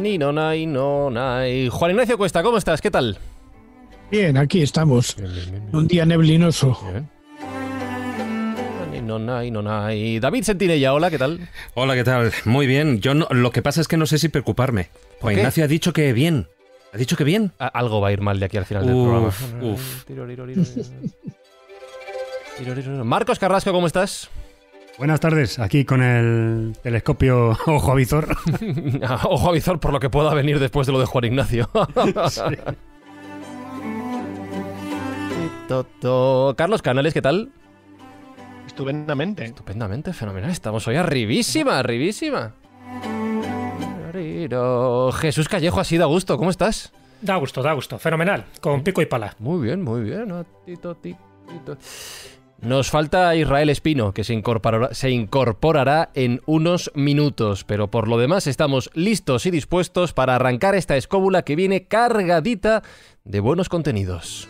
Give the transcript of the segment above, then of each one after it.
no, no, Juan Ignacio Cuesta, ¿cómo estás? ¿Qué tal? Bien, aquí estamos. Un día neblinoso. No, no, David Sentinella, hola, ¿qué tal? Hola, ¿qué tal? Muy bien. Yo lo que pasa es que no sé si preocuparme. Juan Ignacio ha dicho que bien. ¿Ha dicho que bien? Ah, algo va a ir mal de aquí al final del programa. Uf. Marcos Carrasco, ¿cómo estás? Buenas tardes, aquí con el telescopio ojo avizor. ojo avizor por lo que pueda venir después de lo de Juan Ignacio. Carlos Canales, ¿qué tal? Estupendamente. Estupendamente, fenomenal. Estamos hoy arribísima, arribísima. Jesús Callejo, así da gusto, ¿cómo estás? Da gusto, da gusto, fenomenal, con pico y pala. Muy bien, muy bien. Nos falta Israel Espino, que se incorporará, en unos minutos, pero por lo demás estamos listos y dispuestos para arrancar esta escóbula que viene cargadita de buenos contenidos.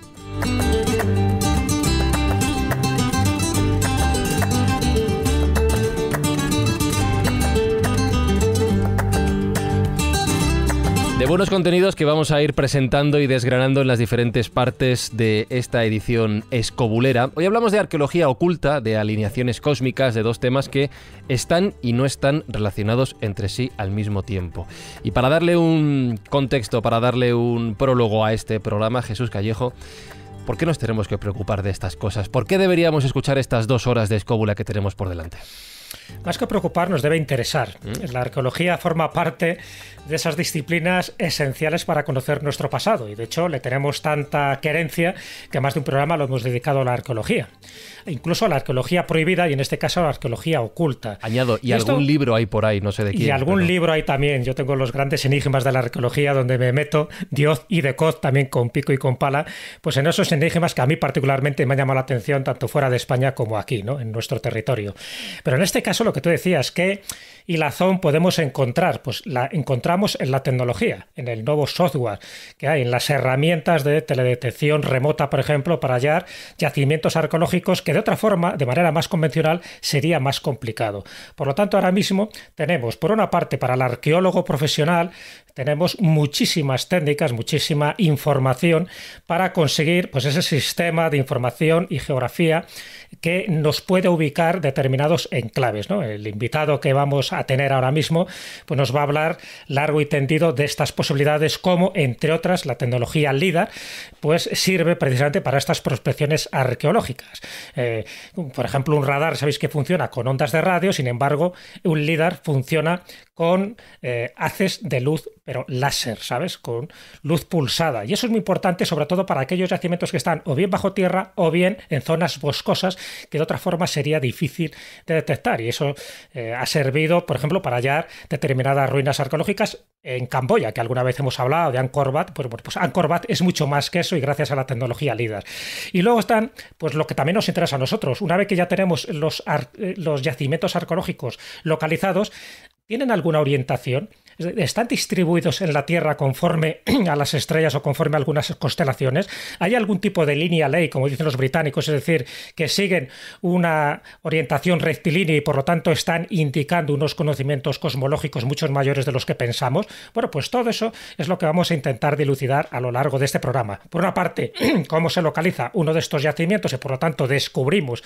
De buenos contenidos que vamos a ir presentando y desgranando en las diferentes partes de esta edición escobulera. Hoy hablamos de arqueología oculta, de alineaciones cósmicas, de dos temas que están y no están relacionados entre sí al mismo tiempo. Y para darle un contexto, para darle un prólogo a este programa, Jesús Callejo, ¿Por qué nos tenemos que preocupar de estas cosas? ¿Por qué deberíamos escuchar estas dos horas de escóbula que tenemos por delante? Más que preocuparnos, debe interesar. ¿Mm? La arqueología forma parte de esas disciplinas esenciales para conocer nuestro pasado y de hecho le tenemos tanta querencia que más de un programa lo hemos dedicado a la arqueología, e incluso a la arqueología prohibida y en este caso a la arqueología oculta. Añado, y, algún libro hay por ahí, no sé de quién. Y algún libro hay también, yo tengo los grandes enigmas de la arqueología donde me meto, Dios y de Coz también con pico y con pala, pues en esos enigmas que a mí particularmente me ha llamado la atención tanto fuera de España como aquí, ¿no? en nuestro territorio. Pero en este caso lo que tú decías, que y la zona podemos encontrar? Pues la encontramos en la tecnología, en el nuevo software que hay, en las herramientas de teledetección remota, por ejemplo, para hallar yacimientos arqueológicos que de otra forma, de manera más convencional, sería más complicado. Por lo tanto, ahora mismo tenemos, por una parte, para el arqueólogo profesional, tenemos muchísimas técnicas, muchísima información para conseguir pues, ese sistema de información y geografía que nos puede ubicar determinados enclaves. ¿no? El invitado que vamos a tener ahora mismo pues nos va a hablar largo y tendido de estas posibilidades, como entre otras la tecnología LIDAR, pues sirve precisamente para estas prospecciones arqueológicas. Eh, por ejemplo, un radar sabéis que funciona con ondas de radio, sin embargo, un LIDAR funciona con eh, haces de luz, pero láser, ¿sabes? Con luz pulsada. Y eso es muy importante, sobre todo para aquellos yacimientos que están o bien bajo tierra o bien en zonas boscosas, que de otra forma sería difícil de detectar. Y eso eh, ha servido, por ejemplo, para hallar determinadas ruinas arqueológicas en Camboya, que alguna vez hemos hablado de Angkor Wat. Pues, pues Angkor Wat es mucho más que eso y gracias a la tecnología LIDAR. Y luego están, pues lo que también nos interesa a nosotros. Una vez que ya tenemos los, eh, los yacimientos arqueológicos localizados, ¿Tienen alguna orientación? están distribuidos en la Tierra conforme a las estrellas o conforme a algunas constelaciones? ¿Hay algún tipo de línea ley, como dicen los británicos, es decir, que siguen una orientación rectilínea y por lo tanto están indicando unos conocimientos cosmológicos muchos mayores de los que pensamos? Bueno, pues todo eso es lo que vamos a intentar dilucidar a lo largo de este programa. Por una parte, cómo se localiza uno de estos yacimientos y por lo tanto descubrimos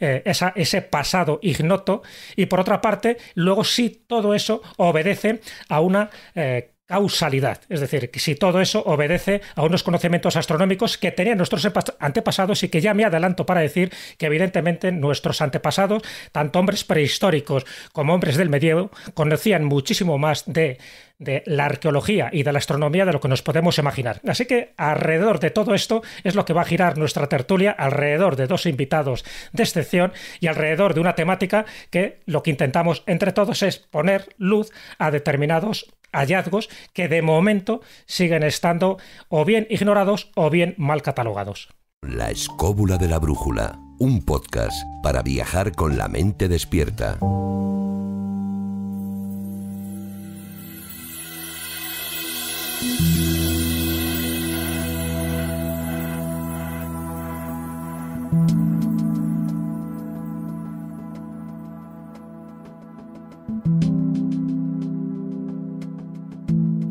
eh, esa, ese pasado ignoto y por otra parte, luego si todo eso obedece a a una eh, causalidad, es decir, que si todo eso obedece a unos conocimientos astronómicos que tenían nuestros antepasados y que ya me adelanto para decir que evidentemente nuestros antepasados, tanto hombres prehistóricos como hombres del medievo, conocían muchísimo más de, de la arqueología y de la astronomía de lo que nos podemos imaginar. Así que alrededor de todo esto es lo que va a girar nuestra tertulia, alrededor de dos invitados de excepción y alrededor de una temática que lo que intentamos entre todos es poner luz a determinados hallazgos que de momento siguen estando o bien ignorados o bien mal catalogados. La escóbula de la brújula, un podcast para viajar con la mente despierta.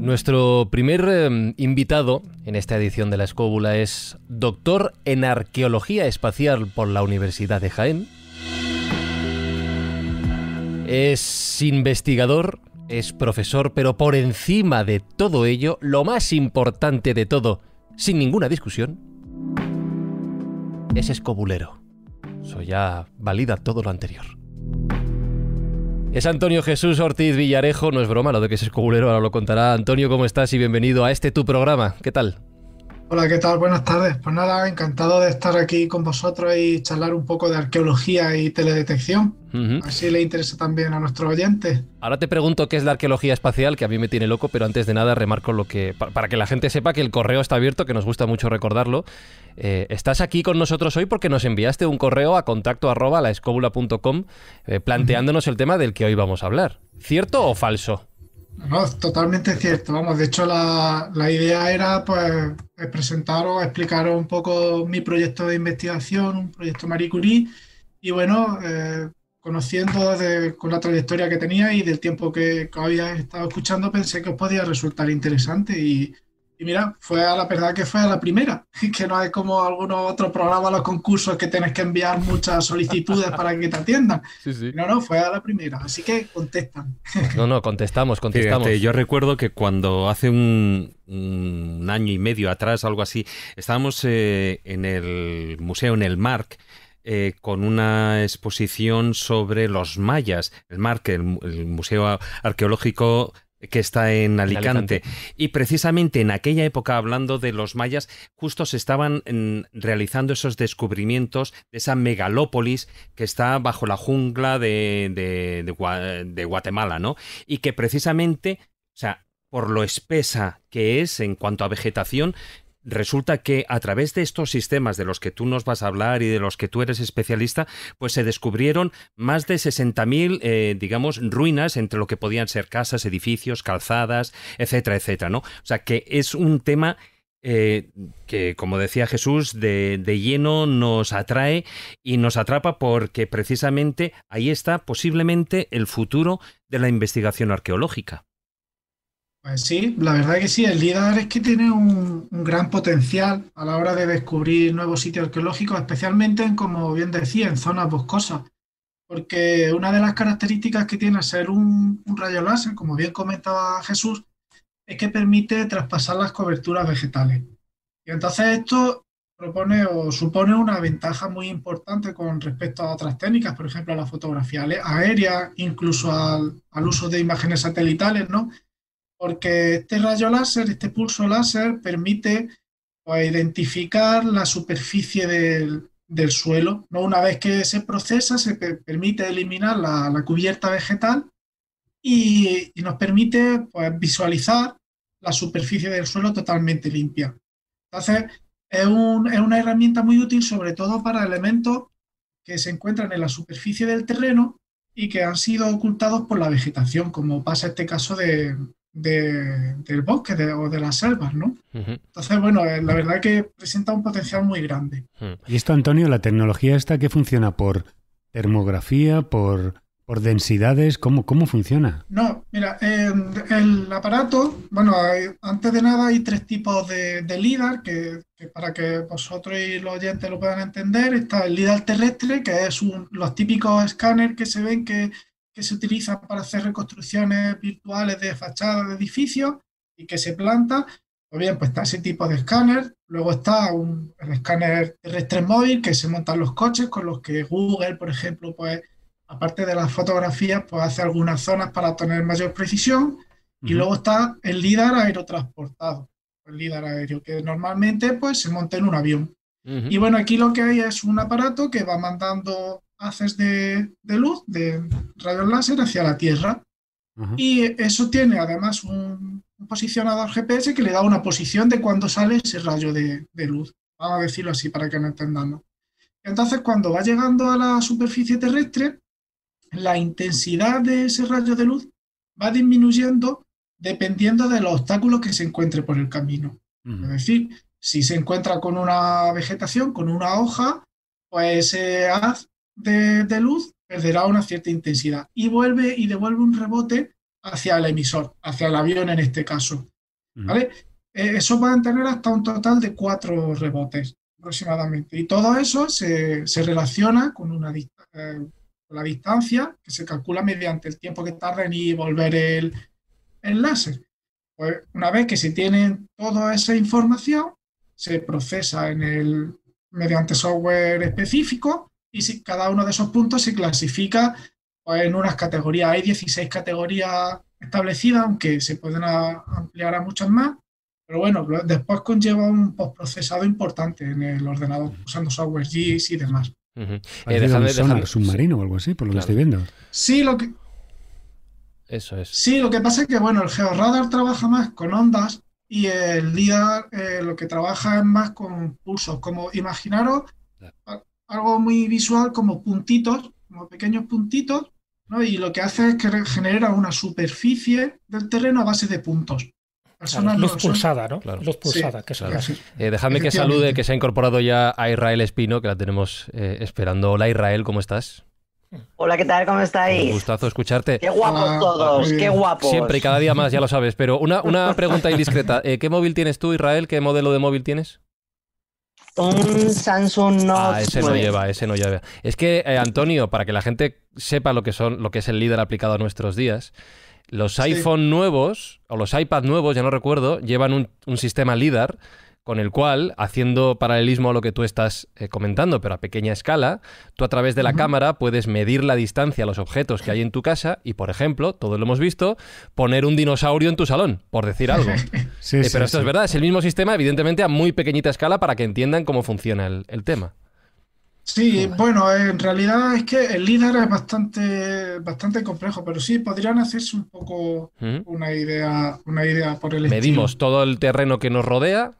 Nuestro primer em, invitado en esta edición de La Escóbula es doctor en arqueología espacial por la Universidad de Jaén. Es investigador, es profesor, pero por encima de todo ello, lo más importante de todo, sin ninguna discusión, es escobulero. Eso ya valida todo lo anterior. Es Antonio Jesús Ortiz Villarejo, no es broma lo de que es escogulero, ahora lo contará. Antonio, ¿cómo estás? Y bienvenido a este tu programa. ¿Qué tal? Hola, ¿qué tal? Buenas tardes. Pues nada, encantado de estar aquí con vosotros y charlar un poco de arqueología y teledetección. Así le interesa también a nuestro oyente. Ahora te pregunto qué es la arqueología espacial, que a mí me tiene loco, pero antes de nada remarco lo que. para que la gente sepa que el correo está abierto, que nos gusta mucho recordarlo. Eh, estás aquí con nosotros hoy porque nos enviaste un correo a contacto arroba la eh, planteándonos el tema del que hoy vamos a hablar. ¿Cierto o falso? No, totalmente cierto. Vamos, de hecho la, la idea era pues eh, presentaros, explicaros un poco mi proyecto de investigación, un proyecto Marie Curie, y bueno, eh, conociendo con la trayectoria que tenía y del tiempo que, que había estado escuchando, pensé que os podía resultar interesante y, y mira, fue a la verdad que fue a la primera, que no es como algunos otros programas, los concursos que tienes que enviar muchas solicitudes para que te atiendan. No, no, fue a la primera, así que contestan. No, no, contestamos, contestamos. yo recuerdo que cuando hace un, año y medio atrás, algo así, estábamos eh, en el museo, en el MARC, eh, con una exposición sobre los mayas, el MARC, el Museo Arqueológico que está en Alicante. Y precisamente en aquella época, hablando de los mayas, justo se estaban mm, realizando esos descubrimientos de esa megalópolis que está bajo la jungla de, de, de, de Guatemala, ¿no? Y que precisamente, o sea, por lo espesa que es en cuanto a vegetación, resulta que a través de estos sistemas de los que tú nos vas a hablar y de los que tú eres especialista, pues se descubrieron más de 60.000, eh, digamos, ruinas entre lo que podían ser casas, edificios, calzadas, etcétera, etcétera, ¿no? O sea, que es un tema eh, que, como decía Jesús, de, de, lleno nos atrae y nos atrapa porque precisamente ahí está posiblemente el futuro de la investigación arqueológica. Pues sí, la verdad que sí, el LIDAR es que tiene un, gran potencial a la hora de descubrir nuevos sitios arqueológicos, especialmente en, como bien decía, en zonas boscosas, porque una de las características que tiene ser un, rayo láser, como bien comentaba Jesús, es que permite traspasar las coberturas vegetales. Y entonces esto propone o supone una ventaja muy importante con respecto a otras técnicas, por ejemplo, a la fotografía aérea, incluso al, al uso de imágenes satelitales, ¿no? porque este rayo láser, este pulso láser, permite pues, identificar la superficie del, suelo. ¿no? Una vez que se procesa, se permite eliminar la, cubierta vegetal y, nos permite pues, visualizar la superficie del suelo totalmente limpia. Entonces, es, es una herramienta muy útil, sobre todo para elementos que se encuentran en la superficie del terreno y que han sido ocultados por la vegetación, como pasa este caso de, del bosque o de las selvas, ¿no? Entonces, bueno, eh, la verdad que presenta un potencial muy grande. Y esto, Antonio, la tecnología esta que funciona por termografía, por, por densidades, ¿cómo, ¿cómo funciona? No, mira, el aparato, bueno, antes de nada hay tres tipos de, de LIDAR, que, para que vosotros y los oyentes lo puedan entender, está el LIDAR terrestre, que es los típicos escáner que se ven que que se utiliza para hacer reconstrucciones virtuales de fachadas de edificios y que se planta. o pues bien, pues está ese tipo de escáner. Luego está un, el escáner terrestre móvil que se montan los coches, con los que Google, por ejemplo, pues aparte de las fotografías, pues hace algunas zonas para tener mayor precisión. Y luego está el líder aerotransportado, el líder aéreo, que normalmente pues se monta en un avión. Y bueno, aquí lo que hay es un aparato que va mandando haces de, luz, de rayos láser hacia la Tierra. Y eso tiene además un, posicionador GPS que le da una posición de cuando sale ese rayo de, luz. Vamos a decirlo así para que no entendamos. Entonces, cuando va llegando a la superficie terrestre, la intensidad de ese rayo de luz va disminuyendo dependiendo de los obstáculos que se encuentre por el camino. Es decir, si se encuentra con una vegetación, con una hoja, pues ese haz de, luz perderá una cierta intensidad y vuelve y devuelve un rebote hacia el emisor, hacia el avión en este caso. Eh, eso pueden tener hasta un total de cuatro rebotes aproximadamente. Y todo eso se, relaciona con una eh, la distancia que se calcula mediante el tiempo que tarda en ir y volver el, enlace, Pues una vez que se tiene toda esa información, se procesa en el, mediante software específico y cada uno de esos puntos se clasifica pues, en unas categorías. Hay 16 categorías establecidas, aunque se pueden ampliar a muchas más, pero bueno, después conlleva un postprocesado importante en el ordenador, usando software GIS y demás. Uh -huh. eh, submarino o algo así, por lo que estoy viendo. Sí, lo que... Eso es. Sí, lo que pasa es que, bueno, el GeoRadar trabaja más con ondas y el LIDAR eh, lo que trabaja es más con pulsos. Como imaginaros, algo muy visual como puntitos, como pequeños puntitos, ¿no? y lo que hace es que genera una superficie del terreno a base de puntos. Los luz pulsada, ¿no? Claro. Luz pulsada, que claro. Eh, dejadme que salude, que se ha incorporado ya a Israel Espino, que la tenemos eh, esperando. Hola Israel, ¿cómo estás? Hola, ¿qué tal? ¿Cómo estáis? Un gustazo escucharte. Qué guapos todos, qué guapos. Siempre y cada día más, ya lo sabes. Pero una, una pregunta indiscreta. Eh, ¿Qué móvil tienes tú, Israel? ¿Qué modelo de móvil tienes? un Samsung Note. Ah, ese no lleva, ese no lleva. Es que, eh, Antonio, para que la gente sepa lo que son, lo que es el líder aplicado a nuestros días, los iPhone nuevos, o los iPad nuevos, ya no recuerdo, llevan un, un sistema LIDAR con el cual, haciendo paralelismo a lo que tú estás eh, comentando, pero a pequeña escala, tú a través de la cámara puedes medir la distancia a los objetos que hay en tu casa y, por ejemplo, todos lo hemos visto, poner un dinosaurio en tu salón, por decir algo. sí, eh, sí, pero esto es verdad, es el mismo sistema, evidentemente, a muy pequeñita escala para que entiendan cómo funciona el, tema. Sí, bueno, en realidad es que el líder es bastante, bastante complejo, pero sí, podrían hacerse un poco una idea, una idea por el Medimos todo el terreno que nos rodea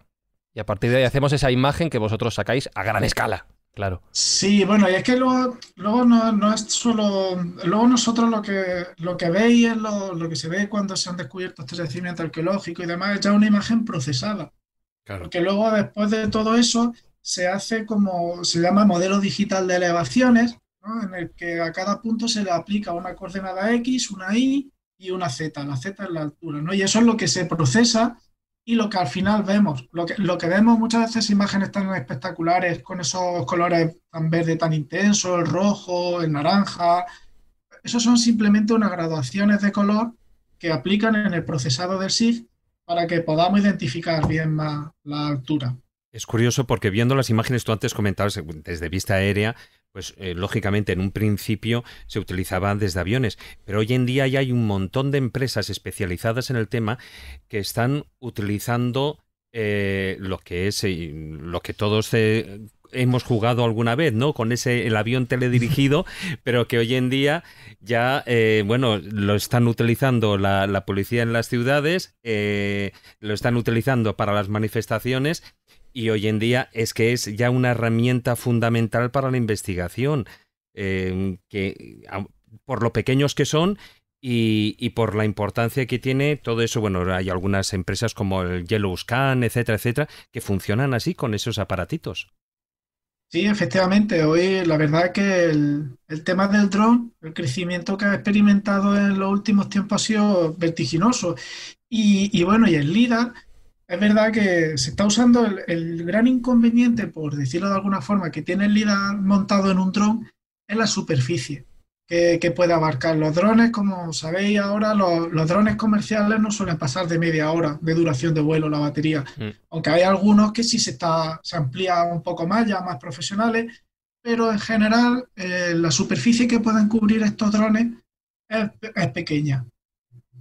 y a partir de ahí hacemos esa imagen que vosotros sacáis a gran escala. Claro. Sí, bueno, y es que luego, no, es solo. Luego nosotros lo que, lo que veis es lo, que se ve cuando se han descubierto estos yacimiento arqueológicos y demás, es ya una imagen procesada. Claro. Porque luego, después de todo eso, se hace como se llama modelo digital de elevaciones, en el que a cada punto se le aplica una coordenada X, una Y y una Z. La Z es la altura, ¿no? Y eso es lo que se procesa y lo que al final vemos. Lo que, lo que vemos muchas veces imágenes tan espectaculares con esos colores tan verde tan intenso, el rojo, el naranja. esos son simplemente unas graduaciones de color que aplican en el procesado del SIG para que podamos identificar bien más la altura. Es curioso porque viendo las imágenes, tú antes comentabas desde vista aérea, pues eh, lógicamente en un principio se utilizaba desde aviones, pero hoy en día ya hay un montón de empresas especializadas en el tema que están utilizando eh, lo que es eh, lo que todos hemos jugado alguna vez, ¿no? Con ese el avión teledirigido, pero que hoy en día ya, bueno, lo están utilizando la, policía en las ciudades, lo están utilizando para las manifestaciones y hoy en día es que es ya una herramienta fundamental para la investigación, eh, que, ah, por lo pequeños que son y, por la importancia que tiene todo eso. Bueno, hay algunas empresas como el Yellow Scan, etcétera, etcétera, que funcionan así con esos aparatitos. Sí, efectivamente. Hoy la verdad que el, tema del dron, el crecimiento que ha experimentado en los últimos tiempos ha sido vertiginoso. Y, y bueno, y el LIDAR es verdad que se está usando el, gran inconveniente, por decirlo de alguna forma, que tiene el LIDAR montado en un dron, es la superficie que, puede abarcar. Los drones, como sabéis ahora, los, drones comerciales no suelen pasar de media hora de duración de vuelo la batería, mm. aunque hay algunos que sí se, está, amplía un poco más, ya más profesionales, pero en general eh, la superficie que pueden cubrir estos drones es, pequeña.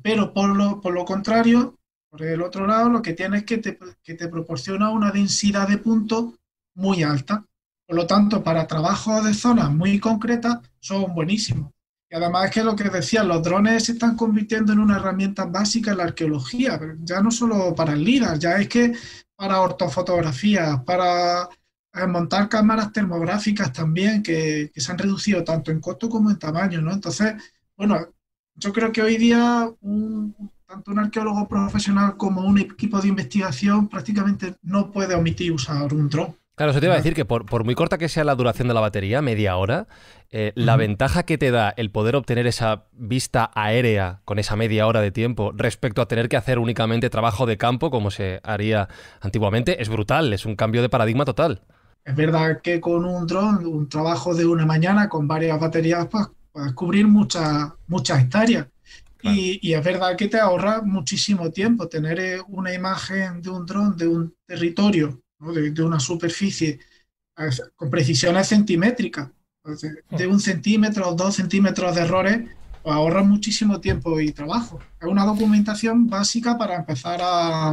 Pero por por lo contrario, por el otro lado lo que tienes es que te, proporciona una densidad de puntos muy alta. Por lo tanto, para trabajos de zonas muy concretas son buenísimos. Y además es que lo que decía, los drones se están convirtiendo en una herramienta básica en la arqueología, ya no solo para el LIDAR, ya es que para ortofotografía, para eh, montar cámaras termográficas también, que, que, se han reducido tanto en costo como en tamaño, ¿no? Entonces, bueno, yo creo que hoy día tanto un arqueólogo profesional como un equipo de investigación prácticamente no puede omitir usar un dron. Claro, se te iba a decir que por, muy corta que sea la duración de la batería, media hora, eh, la ventaja que te da el poder obtener esa vista aérea con esa media hora de tiempo respecto a tener que hacer únicamente trabajo de campo como se haría antiguamente es brutal, es un cambio de paradigma total. Es verdad que con un dron, un trabajo de una mañana con varias baterías, pues Puedes cubrir muchas muchas hectáreas. Y, es verdad que te ahorra muchísimo tiempo tener eh, una imagen de un dron, de un territorio, de, una superficie eh, con precisiones centimétricas, hmm. de un centímetro o dos centímetros de errores, pues ahorra muchísimo tiempo y trabajo. Es una documentación básica para empezar a,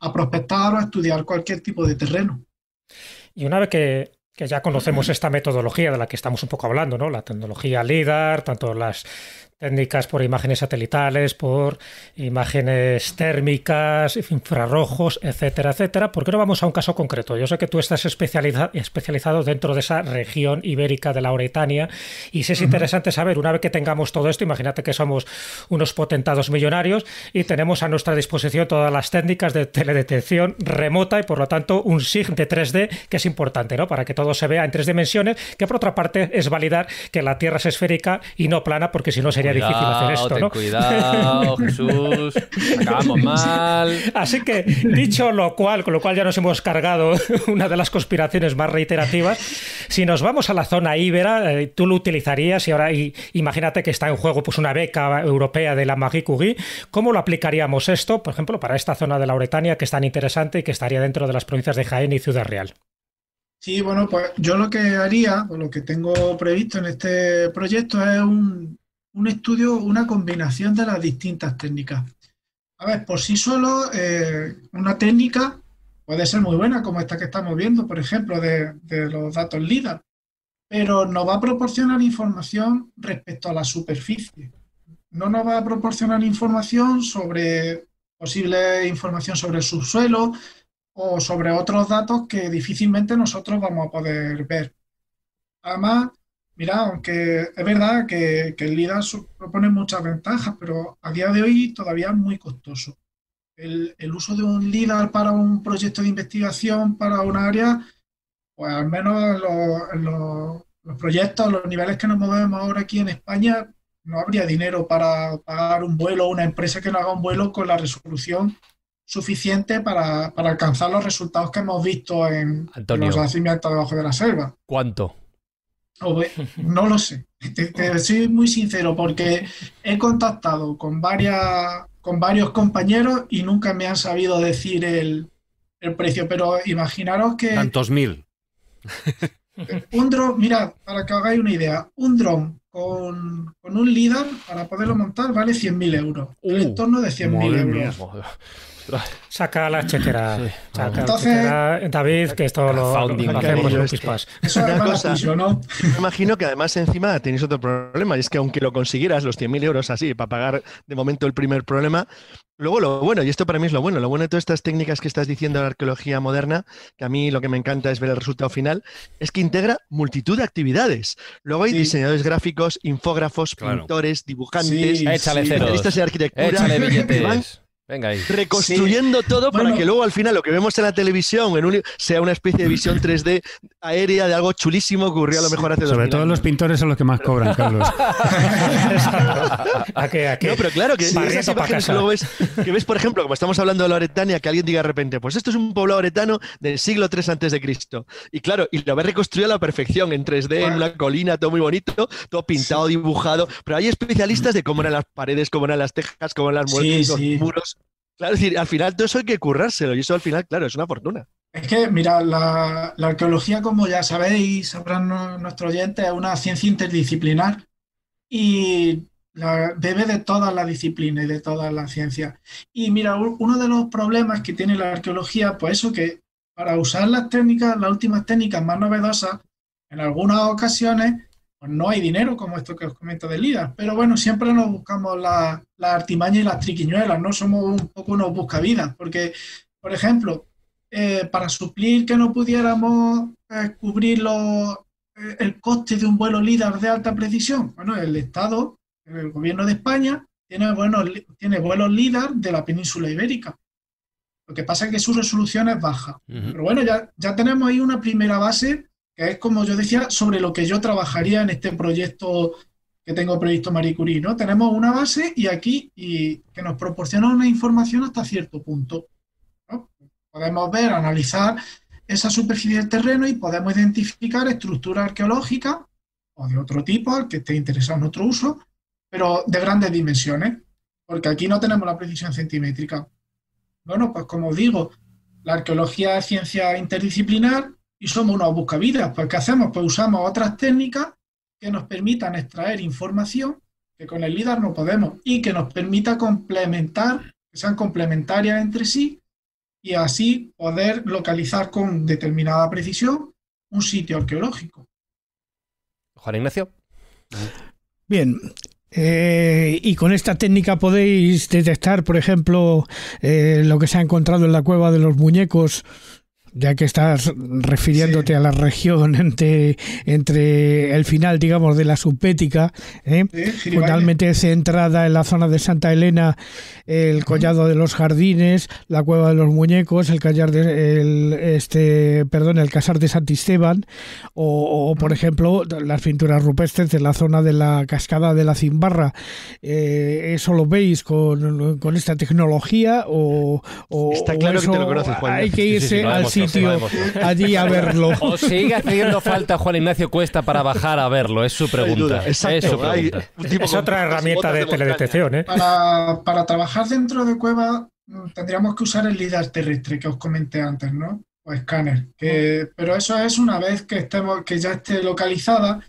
a prospectar o a estudiar cualquier tipo de terreno. Y una vez que que ya conocemos esta metodología de la que estamos un poco hablando, ¿no? La tecnología LIDAR, tanto las técnicas por imágenes satelitales, por imágenes térmicas, infrarrojos, etcétera, etcétera. ¿Por qué no vamos a un caso concreto? Yo sé que tú estás especializado dentro de esa región ibérica de la Oretania y si es interesante saber, una vez que tengamos todo esto, imagínate que somos unos potentados millonarios y tenemos a nuestra disposición todas las técnicas de teledetección remota y por lo tanto un SIG de 3D que es importante, ¿no? Para que todo se vea en tres dimensiones, que por otra parte es validar que la Tierra es esférica y no plana porque si no se difícil hacer esto, ¿no? Cuidado, Jesús, acabamos mal. Así que, dicho lo cual, con lo cual ya nos hemos cargado una de las conspiraciones más reiterativas, si nos vamos a la zona íbera, eh, tú lo utilizarías y ahora imagínate que está en juego pues una beca europea de la Marie Curie, ¿cómo lo aplicaríamos esto, por ejemplo, para esta zona de Lauretania que es tan interesante y que estaría dentro de las provincias de Jaén y Ciudad Real? Sí, bueno, pues yo lo que haría, o lo que tengo previsto en este proyecto es un, un estudio, una combinación de las distintas técnicas. A ver, por sí solo, eh, una técnica puede ser muy buena, como esta que estamos viendo, por ejemplo, de, los datos LIDAR, pero no va a proporcionar información respecto a la superficie. No nos va a proporcionar información sobre posible información sobre el subsuelo o sobre otros datos que difícilmente nosotros vamos a poder ver. Además, Mira, aunque es verdad que, el LIDAR propone muchas ventajas, pero a día de hoy todavía es muy costoso. El, uso de un LIDAR para un proyecto de investigación, para un área, pues al menos en los, proyectos, los niveles que nos movemos ahora aquí en España, no habría dinero para pagar un vuelo, una empresa que no haga un vuelo con la resolución suficiente para, alcanzar los resultados que hemos visto en los yacimientos debajo de la selva. ¿Cuánto? No lo sé, te, oh. soy muy sincero porque he contactado con, varias, con varios compañeros y nunca me han sabido decir el, el precio, pero imaginaros que... Tantos mil. Un dron, mirad, para que hagáis una idea, un dron con, un LIDAR para poderlo montar vale 100.000 euros, Un uh, entorno de 100.000 euros. Saca la chequera. Entonces, David, que esto lo, hacemos en cosa, Me imagino que además encima tenéis otro problema, y es que aunque lo consiguieras, los 100.000 euros así, para pagar de momento el primer problema, Luego lo bueno, y esto para mí es lo bueno, lo bueno de todas estas técnicas que estás diciendo de la arqueología moderna, que a mí lo que me encanta es ver el resultado final, es que integra multitud de actividades. Luego hay diseñadores gráficos, infógrafos, pintores, dibujantes, arquitectura, Venga ahí. Reconstruyendo todo para que luego al final lo que vemos en la televisión en sea una especie de visión 3D aérea de algo chulísimo que ocurrió a lo mejor hace dos Sobre todo los pintores son los que más cobran, Carlos. ¿A qué, a qué? No, pero claro que esas imágenes luego ves, que ves, por ejemplo, como estamos hablando de la Oretania, que alguien diga de repente, pues esto es un pueblo oretano del siglo III antes de Cristo. Y claro, y lo habéis reconstruido a la perfección en 3D, en una colina, todo muy bonito, todo pintado, dibujado. Pero hay especialistas de cómo eran las paredes, cómo eran las tejas, cómo eran las muertes, los muros Claro, decir, al final todo eso hay que currárselo y eso al final, claro, es una fortuna. Es que, mira, la, arqueología, como ya sabéis, sabrán nuestros oyentes, es una ciencia interdisciplinar y debe bebe de todas las disciplinas y de todas las ciencias. Y mira, uno de los problemas que tiene la arqueología, pues eso que para usar las técnicas, las últimas técnicas más novedosas, en algunas ocasiones no hay dinero, como esto que os comento de Líder Pero bueno, siempre nos buscamos las la artimaña y las triquiñuelas, ¿no? Somos un poco unos buscavidas, porque, por ejemplo, eh, para suplir que no pudiéramos eh, cubrirlo eh, el coste de un vuelo Líder de alta precisión, bueno, el Estado, el gobierno de España, tiene, bueno, tiene vuelos Líder de la península ibérica. Lo que pasa es que su resolución es baja. Pero bueno, ya, ya tenemos ahí una primera base que es como yo decía, sobre lo que yo trabajaría en este proyecto que tengo previsto Marie Curie, ¿no? Tenemos una base y aquí y que nos proporciona una información hasta cierto punto. Podemos ver, analizar esa superficie del terreno y podemos identificar estructuras arqueológica o de otro tipo, al que esté interesado en otro uso, pero de grandes dimensiones, porque aquí no tenemos la precisión centimétrica. Bueno, pues como digo, la arqueología es ciencia interdisciplinar, y somos unos buscavidas. Pues ¿qué hacemos? Pues usamos otras técnicas que nos permitan extraer información que con el LIDAR no podemos y que nos permita complementar, que sean complementarias entre sí y así poder localizar con determinada precisión un sitio arqueológico. Juan Ignacio. Bien, eh, y con esta técnica podéis detectar, por ejemplo, eh, lo que se ha encontrado en la cueva de los muñecos ya que estás refiriéndote a la región entre, entre el final, digamos, de la subpética, ¿eh? totalmente centrada en la zona de Santa Elena, el collado de los jardines, la cueva de los muñecos, el callar de, este, perdón, el casar de Santisteban, o, por ejemplo las pinturas rupestres en la zona de la cascada de la Zimbarra. Eh, ¿Eso lo veis con, con esta tecnología o, está claro que te lo conoces, Juan. Hay que irse allí a verlo. ¿O sigue haciendo falta Juan Ignacio Cuesta para bajar a verlo? Es su pregunta. es, otra herramienta de, teledetección. ¿eh? Para, trabajar dentro de cueva mm, tendríamos que usar el líder terrestre que os comenté antes, ¿no? O escáner. pero eso es una vez que, estemos, que ya esté localizada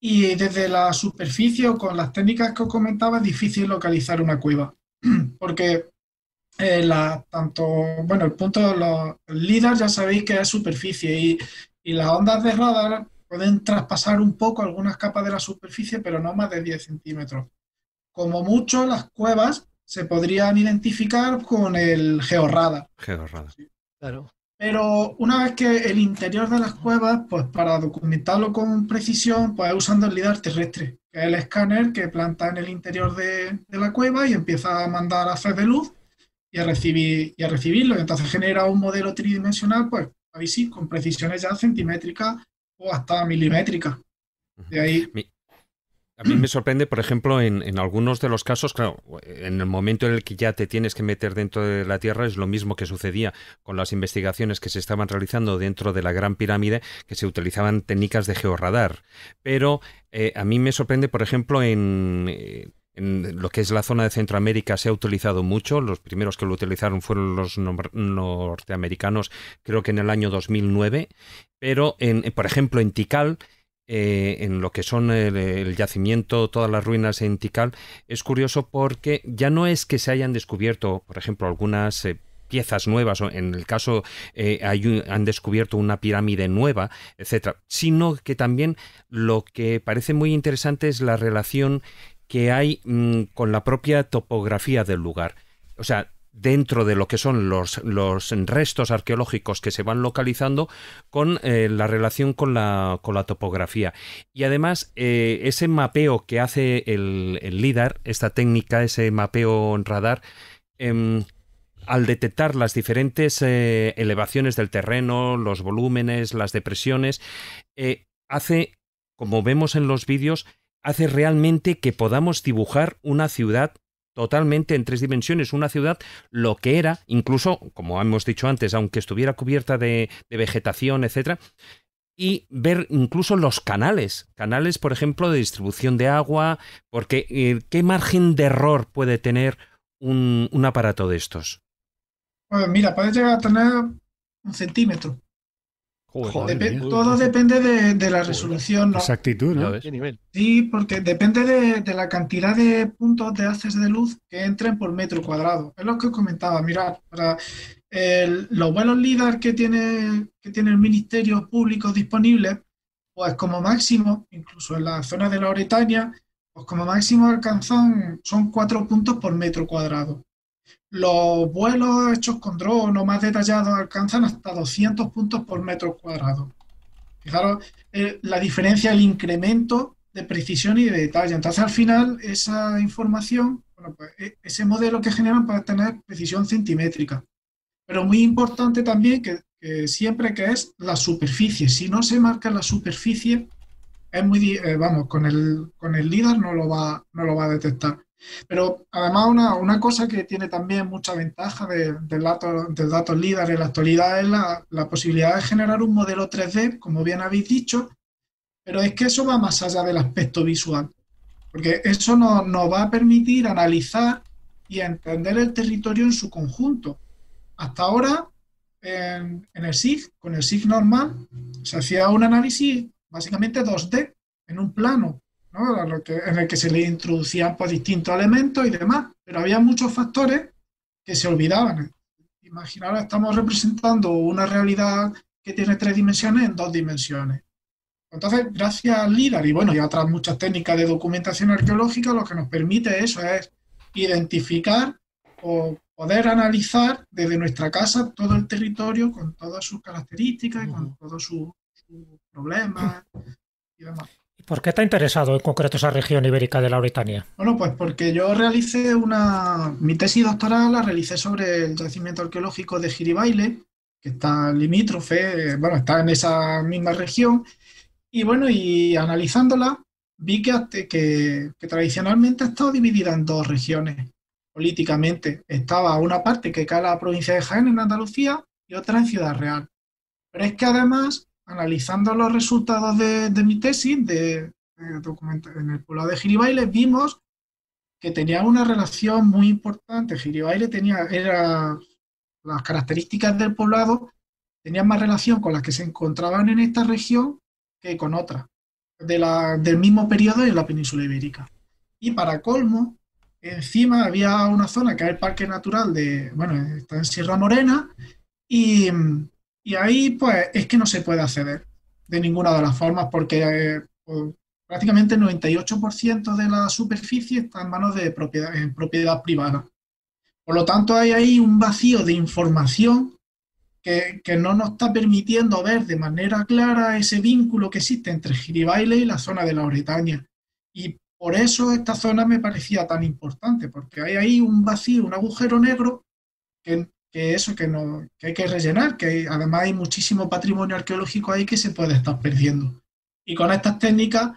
y desde la superficie o con las técnicas que os comentaba es difícil localizar una cueva. Porque eh, tanto, bueno, el punto, de los líderes ya sabéis que es superficie y, las ondas de radar pueden traspasar un poco algunas capas de la superficie, pero no más de 10 centímetros. Como mucho, las cuevas se podrían identificar con el georradar. Georradar. Pero una vez que el interior de las cuevas, pues para documentarlo con precisión, pues usando el lidar terrestre, que es el escáner que planta en el interior de, la cueva y empieza a mandar haces de luz y a, y recibirlo. Y entonces genera un modelo tridimensional, pues ahí sí, con precisiones ya centimétricas o hasta milimétricas. De ahí. A mí me sorprende, por ejemplo, en, algunos de los casos, claro, en el momento en el que ya te tienes que meter dentro de la Tierra, es lo mismo que sucedía con las investigaciones que se estaban realizando dentro de la Gran Pirámide, que se utilizaban técnicas de georradar. Pero eh, a mí me sorprende, por ejemplo, en, eh, en lo que es la zona de Centroamérica se ha utilizado mucho. Los primeros que lo utilizaron fueron los norteamericanos, creo que en el año 2009. Pero, en, eh, por ejemplo, en Tikal, eh, en lo que son el, yacimiento, todas las ruinas en Tikal, es curioso porque ya no es que se hayan descubierto, por ejemplo, algunas... Eh, piezas nuevas, o en el caso han descubierto una pirámide nueva, etcétera, sino que también lo que parece muy interesante es la relación que hay mm, con la propia topografía del lugar. O sea, dentro de lo que son los, restos arqueológicos que se van localizando con eh, la relación con la, topografía. Y además, eh, ese mapeo que hace el, el, LIDAR, esta técnica, ese mapeo en radar, em, al detectar las diferentes eh, elevaciones del terreno, los volúmenes, las depresiones, hace, como vemos en los vídeos, hace realmente que podamos dibujar una ciudad totalmente en tres dimensiones, una ciudad lo que era, incluso, como hemos dicho antes, aunque estuviera cubierta de, vegetación, etcétera, y ver incluso los canales, canales, por ejemplo, de distribución de agua, porque eh, ¿qué margen de error puede tener un, un aparato de estos? Pues mira, puede llegar a tener un centímetro todo depende de, la resolución. ¿no? Exactitud, ¿no? Sí, porque depende de, la cantidad de puntos de haces de luz que entren por metro cuadrado. Es lo que os comentaba. Mirad, los vuelos LIDAR que tiene, que tiene el Ministerio Público disponible, pues como máximo, incluso en la zona de la Oretania, pues como máximo alcanzan, son cuatro puntos por metro cuadrado. Los vuelos hechos con drones o más detallados alcanzan hasta 200 puntos por metro cuadrado. Fijaros eh, la diferencia, el incremento de precisión y de detalle. Entonces, al final, esa información, pues, e, ese modelo que generan para tener precisión centimétrica. Pero muy importante también que, siempre que es la superficie. Si no se marca la superficie, es muy, eh, vamos, con el, con LIDAR no lo va, no lo va a detectar. Pero además una, cosa que tiene también mucha ventaja de, del, dato, del líder en la actualidad es la, posibilidad de generar un modelo 3D, como bien habéis dicho, pero es que eso va más allá del aspecto visual, porque eso nos va a permitir analizar y entender el territorio en su conjunto. Hasta ahora, en, el SIG, con el SIG normal, se hacía un análisis básicamente 2D, en un plano, en el que se le introducían pues, distintos elementos y demás, pero había muchos factores que se olvidaban. Imaginar, estamos representando una realidad que tiene tres dimensiones en dos dimensiones. Entonces, gracias al LIDAR y bueno, y otras muchas técnicas de documentación arqueológica, lo que nos permite eso es identificar o poder analizar desde nuestra casa todo el territorio con todas sus características y con todos sus problemas y demás por qué está interesado en concreto esa región ibérica de la Britania? Bueno, pues porque yo realicé una. Mi tesis doctoral la realicé sobre el yacimiento arqueológico de Giribaile, que está limítrofe, bueno, está en esa misma región. Y bueno, y analizándola, vi que, que, tradicionalmente ha estado dividida en dos regiones políticamente. Estaba una parte que cae la provincia de Jaén en Andalucía y otra en Ciudad Real. Pero es que además analizando los resultados de, mi tesis de, en el poblado de les vimos que tenía una relación muy importante. Giribailes tenía, era, las características del poblado tenían más relación con las que se encontraban en esta región que con otras de del mismo periodo en la península ibérica. Y para colmo, encima había una zona que es el Parque Natural de, bueno, está en Sierra Morena, y, y ahí, pues, es que no se puede acceder de ninguna de las formas porque eh, pues, prácticamente el 98% de la superficie está en manos de propiedad, en propiedad privada. Por lo tanto, hay ahí un vacío de información que, no nos está permitiendo ver de manera clara ese vínculo que existe entre Giribaile y la zona de la Bretaña Y por eso esta zona me parecía tan importante, porque hay ahí un vacío, un agujero negro que, que eso, que, no, que hay que rellenar, que además hay muchísimo patrimonio arqueológico ahí que se puede estar perdiendo. Y con estas técnicas,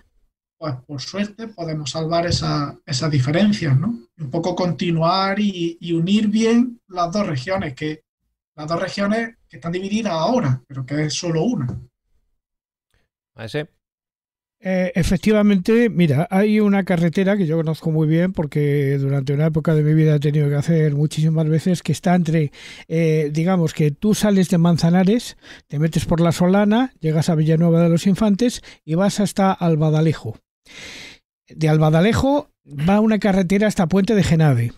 pues por suerte podemos salvar esa, esas diferencias, ¿no? Un poco continuar y, unir bien las dos regiones, que las dos regiones que están divididas ahora, pero que es solo una. Ese. Eh, efectivamente, mira, hay una carretera que yo conozco muy bien porque durante una época de mi vida he tenido que hacer muchísimas veces que está entre, eh, digamos, que tú sales de Manzanares, te metes por la Solana, llegas a Villanueva de los Infantes y vas hasta Albadalejo. De Albadalejo va una carretera hasta Puente de Genave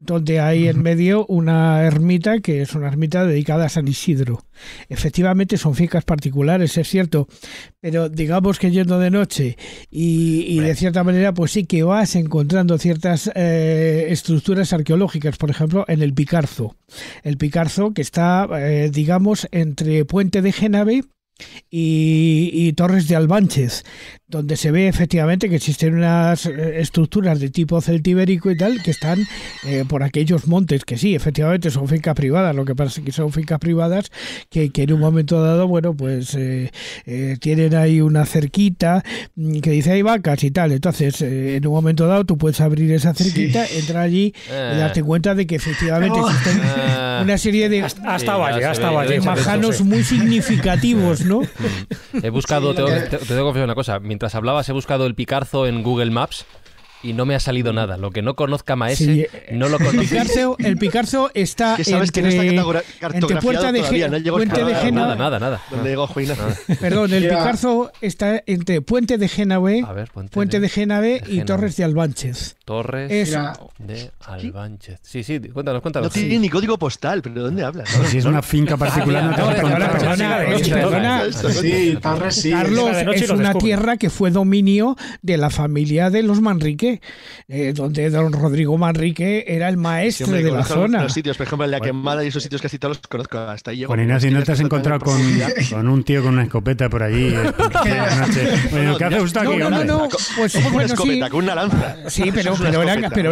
donde hay en medio una ermita que es una ermita dedicada a San Isidro. Efectivamente son fincas particulares, es cierto, pero digamos que yendo de noche y, de cierta manera pues sí que vas encontrando ciertas eh, estructuras arqueológicas, por ejemplo en el Picarzo. El Picarzo que está eh, digamos entre Puente de Genave y, torres de Albánchez donde se ve efectivamente que existen unas eh, estructuras de tipo celtibérico y tal que están eh, por aquellos montes, que sí, efectivamente son fincas privadas, lo que pasa es que son fincas privadas que, en un momento dado, bueno, pues eh, tienen ahí una cerquita mm, que dice hay vacas y tal, entonces en un momento dado tú puedes abrir esa cerquita, entrar allí y darte cuenta de que efectivamente existen... Ah una, serie de. hasta Majanos muy significativos, ¿no? He buscado, te, te tengo que confesar una cosa. Mientras hablabas, he buscado el Picarzo en Google Maps y no me ha salido nada. Lo que no conozca Maese, eh, no lo conozco. El picarzo está que entre, que Puente de Nada, nada, nada. Perdón, el está entre Puente de Génave, Puente, de, Génave y Torres de Albánchez. Torres de Albánchez. Sí, sí, cuéntanos, cuéntanos. No tiene ni código postal, pero ¿de dónde hablas? si es una finca particular, ah, no te Carlos, es una tierra que fue dominio de la familia de los Manrique. Eh, donde don Rodrigo Manrique era el maestro de la zona. Los sitios, por ejemplo, en la quemada y esos sitios que has los conozco. Hasta ahí Con Ignacio, ¿no te has encontrado con, un tío con una escopeta por allí? ¿qué hace usted aquí? No, no, no. Pues, con bueno, una escopeta, con una lanza. Sí, pero, pero,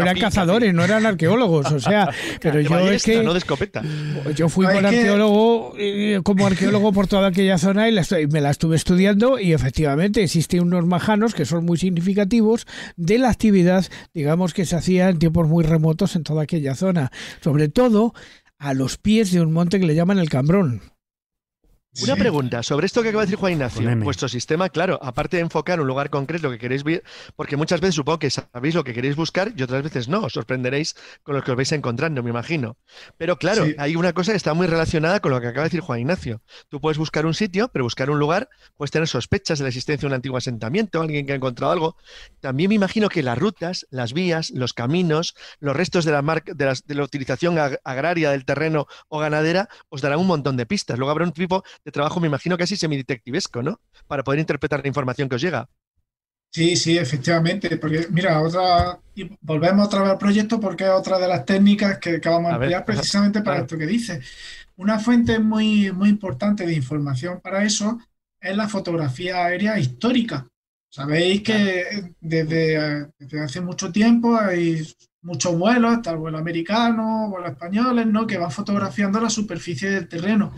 eran, cazadores, no eran arqueólogos. O sea, pero yo es que. Yo fui con arqueólogo, eh, como arqueólogo por toda aquella zona y me la estuve estudiando y efectivamente existen unos majanos que son muy significativos de la actividad digamos, que se hacía en tiempos muy remotos en toda aquella zona, sobre todo a los pies de un monte que le llaman el Cambrón. Una pregunta sobre esto que acaba de decir Juan Ignacio. Vuestro sistema, claro, aparte de enfocar un lugar concreto que queréis ver, porque muchas veces supongo que sabéis lo que queréis buscar y otras veces no, os sorprenderéis con lo que os vais encontrando, me imagino. Pero claro, hay una cosa que está muy relacionada con lo que acaba de decir Juan Ignacio. Tú puedes buscar un sitio, pero buscar un lugar, puedes tener sospechas de la existencia de un antiguo asentamiento, alguien que ha encontrado algo. También me imagino que las rutas, las vías, los caminos, los restos de la, la utilización agraria del terreno o ganadera os darán un montón de pistas. Luego habrá un tipo de trabajo, me imagino, que casi semidetectivesco, ¿no? Para poder interpretar la información que os llega. Sí, sí, efectivamente, porque mira, otra, volvemos otra vez al proyecto porque es otra de las técnicas que acabamos de emplear precisamente para esto que dices. Una fuente muy, muy importante de información para eso es la fotografía aérea histórica. Sabéis que desde hace mucho tiempo hay muchos vuelos, hasta el vuelo americano, vuelos españoles, ¿no? Que van fotografiando la superficie del terreno.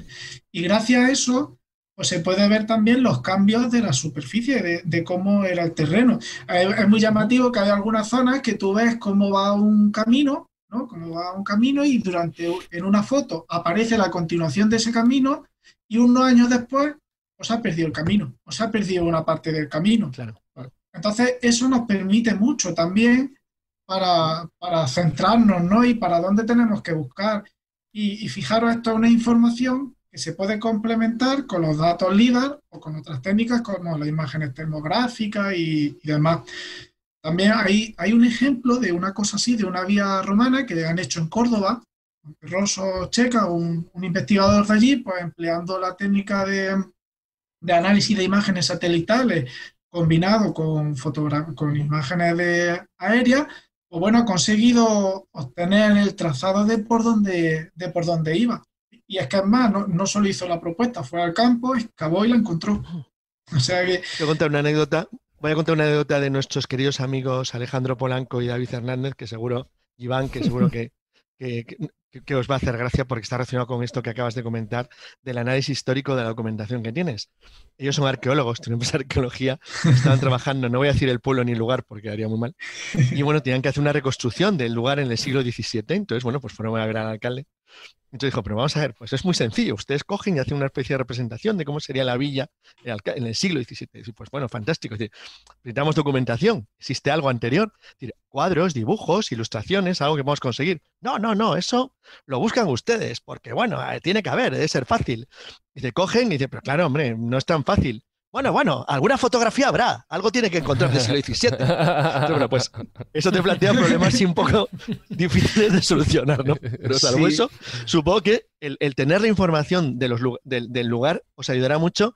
Y gracias a eso, pues se puede ver también los cambios de la superficie, de, cómo era el terreno. Es, muy llamativo que hay algunas zonas que tú ves cómo va un camino, ¿no? Cómo va un camino y durante, en una foto aparece la continuación de ese camino y unos años después, os pues ha perdido el camino, o pues ha perdido una parte del camino. Claro. Entonces, eso nos permite mucho también para, centrarnos, ¿no? Y para dónde tenemos que buscar. Y, fijaros, esto es una información que se puede complementar con los datos LIDAR o con otras técnicas como las imágenes termográficas y, demás. También hay, un ejemplo de una cosa así, de una vía romana que han hecho en Córdoba, Rosso Checa, un, investigador de allí, pues empleando la técnica de, de análisis de imágenes satelitales combinado con, con imágenes aéreas, bueno, ha conseguido obtener el trazado de por donde, de por iba. Y es que además no, no solo hizo la propuesta, fue al campo, excavó y la encontró. que... Voy a contar una anécdota, voy a contar una anécdota de nuestros queridos amigos Alejandro Polanco y David Hernández, que seguro, Iván, que seguro que que os va a hacer gracia porque está relacionado con esto que acabas de comentar del análisis histórico de la documentación que tienes. Ellos son arqueólogos, tenemos arqueología, estaban trabajando, no voy a decir el pueblo ni el lugar porque haría muy mal, y bueno, tenían que hacer una reconstrucción del lugar en el siglo XVII, entonces bueno, pues fueron a ver al alcalde entonces dijo, pero vamos a ver, pues es muy sencillo. Ustedes cogen y hacen una especie de representación de cómo sería la villa en el siglo XVII. pues bueno, fantástico. Es documentación. ¿Existe algo anterior? cuadros, dibujos, ilustraciones, algo que podemos conseguir. No, no, no, eso lo buscan ustedes, porque bueno, eh, tiene que haber, debe ser fácil. Y dice, cogen y dice, pero claro, hombre, no es tan fácil. Bueno, bueno, alguna fotografía habrá, algo tiene que encontrar siglo bueno, pues eso te plantea problemas un poco difíciles de solucionar, ¿no? Pero salvo eso, supongo que el, tener la información del, lugar os ayudará mucho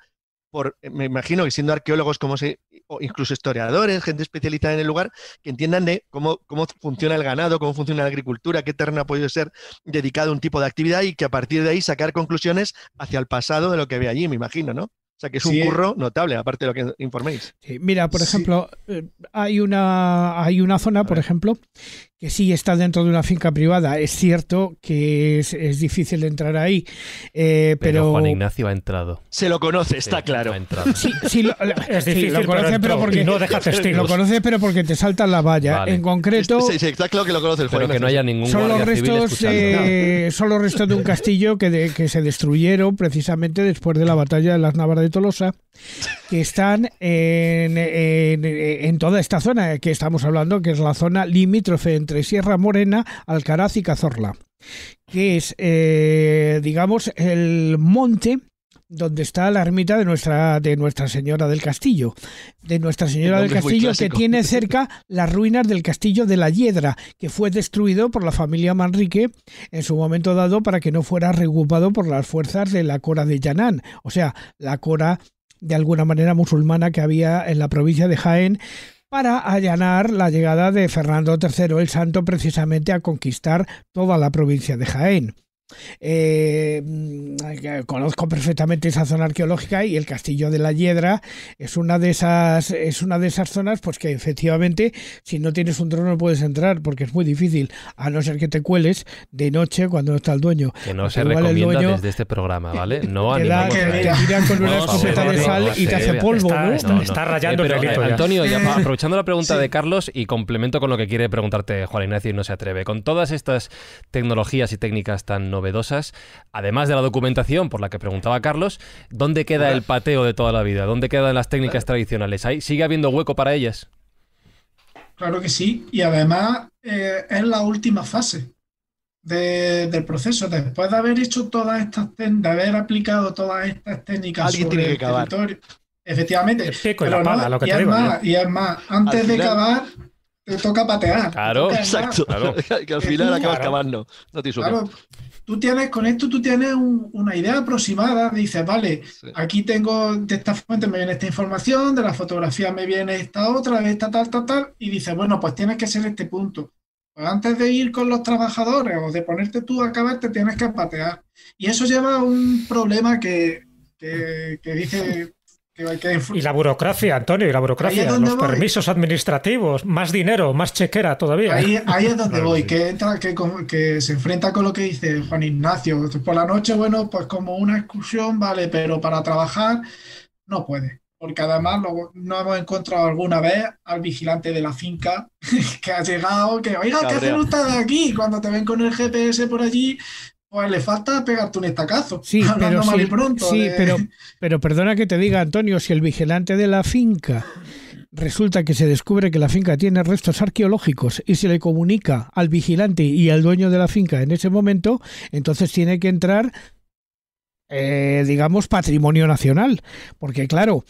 por, eh, me imagino que siendo arqueólogos como se, o incluso historiadores, gente especializada en el lugar, que entiendan de cómo, cómo funciona el ganado, cómo funciona la agricultura, qué terreno ha podido ser dedicado a un tipo de actividad y que a partir de ahí sacar conclusiones hacia el pasado de lo que ve allí, me imagino, ¿no? O sea que es un curro notable, aparte de lo que informéis. Mira, por ejemplo, eh, hay, una, hay una zona, por ejemplo, que sí está dentro de una finca privada. Es cierto que es, difícil difícil entrar ahí, eh, pero... Juan Ignacio ha entrado. Se lo conoce, está claro. sí, pero, porque no deja testigos. Lo conoce pero porque te salta la valla. En concreto, sí, está claro que lo Pero que no haya ningún son los restos, son los restos de un castillo que, que se destruyeron precisamente después de la batalla de las Navarras de Tolosa, que están en, en toda esta zona que estamos hablando, que es la zona limítrofe entre Sierra Morena, Alcaraz y Cazorla, que es, eh, digamos, el monte donde está la ermita de nuestra de Nuestra Señora del Castillo, de Nuestra Señora del Castillo que tiene cerca las ruinas del Castillo de la Hiedra, que fue destruido por la familia Manrique en su momento dado para que no fuera reocupado por las fuerzas de la Cora de Yanán, o sea, la Cora de alguna manera musulmana que había en la provincia de Jaén para allanar la llegada de Fernando III el Santo precisamente a conquistar toda la provincia de Jaén. Eh, mm, conozco perfectamente esa zona arqueológica y el castillo de la Hiedra es una de esas es una de esas zonas pues que efectivamente si no tienes un trono no puedes entrar porque es muy difícil a no ser que te cueles de noche cuando no está el dueño que no se recomienda desde este programa vale no te, te tiran con una escopeta de sal y te hace polvo está, ¿no? está, rayando eh, eh, Antonio aprovechando la pregunta de Carlos y complemento con lo que quiere preguntarte Juan Ignacio y no se atreve con todas estas tecnologías y técnicas tan novedosas, además de la documentación por la que preguntaba Carlos, ¿dónde queda el pateo de toda la vida? ¿Dónde quedan las técnicas tradicionales? ¿Sigue habiendo hueco para ellas? Claro que sí, y además eh, es la última fase del proceso. Después de haber hecho todas estas de haber aplicado todas estas técnicas sobre el Efectivamente. Es la y, es más, antes de cavar, te toca patear. Claro, exacto. Que al final acabas cavando. No te claro, tú tienes, con esto tú tienes una idea aproximada, dices, vale, aquí tengo, de esta fuente me viene esta información, de la fotografía me viene esta otra, de esta tal, tal, tal, y dices, bueno, pues tienes que ser este punto. Pues antes de ir con los trabajadores o de ponerte tú a acabar, te tienes que empatear. Y eso lleva a un problema que, que, que dice y la burocracia, Antonio, y la burocracia, los permisos administrativos, más dinero, más chequera todavía. Ahí, ¿eh? es donde voy, que entra, que, se enfrenta con lo que dice Juan Ignacio. Por la noche, bueno, pues como una excursión, vale, pero para trabajar no puede. Porque además no hemos encontrado alguna vez al vigilante de la finca que ha llegado, que, oiga, ¿qué hacen ustedes aquí? Cuando te ven con el GPS por allí, pues le falta pegarte un estacazo. Sí, pero, sí pero, pero perdona que te diga, Antonio, si el vigilante de la finca resulta que se descubre que la finca tiene restos arqueológicos y se le comunica al vigilante y al dueño de la finca en ese momento, entonces tiene que entrar, eh, digamos, patrimonio nacional. Porque claro,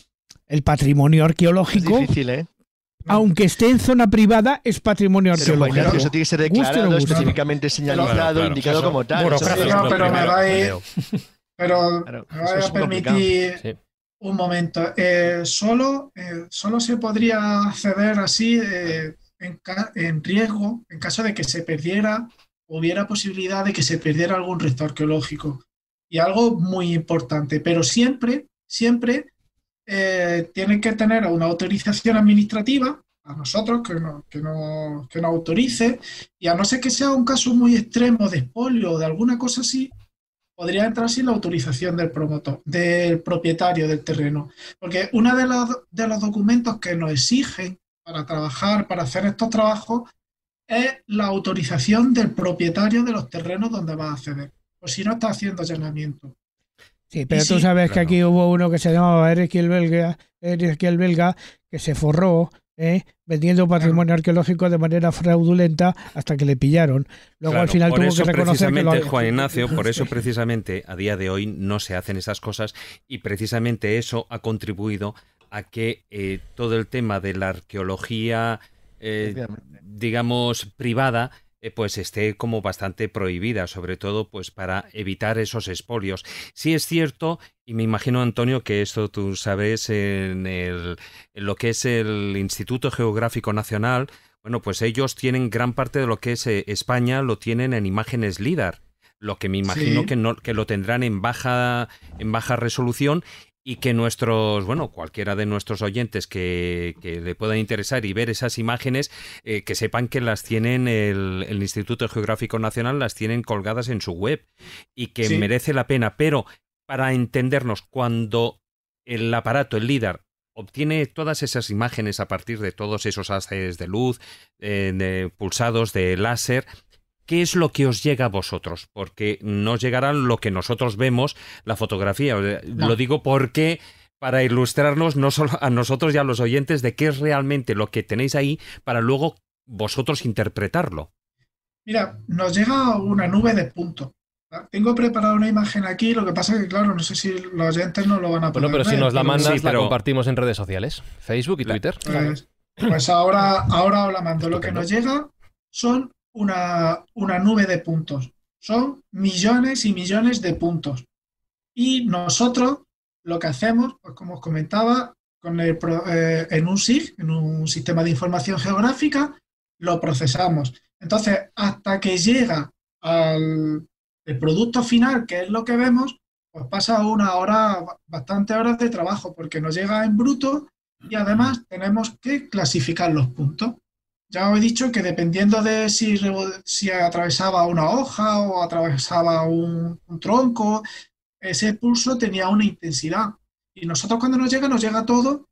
el patrimonio arqueológico... Es difícil, ¿eh? aunque esté en zona privada, es patrimonio arqueológico. eso tiene que ser declarado, específicamente señalizado, indicado como tal. pero me vais, me a permitir un momento. Eh, solo, eh, solo se podría acceder así eh, en, en, riesgo, en caso de que se perdiera, hubiera posibilidad de que se perdiera algún resto arqueológico. Y algo muy importante, pero siempre, siempre eh, tienen que tener una autorización administrativa a nosotros que, nos autorice y a no ser que sea un caso muy extremo de espolio o de alguna cosa así, podría entrar sin la autorización del promotor, del propietario del terreno. Porque uno de los, de los documentos que nos exigen para trabajar, para hacer estos trabajos, es la autorización del propietario de los terrenos donde va a acceder. Pues si no está haciendo allanamiento. Sí, pero tú sabes que aquí hubo uno que se llamaba Eric Belga, Belga que se forró ¿eh? vendiendo patrimonio arqueológico de manera fraudulenta hasta que le pillaron. Luego al final tuvo que reconocer Juan Ignacio, por eso precisamente a día de hoy no se hacen esas cosas y precisamente eso ha contribuido a que eh, todo el tema de la arqueología, eh, digamos, privada, eh, pues esté como bastante prohibida, sobre todo pues para evitar esos espolios. Sí es cierto, y me imagino Antonio que esto tú sabes en, el, en lo que es el Instituto Geográfico Nacional, bueno, pues ellos tienen gran parte de lo que es eh, España, lo tienen en imágenes LIDAR lo que me imagino que, no, que lo tendrán en baja, en baja resolución y que nuestros, bueno, cualquiera de nuestros oyentes que, le puedan interesar y ver esas imágenes, eh, que sepan que las tienen el, el, Instituto Geográfico Nacional, las tienen colgadas en su web y que merece la pena. Pero para entendernos, cuando el aparato, el LIDAR, obtiene todas esas imágenes a partir de todos esos haces de luz, eh, pulsados de láser, qué es lo que os llega a vosotros, porque no llegará lo que nosotros vemos, la fotografía. Lo digo porque para ilustrarnos no solo a nosotros y a los oyentes de qué es realmente lo que tenéis ahí para luego vosotros interpretarlo. Mira, nos llega una nube de punto. Tengo preparada una imagen aquí, lo que pasa es que, claro, no sé si los oyentes no lo van a poder Bueno, pero si nos la mandas, y la compartimos en redes sociales, Facebook y Twitter. Pues, ahora, ahora os la mando. Lo que nos llega son una, una nube de puntos. Son millones y millones de puntos. Y nosotros lo que hacemos, pues como os comentaba, con el, eh, en un SIG, en un sistema de información geográfica, lo procesamos. Entonces, hasta que llega al el producto final, que es lo que vemos, pues pasa una hora, bastantes horas de trabajo, porque nos llega en bruto y además tenemos que clasificar los puntos. Ya os he dicho que dependiendo de si, atravesaba una hoja o atravesaba un, tronco, ese pulso tenía una intensidad. Y nosotros cuando nos llega, nos llega todo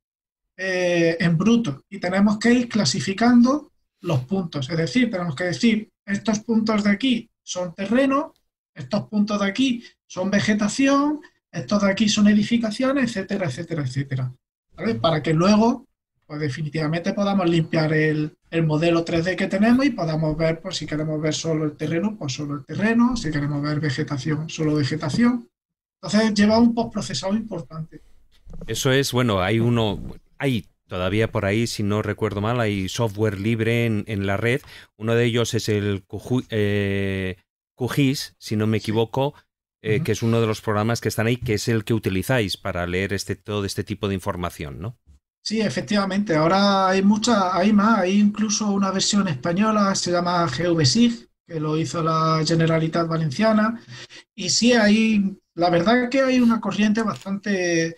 eh, en bruto. Y tenemos que ir clasificando los puntos. Es decir, tenemos que decir, estos puntos de aquí son terreno, estos puntos de aquí son vegetación, estos de aquí son edificaciones, etcétera, etcétera, etcétera. Para que luego, pues definitivamente podamos limpiar el, el modelo 3D que tenemos y podamos ver, pues si queremos ver solo el terreno, pues solo el terreno, si queremos ver vegetación, solo vegetación. Entonces lleva un postprocesado importante. Eso es, bueno, hay uno, hay todavía por ahí, si no recuerdo mal, hay software libre en, la red. Uno de ellos es el QGIS, eh, si no me equivoco. Eh, que es uno de los programas que están ahí, que es el que utilizáis para leer este, todo este tipo de información, ¿no? Sí, efectivamente. Ahora hay muchas, hay más. Hay incluso una versión española, se llama GVSIG, que lo hizo la Generalitat Valenciana. Y sí, hay, la verdad es que hay una corriente bastante,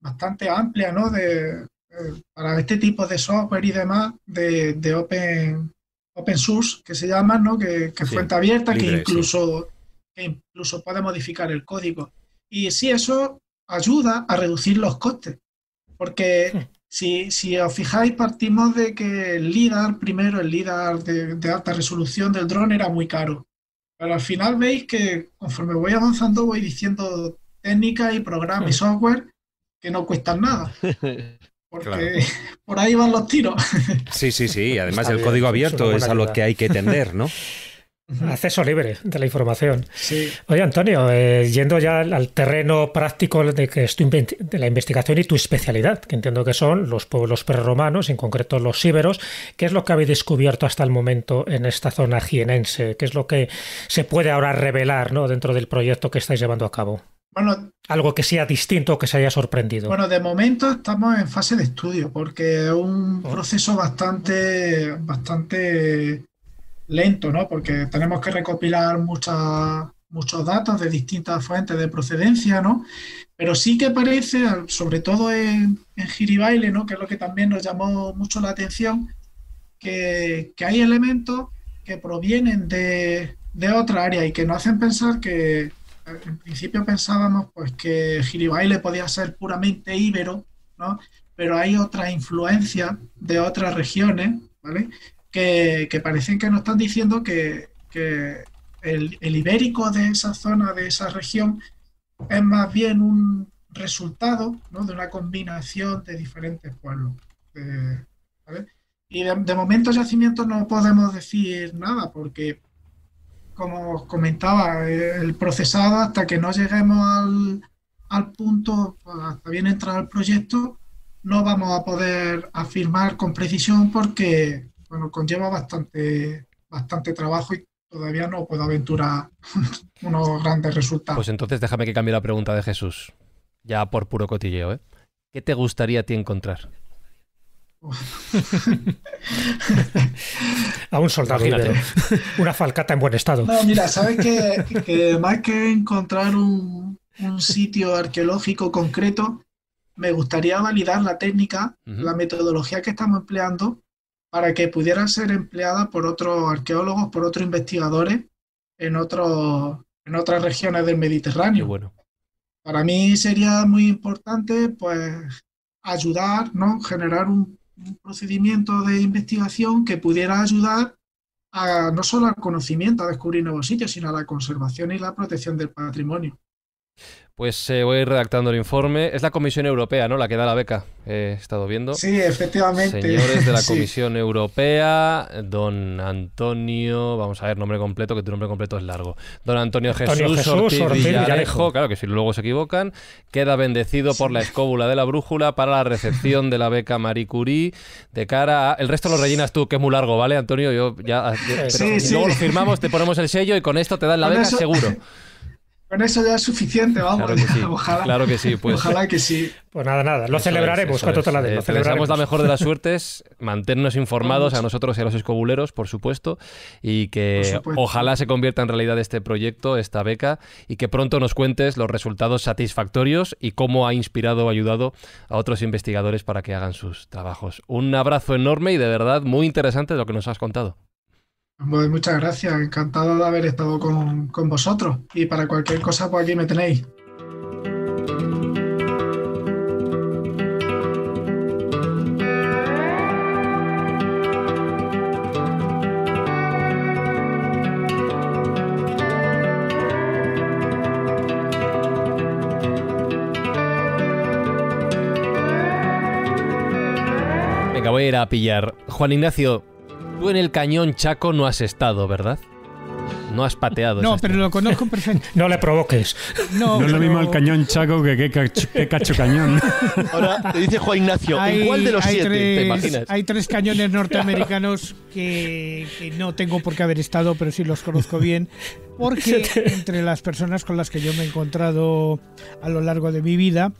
bastante amplia, ¿no? De, eh, para este tipo de software y demás de, open, open source que se llama, ¿no? Que, que fuente abierta, que incluso, que incluso puede modificar el código. Y sí, eso ayuda a reducir los costes. Porque hmm. Si, os fijáis, partimos de que el LIDAR, primero el LIDAR de, alta resolución del dron era muy caro. Pero al final veis que conforme voy avanzando voy diciendo técnicas y programas y software que no cuestan nada. Porque por ahí van los tiros. Sí, sí, sí. Además el código abierto es, es a lo que hay que tender, ¿no? Acceso libre de la información. Sí. Oye, Antonio, eh, yendo ya al terreno práctico de, que es de la investigación y tu especialidad, que entiendo que son los pueblos prerromanos, en concreto los íberos, ¿qué es lo que habéis descubierto hasta el momento en esta zona jienense? ¿Qué es lo que se puede ahora revelar dentro del proyecto que estáis llevando a cabo? Bueno, algo que sea distinto o que se haya sorprendido. Bueno, de momento estamos en fase de estudio porque es un oh. proceso bastante, bastante lento, ¿no? Porque tenemos que recopilar muchas muchos datos de distintas fuentes de procedencia, ¿no? Pero sí que parece, sobre todo en, en Giribaile, ¿no? Que es lo que también nos llamó mucho la atención, que, hay elementos que provienen de, otra área y que nos hacen pensar que, en principio pensábamos pues que Giribaile podía ser puramente íbero, ¿no? Pero hay otra influencia de otras regiones, ¿vale? que, parecen que nos están diciendo que, el, ibérico de esa zona, de esa región, es más bien un resultado de una combinación de diferentes pueblos. Y de, de, momento Yacimiento, no podemos decir nada porque, como os comentaba, el procesado hasta que no lleguemos al, al punto, hasta bien entrar al proyecto, no vamos a poder afirmar con precisión porque bueno, conlleva bastante, bastante trabajo y todavía no puedo aventurar unos grandes resultados. Pues entonces déjame que cambie la pregunta de Jesús, ya por puro cotilleo. ¿eh? ¿Qué te gustaría a ti encontrar? a un soldado Una falcata en buen estado. mira, sabes que, más que encontrar un, sitio arqueológico concreto, me gustaría validar la técnica, la metodología que estamos empleando para que pudieran ser empleadas por otros arqueólogos, por otros investigadores en, en otras regiones del Mediterráneo. Bueno. Para mí sería muy importante pues, ayudar, ¿no? generar un, un procedimiento de investigación que pudiera ayudar a, no solo al conocimiento, a descubrir nuevos sitios, sino a la conservación y la protección del patrimonio. Pues se eh, voy a ir redactando el informe. Es la Comisión Europea, ¿no? La que da la beca. Eh, he estado viendo. Sí, efectivamente. Señores de la Comisión Europea, don Antonio, vamos a ver, nombre completo, que tu nombre completo es largo. Don Antonio, Jesús, Ortiz, Villarejo, claro que si luego se equivocan, queda bendecido por la escóbula de la brújula para la recepción de la beca Marie Curie de cara a... El resto lo rellenas tú, que es muy largo, ¿vale, Antonio? Yo ya... luego lo firmamos, te ponemos el sello y con esto te dan la beca seguro. Con eso ya es suficiente, vamos. Ojalá, que, sí pues. ojalá que sí. Pues nada, nada. Lo celebraremos, cuatro es, eh, la mejor de las suertes, mantenernos informados a nosotros y a los escobuleros, por supuesto, y que ojalá se convierta en realidad este proyecto, esta beca, y que pronto nos cuentes los resultados satisfactorios y cómo ha inspirado o ayudado a otros investigadores para que hagan sus trabajos. Un abrazo enorme y de verdad muy interesante lo que nos has contado. Pues muchas gracias, encantado de haber estado con, vosotros y para cualquier cosa pues aquí me tenéis. Me voy a ir a pillar. Juan Ignacio, Tú en el cañón Chaco no has estado, ¿verdad? No has pateado. No, pero lo conozco perfectamente. No le provoques. No, es lo mismo el cañón Chaco que cacho, cañón. Ahora te dice Juan Ignacio, hay, ¿cuál de los siete tres, te imaginas? Hay tres cañones norteamericanos que, no tengo por qué haber estado, pero sí los conozco bien. Porque entre las personas con las que yo me he encontrado a lo largo de mi vida,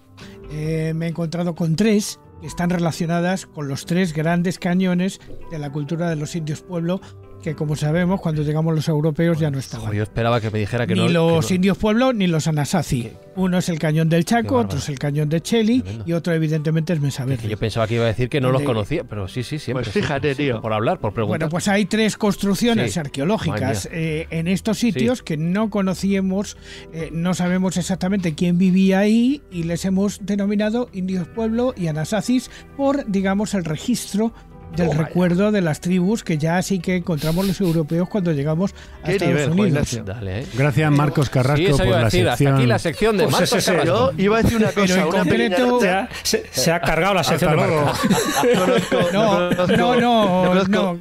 eh, me he encontrado con tres están relacionadas con los tres grandes cañones de la cultura de los indios pueblo que como sabemos, cuando llegamos los europeos ya no estaban. yo esperaba que me dijera que no. Ni los indios pueblos ni los anasazi. Uno es el cañón del Chaco, otro es el cañón de Cheli y otro evidentemente es Verde. Yo pensaba que iba a decir que no los conocía, pero sí, sí, siempre. Pues fíjate, tío. Por hablar, por preguntar. Bueno, pues hay tres construcciones arqueológicas eh, en estos sitios que no conocíamos, eh, no sabemos exactamente quién vivía ahí y les hemos denominado indios pueblo y anasazis por, digamos, el registro del recuerdo de las tribus que ya sí que encontramos los europeos cuando llegamos eh. a Estados Unidos. Gracias Marcos Carrasco por la sección. Hasta aquí la sección de pues Yo iba a decir una cosa, se, ha cargado la sección no, no, no, no, no,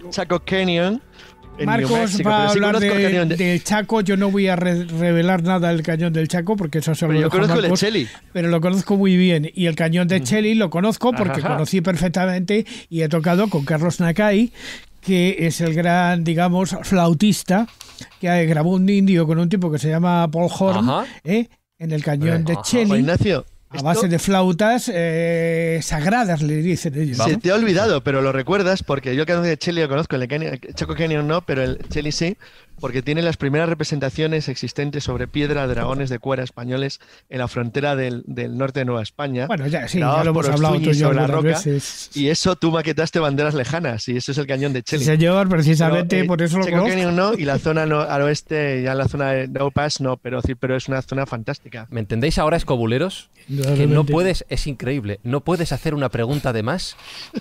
Marcos va a hablar de, del Chaco. Yo no voy a revelar nada del cañón del Chaco porque eso es. lo Yo conozco Cheli. Pero lo conozco muy bien. Y el cañón de Cheli lo conozco porque conocí perfectamente y he tocado con Carlos Nakai, que es el gran, digamos, flautista que grabó un indio con un tipo que se llama Paul Horn ¿eh? en el cañón de Cheli a base de flautas eh, sagradas, le dicen ellos. Se te he olvidado, pero lo recuerdas porque yo el canon de chile lo conozco, el de no, pero el chile sí porque tiene las primeras representaciones existentes sobre piedra dragones de cuera españoles en la frontera del, norte de Nueva España. Bueno, ya, sí, lo hemos hablado y Y eso tú maquetaste banderas lejanas, y eso es el cañón de Chile. Sí, señor, precisamente por eh, eso lo conozco. no, y la zona al oeste, ya la zona de No Pass no, pero, es una zona fantástica. ¿Me entendéis ahora, escobuleros? que no puedes, es increíble, no puedes hacer una pregunta de más,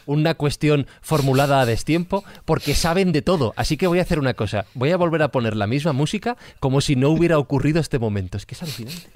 una cuestión formulada a destiempo, porque saben de todo. Así que voy a hacer una cosa, voy a volver a poner la misma música como si no hubiera ocurrido este momento. Es que es alucinante.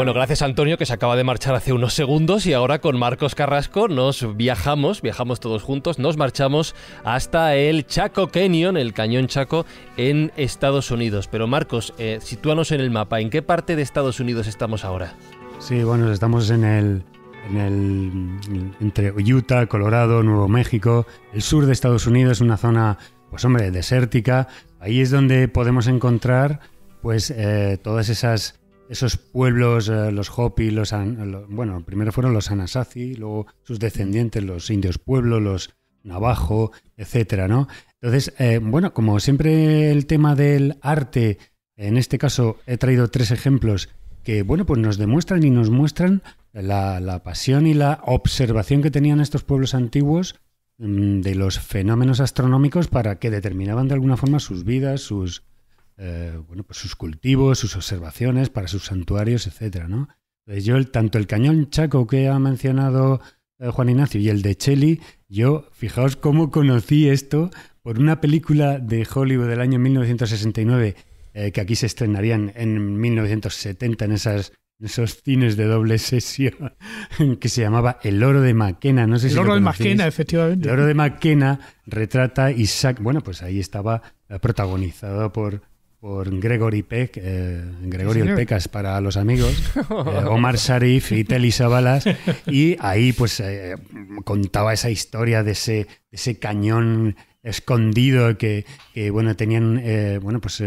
Bueno, gracias Antonio que se acaba de marchar hace unos segundos y ahora con Marcos Carrasco nos viajamos, viajamos todos juntos, nos marchamos hasta el Chaco Canyon, el cañón Chaco en Estados Unidos. Pero Marcos, eh, sitúanos en el mapa, ¿en qué parte de Estados Unidos estamos ahora? Sí, bueno, estamos en el en el, entre Utah, Colorado, Nuevo México, el sur de Estados Unidos, una zona, pues hombre, desértica. Ahí es donde podemos encontrar, pues, eh, todas esas esos pueblos, eh, los Hopi, los, bueno, primero fueron los Anasazi, luego sus descendientes, los indios pueblo, los Navajo, etcétera, ¿no? Entonces, eh, bueno, como siempre el tema del arte, en este caso he traído tres ejemplos que, bueno, pues nos demuestran y nos muestran la, la pasión y la observación que tenían estos pueblos antiguos mm, de los fenómenos astronómicos para que determinaban de alguna forma sus vidas, sus, eh, bueno, pues sus cultivos, sus observaciones para sus santuarios, etcétera ¿no? yo, el, tanto el cañón Chaco que ha mencionado eh, Juan Ignacio y el de Cheli, yo, fijaos cómo conocí esto por una película de Hollywood del año 1969, eh, que aquí se estrenarían en 1970 en esas esos cines de doble sesión que se llamaba El Oro de Maquena. No el Oro de Maquena, efectivamente. El Oro de Maquena retrata Isaac. Bueno, pues ahí estaba protagonizado por por Gregory Peck, eh, Gregorio Pecas para los amigos, eh, Omar Sharif y Telly y ahí pues eh, contaba esa historia de ese, cañón escondido que, bueno tenían bueno pues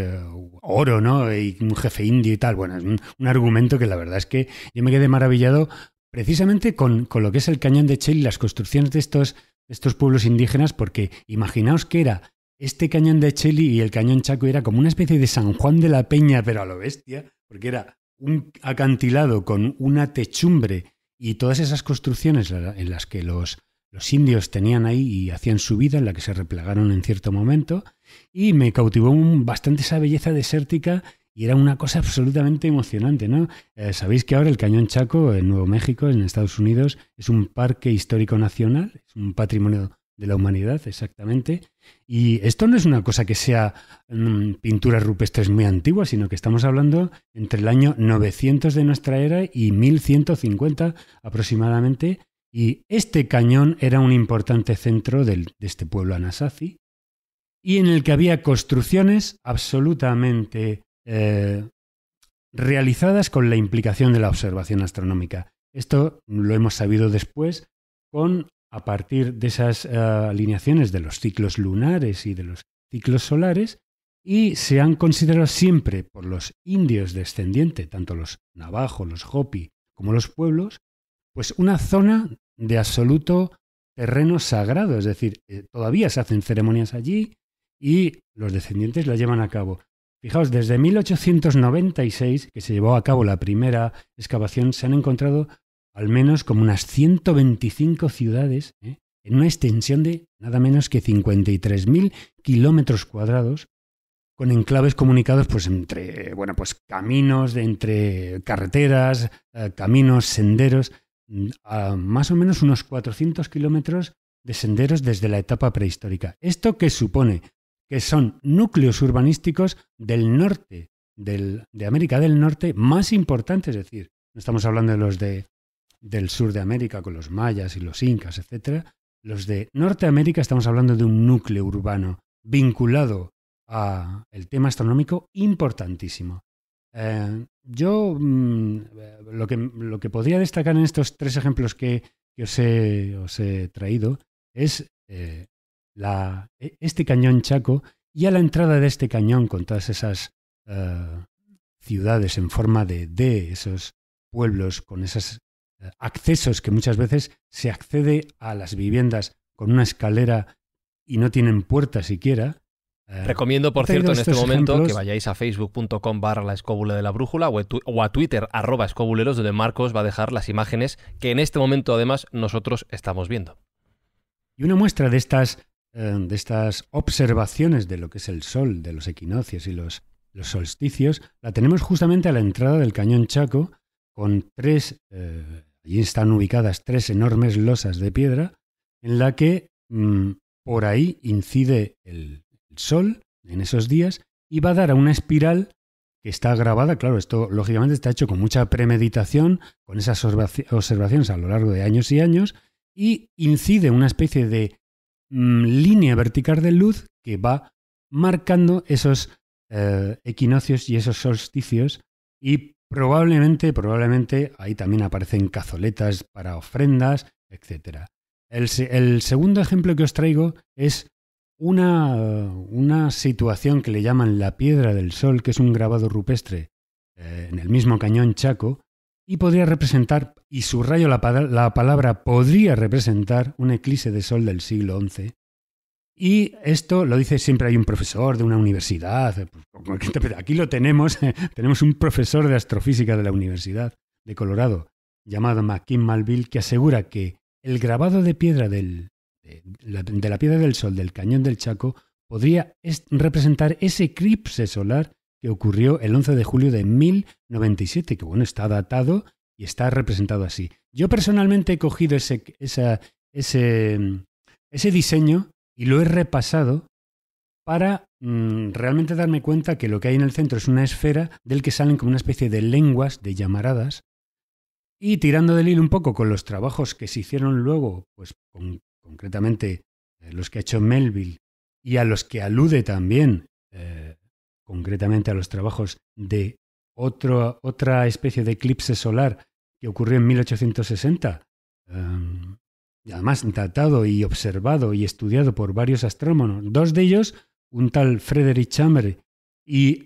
oro no y un jefe indio y tal bueno es un, argumento que la verdad es que yo me quedé maravillado precisamente con, con lo que es el cañón de Chile las construcciones de estos estos pueblos indígenas porque imaginaos que era este cañón de Cheli y el cañón Chaco era como una especie de San Juan de la Peña, pero a lo bestia, porque era un acantilado con una techumbre y todas esas construcciones en las que los, indios tenían ahí y hacían su vida, en la que se replegaron en cierto momento, y me cautivó bastante esa belleza desértica y era una cosa absolutamente emocionante, ¿no? Eh, sabéis que ahora el Cañón Chaco en Nuevo México, en Estados Unidos, es un parque histórico nacional, es un patrimonio de la humanidad, exactamente. Y esto no es una cosa que sea mm, pinturas rupestres muy antiguas, sino que estamos hablando entre el año 900 de nuestra era y 1150 aproximadamente. Y este cañón era un importante centro de este pueblo Anasazi, y en el que había construcciones absolutamente eh, realizadas con la implicación de la observación astronómica. Esto lo hemos sabido después con a partir de esas eh, alineaciones de los ciclos lunares y de los ciclos solares y se han considerado siempre por los indios descendientes, tanto los navajos, los hopi como los pueblos, pues una zona de absoluto terreno sagrado, es decir, eh, todavía se hacen ceremonias allí y los descendientes la llevan a cabo. Fijaos, desde 1896, que se llevó a cabo la primera excavación, se han encontrado al menos como unas 125 ciudades, ¿eh? en una extensión de nada menos que 53.000 kilómetros cuadrados, con enclaves comunicados pues, entre bueno, pues, caminos, de, entre carreteras, eh, caminos, senderos, mm, a más o menos unos 400 kilómetros de senderos desde la etapa prehistórica. ¿Esto que supone? Que son núcleos urbanísticos del norte, de América del Norte, más importantes, es decir, no estamos hablando de los de del sur de América con los mayas y los incas, etc., los de Norteamérica estamos hablando de un núcleo urbano vinculado a el tema astronómico importantísimo. Eh, yo mm, lo, que, lo, que, podría destacar en estos tres ejemplos que, os, he, traído es eh, la, e, este cañón Chaco y a la entrada de este cañón con todas esas eh, ciudades en forma de D, esos pueblos con esas accesos que muchas veces se accede a las viviendas con una escalera y no tienen puerta siquiera. Eh, Recomiendo, por cierto, en este momento que vayáis a facebook.com barra la escóbula de la brújula o, a Twitter arroba escobuleros donde Marcos va a dejar las imágenes que en este momento además nosotros estamos viendo. Y una muestra de estas, eh, de estas observaciones de lo que es el sol, de los equinoccios y los, los solsticios, la tenemos justamente a la entrada del cañón Chaco con tres eh, Allí están ubicadas tres enormes losas de piedra en la que mm, por ahí incide el, sol en esos días y va a dar a una espiral que está grabada, claro, esto lógicamente está hecho con mucha premeditación, con esas observaciones a lo largo de años y años, y incide una especie de mm, línea vertical de luz que va marcando esos equinocios eh, equinoccios y esos solsticios y Probablemente, probablemente, ahí también aparecen cazoletas para ofrendas, etc. El, segundo ejemplo que os traigo es una, una, situación que le llaman la Piedra del Sol, que es un grabado rupestre eh, en el mismo cañón Chaco, y podría representar, y subrayo la, la palabra podría representar, un eclipse de sol del siglo XI, y esto lo dice siempre hay un profesor de una universidad. Aquí lo tenemos, tenemos un profesor de astrofísica de la Universidad de Colorado, llamado McKim Malville, que asegura que el grabado de piedra del, de, la, piedra del Sol del cañón del Chaco podría representar ese eclipse solar que ocurrió el 11 de julio de 1097, que bueno, está datado y está representado así. Yo personalmente he cogido ese, ese diseño y lo he repasado para mm, realmente darme cuenta que lo que hay en el centro es una esfera del que salen como una especie de lenguas, de llamaradas, y tirando del hilo un poco con los trabajos que se hicieron luego, pues con, concretamente eh, los que ha hecho Melville y a los que alude también, eh, concretamente a los trabajos de otro, otra especie de eclipse solar que ocurrió en 1860, además tratado y observado y estudiado por varios astrónomos, dos de ellos, un tal Frederick Chamber y,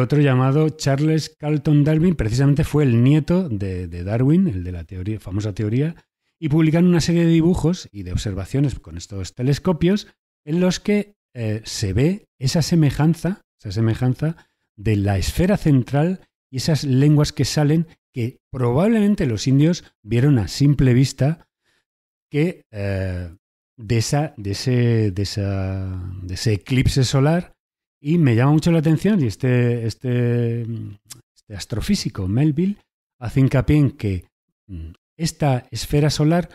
otro llamado Charles Carlton Darwin, precisamente fue el nieto de, Darwin, el de la famosa teoría, y publican una serie de dibujos y de observaciones con estos telescopios en los que eh, se ve esa semejanza, esa semejanza de la esfera central y esas lenguas que salen que probablemente los indios vieron a simple vista que eh, de, esa, de, ese, de, esa, de ese eclipse solar y me llama mucho la atención y este, este, mm, este astrofísico Melville hace hincapié en que mm, esta esfera solar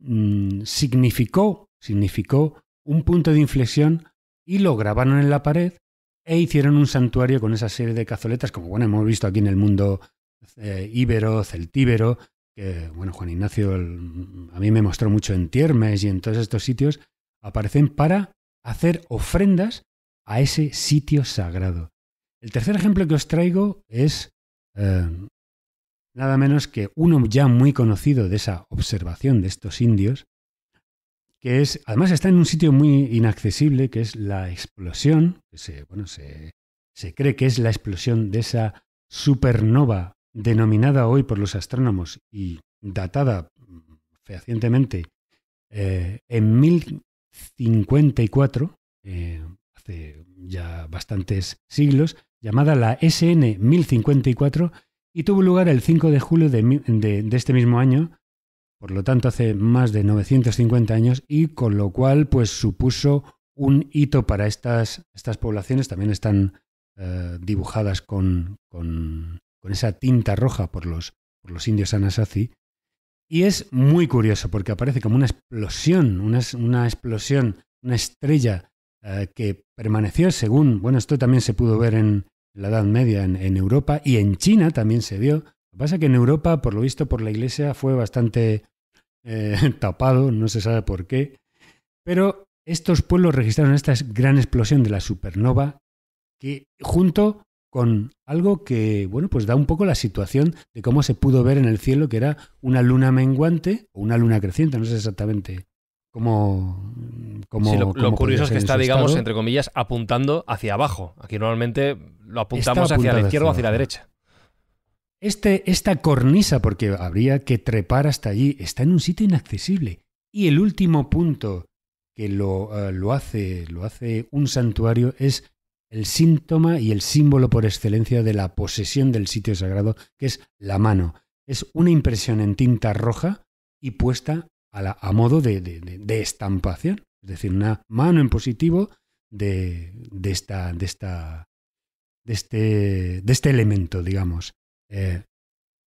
mm, significó, significó un punto de inflexión y lo grabaron en la pared e hicieron un santuario con esa serie de cazoletas, como bueno, hemos visto aquí en el mundo eh, íbero, celtíbero, que, bueno, Juan Ignacio a mí me mostró mucho en Tiermes y en todos estos sitios, aparecen para hacer ofrendas a ese sitio sagrado. El tercer ejemplo que os traigo es eh, nada menos que uno ya muy conocido de esa observación de estos indios, que es, además está en un sitio muy inaccesible, que es la explosión, que se cree que es la explosión de esa supernova denominada hoy por los astrónomos y datada fehacientemente eh, en 1054, eh, hace ya bastantes siglos, llamada la SN 1054, y tuvo lugar el 5 de julio de, este mismo año, por lo tanto hace más de 950 años, y con lo cual pues supuso un hito para estas, estas poblaciones, también están eh, dibujadas con con esa tinta roja por los, por los indios Anasazi. Y es muy curioso porque aparece como una explosión, una, explosión, una estrella eh, que permaneció según, bueno, esto también se pudo ver en la Edad Media en, Europa y en China también se vio. Lo que pasa es que en Europa, por lo visto, por la Iglesia fue bastante eh, tapado, no se sabe por qué. Pero estos pueblos registraron esta gran explosión de la supernova que junto con algo que, bueno, pues da un poco la situación de cómo se pudo ver en el cielo, que era una luna menguante o una luna creciente, no sé exactamente cómo... lo, curioso es que está, digamos, entre comillas, apuntando hacia abajo. Aquí normalmente lo apuntamos hacia la izquierda o hacia la derecha. Este, esta cornisa, porque habría que trepar hasta allí, está en un sitio inaccesible. Y el último punto que lo, eh, lo, hace, lo hace un santuario es el síntoma y el símbolo por excelencia de la posesión del sitio sagrado, que es la mano. Es una impresión en tinta roja y puesta a, modo de, estampación, es decir, una mano en positivo de, de esta, de este, este, elemento, digamos. Eh,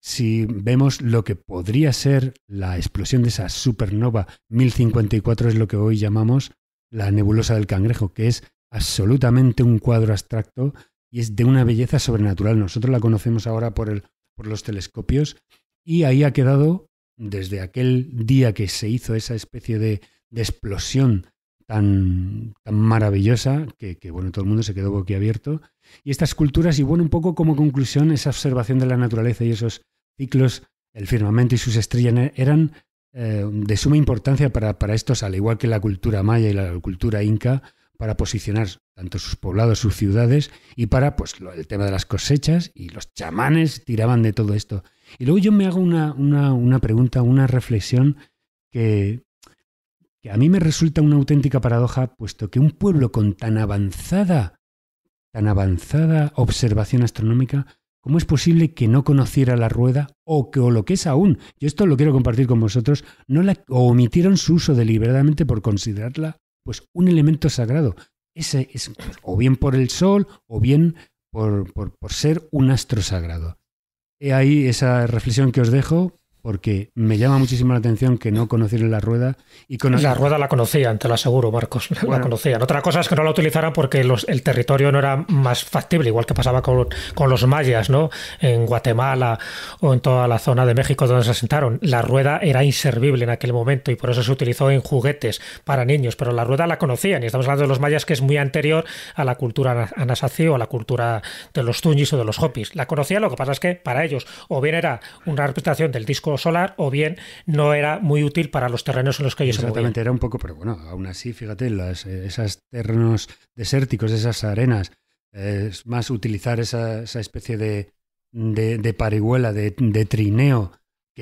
si vemos lo que podría ser la explosión de esa supernova 1054, es lo que hoy llamamos la nebulosa del cangrejo, que es absolutamente un cuadro abstracto y es de una belleza sobrenatural. Nosotros la conocemos ahora por, el, por los telescopios y ahí ha quedado, desde aquel día que se hizo esa especie de, explosión tan, tan maravillosa, que, bueno, todo el mundo se quedó boquiabierto. Y estas culturas, y bueno, un poco como conclusión, esa observación de la naturaleza y esos ciclos, el firmamento y sus estrellas eran eh, de suma importancia para, para estos, al igual que la cultura maya y la cultura inca, para posicionar tanto sus poblados, sus ciudades y para pues el tema de las cosechas y los chamanes tiraban de todo esto. Y luego yo me hago una, una, pregunta, una reflexión que, que a mí me resulta una auténtica paradoja, puesto que un pueblo con tan avanzada, tan avanzada observación astronómica, ¿cómo es posible que no conociera la rueda o que o lo que es aún? Yo esto lo quiero compartir con vosotros, no la o omitieron su uso deliberadamente por considerarla pues un elemento sagrado. Ese es pues, o bien por el sol o bien por, por ser un astro sagrado. He ahí esa reflexión que os dejo porque me llama muchísimo la atención que no conocieran la rueda y La rueda la conocían, te lo aseguro, Marcos, la conocían. Otra cosa es que no la utilizaran porque los, el territorio no era más factible, igual que pasaba con, los mayas, ¿no? En Guatemala o en toda la zona de México donde se asentaron. La rueda era inservible en aquel momento y por eso se utilizó en juguetes para niños, pero la rueda la conocían y estamos hablando de los mayas que es muy anterior a la cultura anasazi o a la cultura de los tuñis o de los hopis. La conocían, lo que pasa es que para ellos o bien era una representación del disco solar o bien no era muy útil para los terrenos en los que ellos Exactamente, era un poco, pero bueno, aún así, fíjate, las, eh, esas terrenos desérticos, esas arenas, eh, es más utilizar esa, esa especie de, de, de, parihuela, de trineo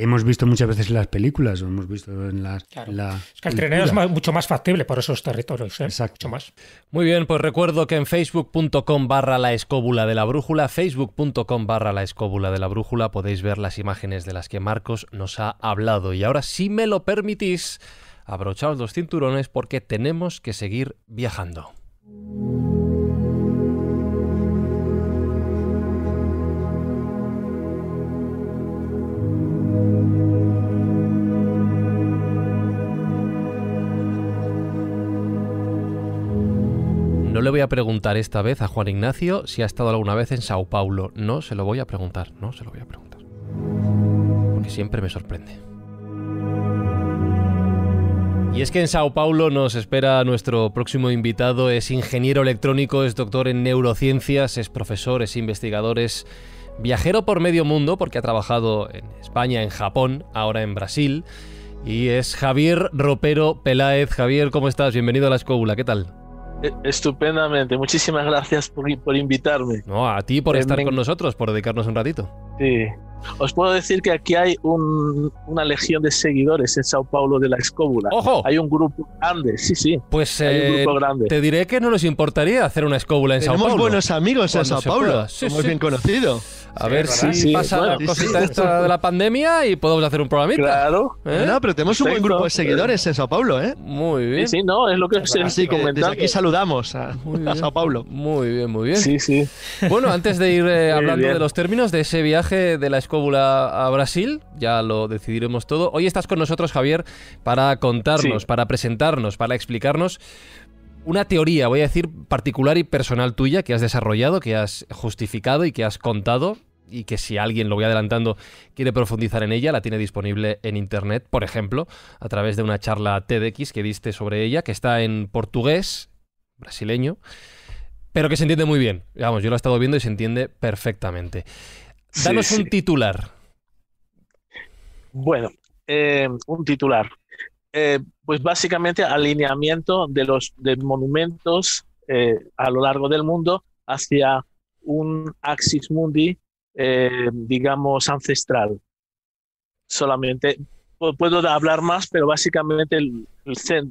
hemos visto muchas veces en las películas o hemos visto en las... Claro. es que el trenero es mucho más factible por esos territorios, ¿eh? Exacto. Mucho más. Muy bien, pues recuerdo que en facebook.com barra la escóbula de la brújula, facebook.com barra la escóbula de la brújula podéis ver las imágenes de las que Marcos nos ha hablado. Y ahora, si me lo permitís, abrochaos los cinturones porque tenemos que seguir viajando. le voy a preguntar esta vez a Juan Ignacio si ha estado alguna vez en Sao Paulo. No se lo voy a preguntar, no se lo voy a preguntar. Porque siempre me sorprende. Y es que en Sao Paulo nos espera nuestro próximo invitado, es ingeniero electrónico, es doctor en neurociencias, es profesor, es investigador, es viajero por medio mundo porque ha trabajado en España, en Japón, ahora en Brasil, y es Javier Ropero Peláez. Javier, ¿cómo estás? Bienvenido a la escuela, ¿qué tal? E-, estupendamente, muchísimas gracias por, invitarme. No, a ti por eh, estar con nosotros, por dedicarnos un ratito. Sí. Os puedo decir que aquí hay una legión de seguidores en Sao Paulo de la Escóbula. ¡Ojo! Hay un grupo grande, sí, sí. Pues eh, te diré que no nos importaría hacer una escóbula en Sao Paulo. Somos buenos amigos en Sao Paulo. Sí, Somos bien conocidos. A ver si pasa la cosita de la pandemia y podemos hacer un programita. Claro. ¿Eh? No, pero tenemos un buen grupo de seguidores en Sao Paulo, ¿eh? Muy bien. Sí, no, es lo que se Así que desde aquí saludamos a, Sao Paulo. Muy bien, muy bien. Sí, sí. Bueno, antes de ir eh, hablando de los términos de ese viaje de la escóbula a Brasil, ya lo decidiremos todo. Hoy estás con nosotros, Javier, para contarnos, para presentarnos, para explicarnos una teoría, voy a decir, particular y personal tuya que has desarrollado, que has justificado y que has contado y que si alguien, lo voy adelantando, quiere profundizar en ella, la tiene disponible en internet, por ejemplo, a través de una charla TEDx que diste sobre ella, que está en portugués, brasileño, pero que se entiende muy bien. Vamos, yo lo he estado viendo y se entiende perfectamente. Danos un titular. Bueno, eh, un titular. Eh, pues básicamente alineamiento de los monumentos eh, a lo largo del mundo hacia un axis mundi eh, digamos, ancestral. Solamente puedo hablar más, pero básicamente el,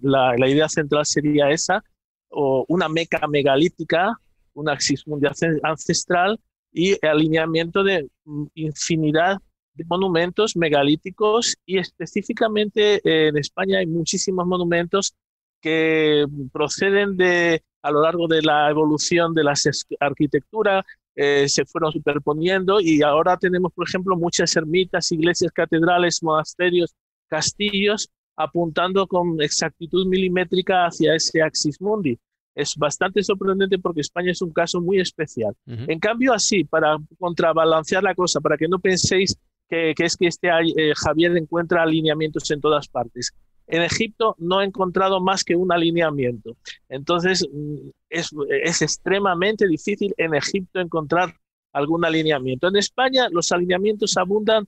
la, idea central sería esa, o una meca megalítica, un axis mundial ancestral y alineamiento de mm, infinidad de monumentos megalíticos y específicamente eh, en España hay muchísimos monumentos que proceden de a lo largo de la evolución de la arquitectura, eh, se fueron superponiendo y ahora tenemos, por ejemplo, muchas ermitas, iglesias, catedrales, monasterios, castillos, apuntando con exactitud milimétrica hacia ese axis mundi. Es bastante sorprendente porque España es un caso muy especial. En cambio, así, para contrabalancear la cosa, para que no penséis que, es que este eh, Javier encuentra alineamientos en todas partes en Egipto no he encontrado más que un alineamiento. Entonces, mm, es, extremadamente difícil en Egipto encontrar algún alineamiento. En España los alineamientos abundan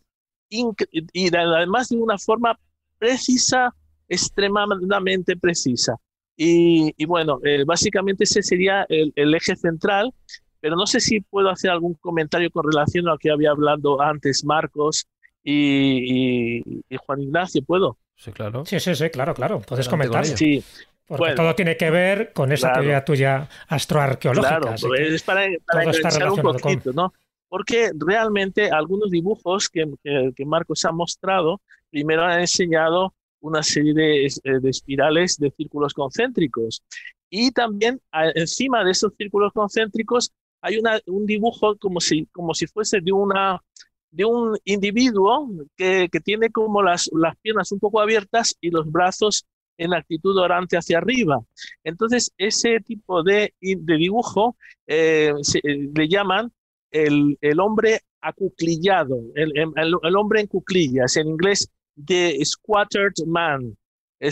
y además de una forma precisa, extremadamente precisa. Y, bueno, eh, básicamente ese sería el, eje central, pero no sé si puedo hacer algún comentario con relación a lo que había hablado antes Marcos y Juan Ignacio, ¿puedo? Sí, claro. Sí, sí, sí, claro, claro. Puedes comentar. Sí. Porque pues, todo tiene que ver con esa teoría tuya astroarqueológica. Claro, es para, para un poquito, ¿no? Porque realmente algunos dibujos que, Marcos ha mostrado, primero han enseñado una serie eh, de, espirales de círculos concéntricos. Y también encima de esos círculos concéntricos hay una, un dibujo como si, como si fuese de una, de un individuo que, tiene como las, piernas un poco abiertas y los brazos en actitud orante hacia arriba. Entonces, ese tipo de, de dibujo eh, eh, le llaman el, hombre acuclillado, el, hombre en cuclillas, en inglés the squattered man. Eh,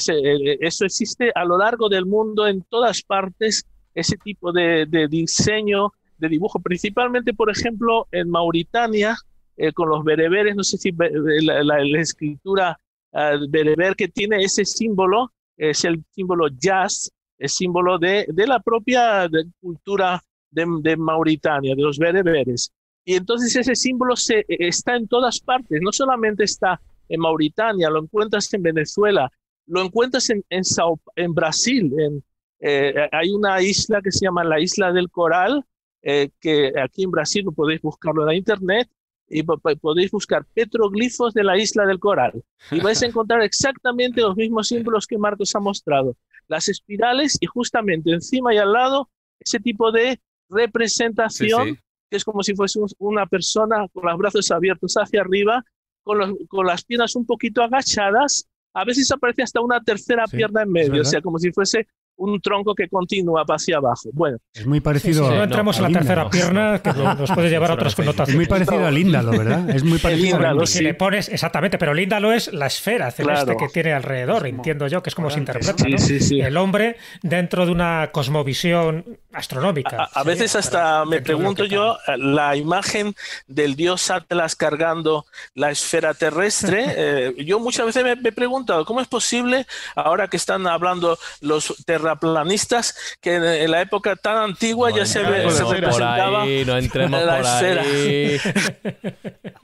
eso existe a lo largo del mundo, en todas partes, ese tipo de diseño, de dibujo, principalmente, por ejemplo, en Mauritania, eh, con los bereberes, no sé si la, escritura ah, bereber que tiene ese símbolo es el símbolo jazz, el símbolo de, de la propia cultura de, de, Mauritania, de los bereberes. Y entonces ese símbolo se, e, está en todas partes, no solamente está en Mauritania, lo encuentras en Venezuela, lo encuentras en, en, Brasil, en, eh, hay una isla que se llama la Isla del Coral, eh, que aquí en Brasil lo podéis buscarlo en la internet, y podéis buscar petroglifos de la isla del coral y vais a encontrar exactamente los mismos símbolos que Marcos ha mostrado. Las espirales y justamente encima y al lado ese tipo de representación que es como si fuese una persona con los brazos abiertos hacia arriba, con, las piernas un poquito agachadas. A veces aparece hasta una tercera pierna en medio, o sea, como si fuese un tronco que continúa hacia abajo. Bueno, es muy parecido. no, entramos en la tercera pierna, que nos puede llevar a otras connotaciones. Es muy parecido a Líndalo, ¿verdad? Es muy parecido a Líndalo. Si le pones, exactamente, pero Líndalo es la esfera celeste que tiene alrededor, entiendo yo, que es como se interpreta el hombre dentro de una cosmovisión astronómica. A, veces hasta me pregunto yo eh, la imagen del dios Atlas cargando la esfera terrestre. Eh, yo muchas veces me, he preguntado, ¿cómo es posible, ahora que están hablando los terrestres, planistas que en, la época tan antigua ya se, se representaba la por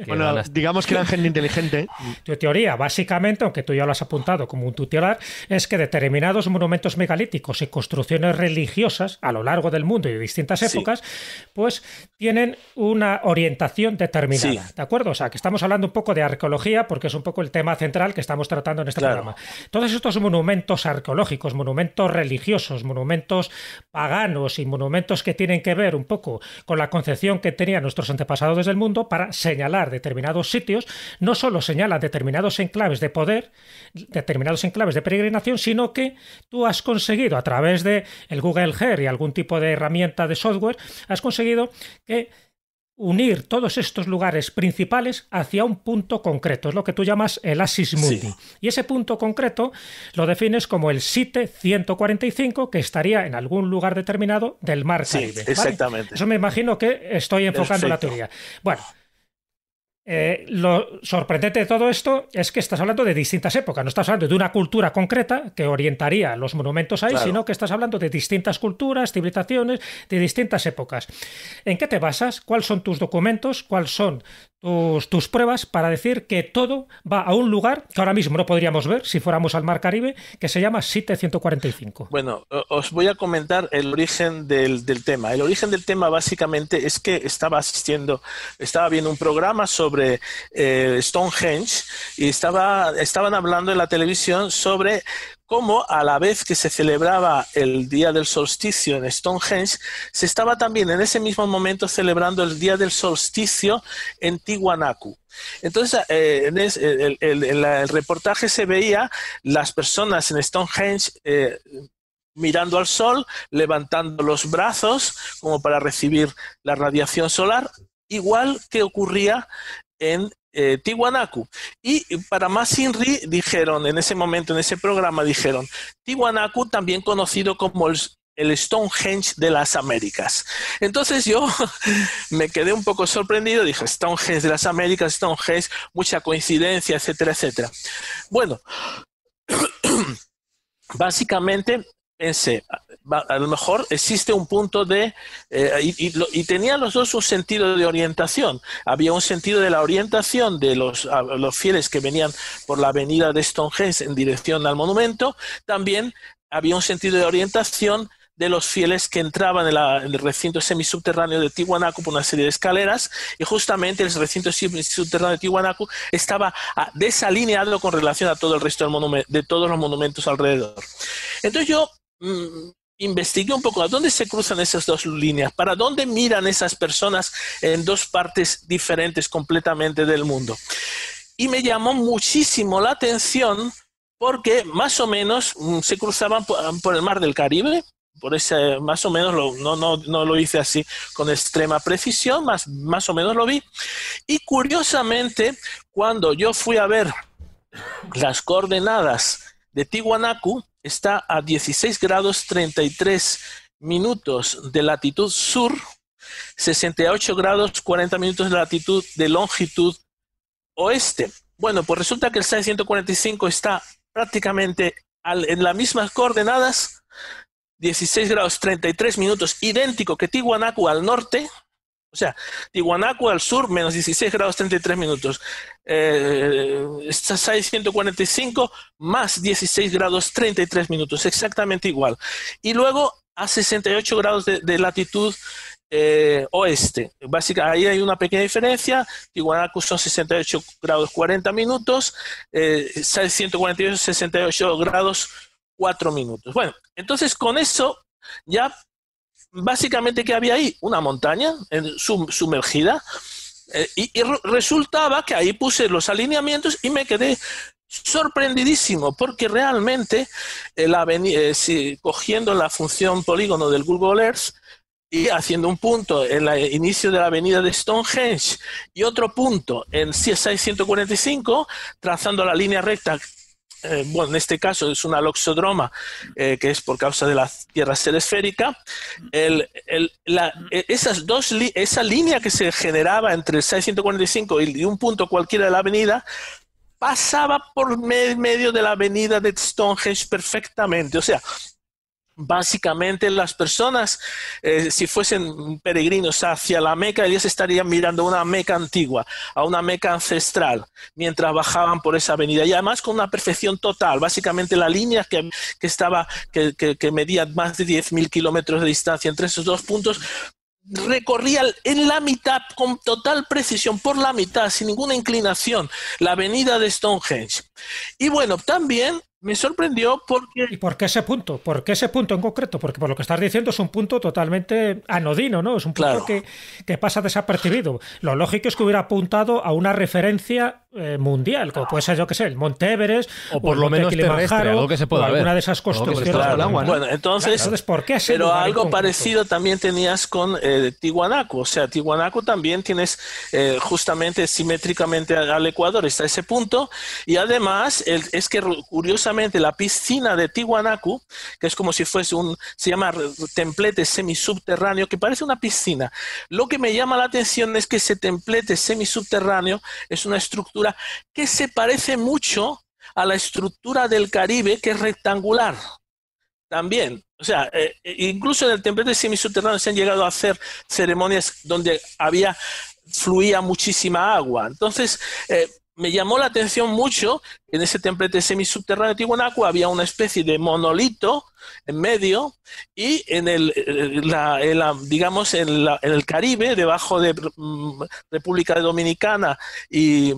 bueno, digamos que eran gente inteligente. Tu teoría, básicamente, aunque tú ya lo has apuntado como un tutelar, es que determinados monumentos megalíticos y construcciones religiosas a lo largo del mundo y de distintas épocas, pues tienen una orientación determinada. ¿De acuerdo? O sea, que estamos hablando un poco de arqueología porque es un poco el tema central que estamos tratando en este programa. Todos estos monumentos arqueológicos, monumentos religiosos, religiosos, monumentos paganos y monumentos que tienen que ver un poco con la concepción que tenían nuestros antepasados desde el mundo para señalar determinados sitios, no solo señalan determinados enclaves de poder, determinados enclaves de peregrinación, sino que tú has conseguido a través de el Google Earth y algún tipo de herramienta de software, has conseguido que unir todos estos lugares principales hacia un punto concreto. Es lo que tú llamas el Asis Mundi, Y ese punto concreto lo defines como el SITE 145, que estaría en algún lugar determinado del mar Caribe. exactamente. Eso me imagino que estoy enfocando la teoría. Bueno, eh, lo sorprendente de todo esto es que estás hablando de distintas épocas, no estás hablando de una cultura concreta que orientaría los monumentos ahí, sino que estás hablando de distintas culturas, civilizaciones, de distintas épocas. ¿En qué te basas? ¿Cuáles son tus documentos? ¿Cuáles son tus, pruebas para decir que todo va a un lugar que ahora mismo no podríamos ver si fuéramos al Mar Caribe, que se llama 745. Bueno, os voy a comentar el origen del, del, tema. El origen del tema básicamente es que estaba asistiendo, estaba viendo un programa sobre eh, Stonehenge y estaba, estaban hablando en la televisión sobre como a la vez que se celebraba el Día del Solsticio en Stonehenge, se estaba también en ese mismo momento celebrando el Día del Solsticio en Tiwanaku. Entonces, eh, en, el, reportaje se veía las personas en Stonehenge eh, mirando al sol, levantando los brazos como para recibir la radiación solar, igual que ocurría en eh, Tiwanaku. Y para más Inri dijeron, en ese momento, en ese programa, dijeron, Tiwanaku también conocido como el Stonehenge de las Américas. Entonces yo me quedé un poco sorprendido, dije, Stonehenge de las Américas, Stonehenge, mucha coincidencia, etcétera, etcétera. Bueno, básicamente a lo mejor existe un punto de, eh, y, y, tenían los dos un sentido de orientación. Había un sentido de la orientación de los, fieles que venían por la avenida de Stonehenge en dirección al monumento. También había un sentido de orientación de los fieles que entraban en, el recinto semisubterráneo de Tiwanaku por una serie de escaleras y justamente el recinto semisubterráneo de Tiwanaku estaba ah, desalineado con relación a todo el resto del de todos los monumentos alrededor. Entonces yo Mm, investigué un poco a dónde se cruzan esas dos líneas, para dónde miran esas personas en dos partes diferentes completamente del mundo. Y me llamó muchísimo la atención porque más o menos mm, se cruzaban ah, por el mar del Caribe, por ese, más o menos, no, lo hice así con extrema precisión, más, más o menos lo vi. Y curiosamente, cuando yo fui a ver las coordenadas de Tiwanaku, está a 16 grados 33 minutos de latitud sur, 68 grados 40 minutos de latitud de longitud oeste. Bueno, pues resulta que el S-145 está prácticamente en las mismas coordenadas, 16 grados 33 minutos, idéntico que Tiwanaku al norte, o sea, Tiwanaku al sur, menos 16 grados 33 minutos. Eh, Sasai 145, más 16 grados 33 minutos, exactamente igual. Y luego a 68 grados de, latitud eh, oeste. Básicamente, ahí hay una pequeña diferencia. Tiwanaku son 68 grados 40 minutos, eh, 148, 68 grados 4 minutos. Bueno, entonces con eso ya básicamente, ¿qué había ahí? Una montaña sumergida. Eh, y, resultaba que ahí puse los alineamientos y me quedé sorprendidísimo, porque realmente eh, eh, cogiendo la función polígono del Google Earth y haciendo un punto en el inicio de la avenida de Stonehenge y otro punto en 645, trazando la línea recta eh, bueno, en este caso es una loxodroma, eh, que es por causa de la Tierra ser e, esas dos esa línea que se generaba entre el 645 y un punto cualquiera de la avenida pasaba por medio de la avenida de Stonehenge perfectamente. O sea, Básicamente las personas, eh, si fuesen peregrinos hacia la Meca, ellos estarían mirando una Meca antigua, a una Meca ancestral, mientras bajaban por esa avenida. Y además con una perfección total. Básicamente la línea que, estaba, que, que, medía más de 10.000 kilómetros de distancia entre esos dos puntos, recorría en la mitad, con total precisión, por la mitad, sin ninguna inclinación, la avenida de Stonehenge. Y bueno, también me sorprendió porque... ¿Y por qué ese punto? ¿Por qué ese punto en concreto? Porque por lo que estás diciendo es un punto totalmente anodino, ¿no? Es un punto que, que, pasa desapercibido. Lo lógico es que hubiera apuntado a una referencia eh, mundial, como puede ser, yo que sé, el Monte Everest, o por lo menos terrestre, algo que se pueda ver alguna de esas costumbres Bueno, entonces, ¿por qué Pero algo parecido también tenías con eh, Tiwanaku, o sea, Tiwanaku también tienes eh, justamente simétricamente al Ecuador, está ese punto, y además es que curiosamente la piscina de Tiwanaku, que es como si fuese un, se llama templete semisubterráneo, que parece una piscina. Lo que me llama la atención es que ese templete semisubterráneo es una estructura que se parece mucho a la estructura del Caribe, que es rectangular. También, o sea, eh, eh, incluso en el templo de semisubterráneo se han llegado a hacer ceremonias donde había fluía muchísima agua. Entonces, eh, me llamó la atención mucho que en ese templete semisubterráneo de Tiwanaku había una especie de monolito en medio y en el, eh, la, digamos, en, el Caribe, debajo de mm, República Dominicana y,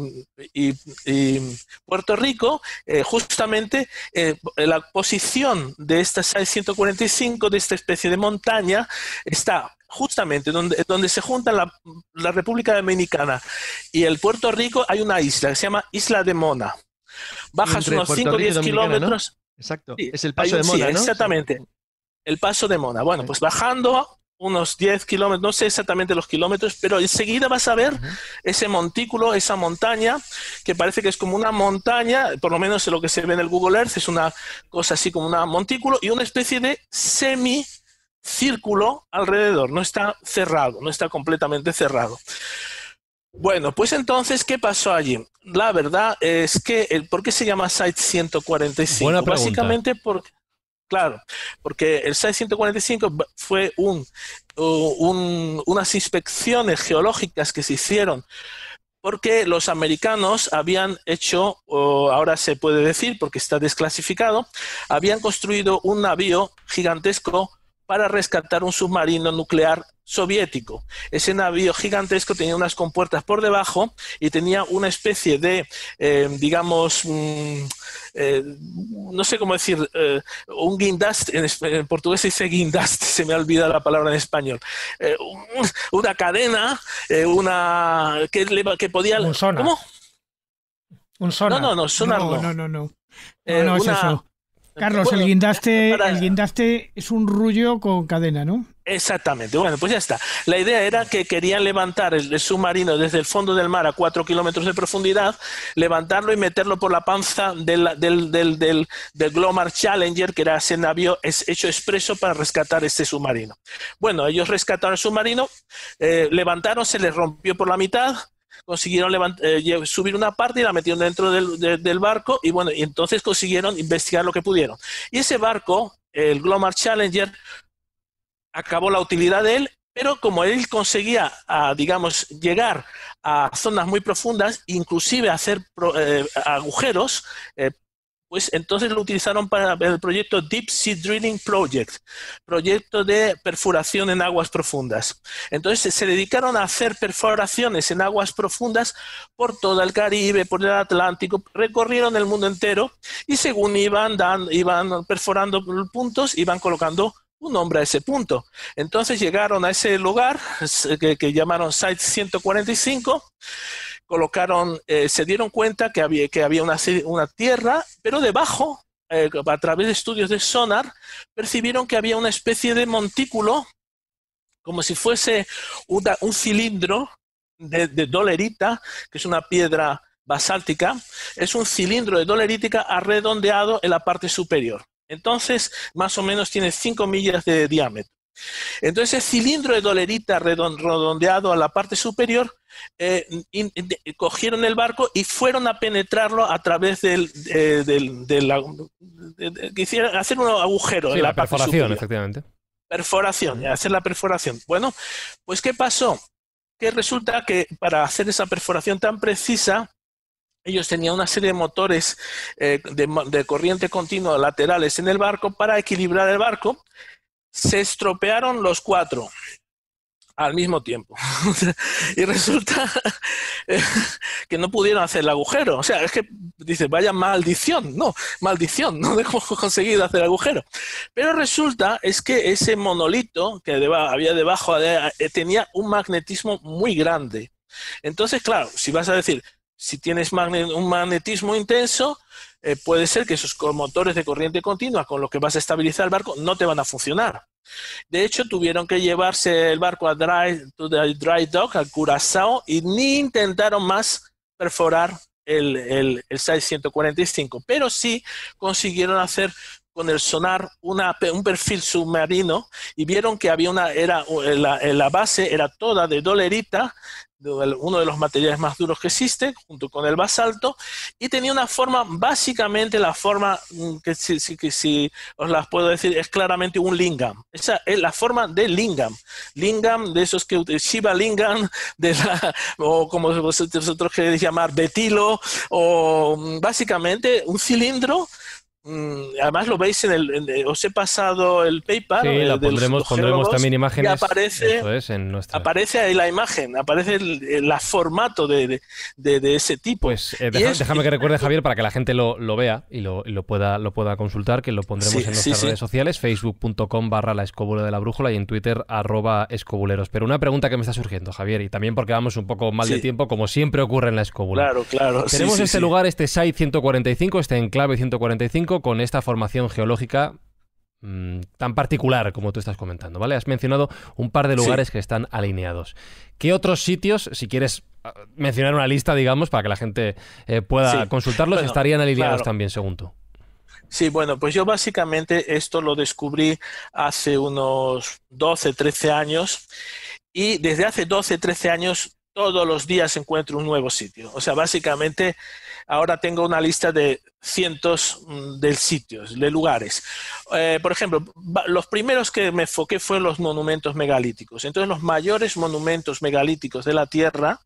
Puerto Rico, eh, justamente eh, la posición de esta 645, de esta especie de montaña, está justamente donde, donde se juntan la, República Dominicana y el Puerto Rico, hay una isla que se llama Isla de Mona. Bajas unos 5 o 10 kilómetros. Exacto, es el paso de Mona. exactamente, el paso de Mona. Bueno, pues bajando unos 10 kilómetros, no sé exactamente los kilómetros, pero enseguida vas a ver ese montículo, esa montaña, que parece que es como una montaña, por lo menos lo que se ve en el Google Earth, es una cosa así como una montículo y una especie de semi círculo alrededor, no está cerrado, no está completamente cerrado. Bueno, pues entonces, ¿qué pasó allí? La verdad es que, el, ¿por qué se llama Site 145? Básicamente porque, claro, porque el Site 145 fue un, unas inspecciones geológicas que se hicieron porque los americanos habían hecho, ahora se puede decir porque está desclasificado, habían construido un navío gigantesco para rescatar un submarino nuclear soviético. Ese navío gigantesco tenía unas compuertas por debajo y tenía una especie de, eh, digamos, mm, eh, no sé cómo decir, eh, un guindaste, en, portugués se dice guindaste, se me ha olvidado la palabra en español, una cadena, una que, podía... Un sonar. ¿Cómo? Un sonar. No, no, no, sonar no. No, no, no. no, Carlos, el, guindaste, es un rullo con cadena, ¿no? Exactamente, bueno, pues ya está. La idea era que querían levantar el, submarino desde el fondo del mar a cuatro kilómetros de profundidad, levantarlo y meterlo por la panza del, Glomar Challenger, que era ese navío hecho expreso para rescatar este submarino. Bueno, ellos rescataron el submarino, eh, levantaron, se les rompió por la mitad, consiguieron eh, subir una parte y la metieron dentro del, barco y bueno, y entonces consiguieron investigar lo que pudieron. Y ese barco, el Glomar Challenger, acabó la utilidad de él, pero como él conseguía, digamos, llegar a zonas muy profundas, inclusive hacer eh, agujeros, eh, pues entonces lo utilizaron para el proyecto Deep Sea Drilling Project, proyecto de perforación en aguas profundas. Entonces se dedicaron a hacer perforaciones en aguas profundas por todo el Caribe, por el Atlántico, recorrieron el mundo entero y según iban, iban perforando puntos, iban colocando un nombre a ese punto. Entonces llegaron a ese lugar que llamaron Site 145 colocaron, eh, se dieron cuenta que había, que había una, una tierra, pero debajo, eh, a través de estudios de sonar, percibieron que había una especie de montículo, como si fuese un cilindro de, dolerita, que es una piedra basáltica, es un cilindro de dolerítica arredondeado en la parte superior. Entonces, más o menos tiene 5 millas de diámetro. Entonces, el cilindro de dolerita redondeado a la parte superior, eh, cogieron el barco y fueron a penetrarlo a través del, eh, hacer un agujero en la, perforación, parte superior. efectivamente. Perforación, hacer la perforación. Bueno, pues ¿qué pasó? Que resulta que para hacer esa perforación tan precisa, ellos tenían una serie de motores eh, de corriente continua laterales en el barco para equilibrar el barco se estropearon los cuatro al mismo tiempo. y resulta que no pudieron hacer el agujero. O sea, es que dice, vaya maldición, no, maldición, no hemos conseguido hacer el agujero. Pero resulta es que ese monolito que había debajo eh, tenía un magnetismo muy grande. Entonces, claro, si vas a decir, si tienes un magnetismo intenso, eh, puede ser que esos motores de corriente continua con los que vas a estabilizar el barco no te van a funcionar. De hecho, tuvieron que llevarse el barco a dry, to the dock, al Curazao, y ni intentaron más perforar el, el, el 645, pero sí consiguieron hacer con el sonar un perfil submarino y vieron que había una era la base era toda de dolerita uno de los materiales más duros que existe, junto con el basalto, y tenía una forma, básicamente la forma mm, que si, si, os las puedo decir, es claramente un lingam. Esa es la forma de lingam. Lingam, de esos que Shiva Lingam, de la, o como vosotros queréis llamar, betilo, o mm, básicamente un cilindro Mm, además lo veis en el, os he pasado el PayPal sí, pondremos, pondremos también imágenes aparece nuestra... aparece ahí la imagen aparece el, formato de, ese tipo pues eh, déjame que recuerde Javier para que la gente lo, vea y lo, lo, pueda lo pueda consultar que lo pondremos en nuestras redes sociales facebook.com barra la escobula de la brújula y en Twitter arroba escobuleros pero una pregunta que me está surgiendo Javier y también porque vamos un poco mal de tiempo como siempre ocurre en la escobula claro claro tenemos este lugar este site 145 este enclave 145 con esta formación geológica mm, tan particular como tú estás comentando, ¿vale? Has mencionado un par de lugares que están alineados. ¿Qué otros sitios, si quieres ah, mencionar una lista, digamos, para que la gente eh, pueda consultarlos, estarían alineados también, según tú? Sí, bueno, pues yo básicamente esto lo descubrí hace unos 12, 13 años y desde hace 12, 13 años todos los días encuentro un nuevo sitio. O sea, básicamente ahora tengo una lista de cientos mm, de sitios, de lugares. Eh, por ejemplo, los primeros que me enfoqué fueron los monumentos megalíticos. Entonces, los mayores monumentos megalíticos de la Tierra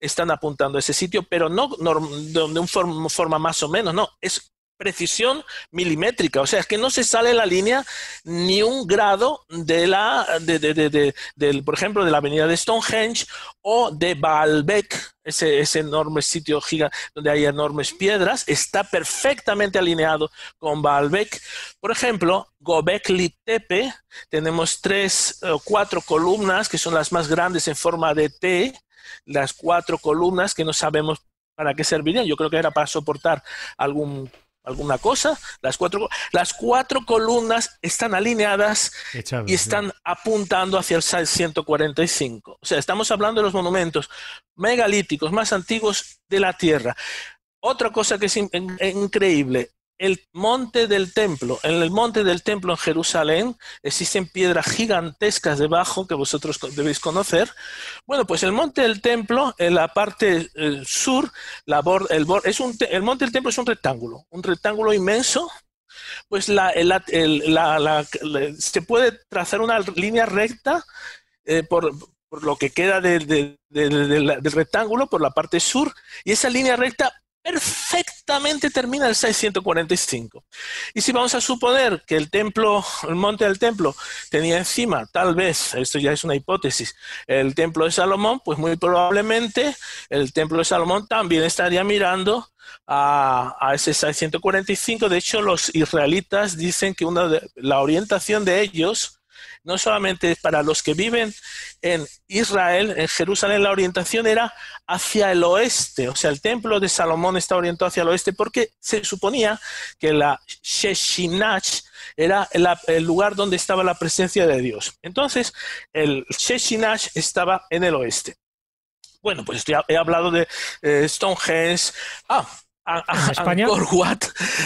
están apuntando a ese sitio, pero no, no de una forma más o menos, no, es precisión milimétrica, o sea, es que no se sale la línea ni un grado de la, de, del, por ejemplo, de la avenida de Stonehenge o de Baalbek, ese, ese enorme sitio gigante donde hay enormes piedras, está perfectamente alineado con Baalbek. Por ejemplo, Gobekli Tepe, tenemos tres o cuatro columnas que son las más grandes en forma de T, las cuatro columnas que no sabemos para qué servirían, yo creo que era para soportar algún alguna cosa. Las cuatro, las cuatro columnas están alineadas y están apuntando hacia el 145. O sea, estamos hablando de los monumentos megalíticos más antiguos de la Tierra. Otra cosa que es increíble, el monte del templo. En el monte del templo en Jerusalén existen piedras gigantescas debajo que vosotros debéis conocer. Bueno, pues el monte del templo, en la parte eh, sur, la el, el monte del templo es un rectángulo, un rectángulo inmenso. Pues la, se puede trazar una línea recta eh, por, lo que queda del rectángulo por la parte sur y esa línea recta perfectamente termina el 645. Y si vamos a suponer que el templo, el monte del templo, tenía encima, tal vez, esto ya es una hipótesis, el templo de Salomón, pues muy probablemente el templo de Salomón también estaría mirando a, ese 645. De hecho, los israelitas dicen que una la orientación de ellos no solamente para los que viven en Israel, en Jerusalén, la orientación era hacia el oeste, o sea, el templo de Salomón está orientado hacia el oeste porque se suponía que la Sheshinach era el lugar donde estaba la presencia de Dios. Entonces, el Sheshinach estaba en el oeste. Bueno, pues ya he hablado de eh, Stonehenge. Ah, España? Angkor Wat.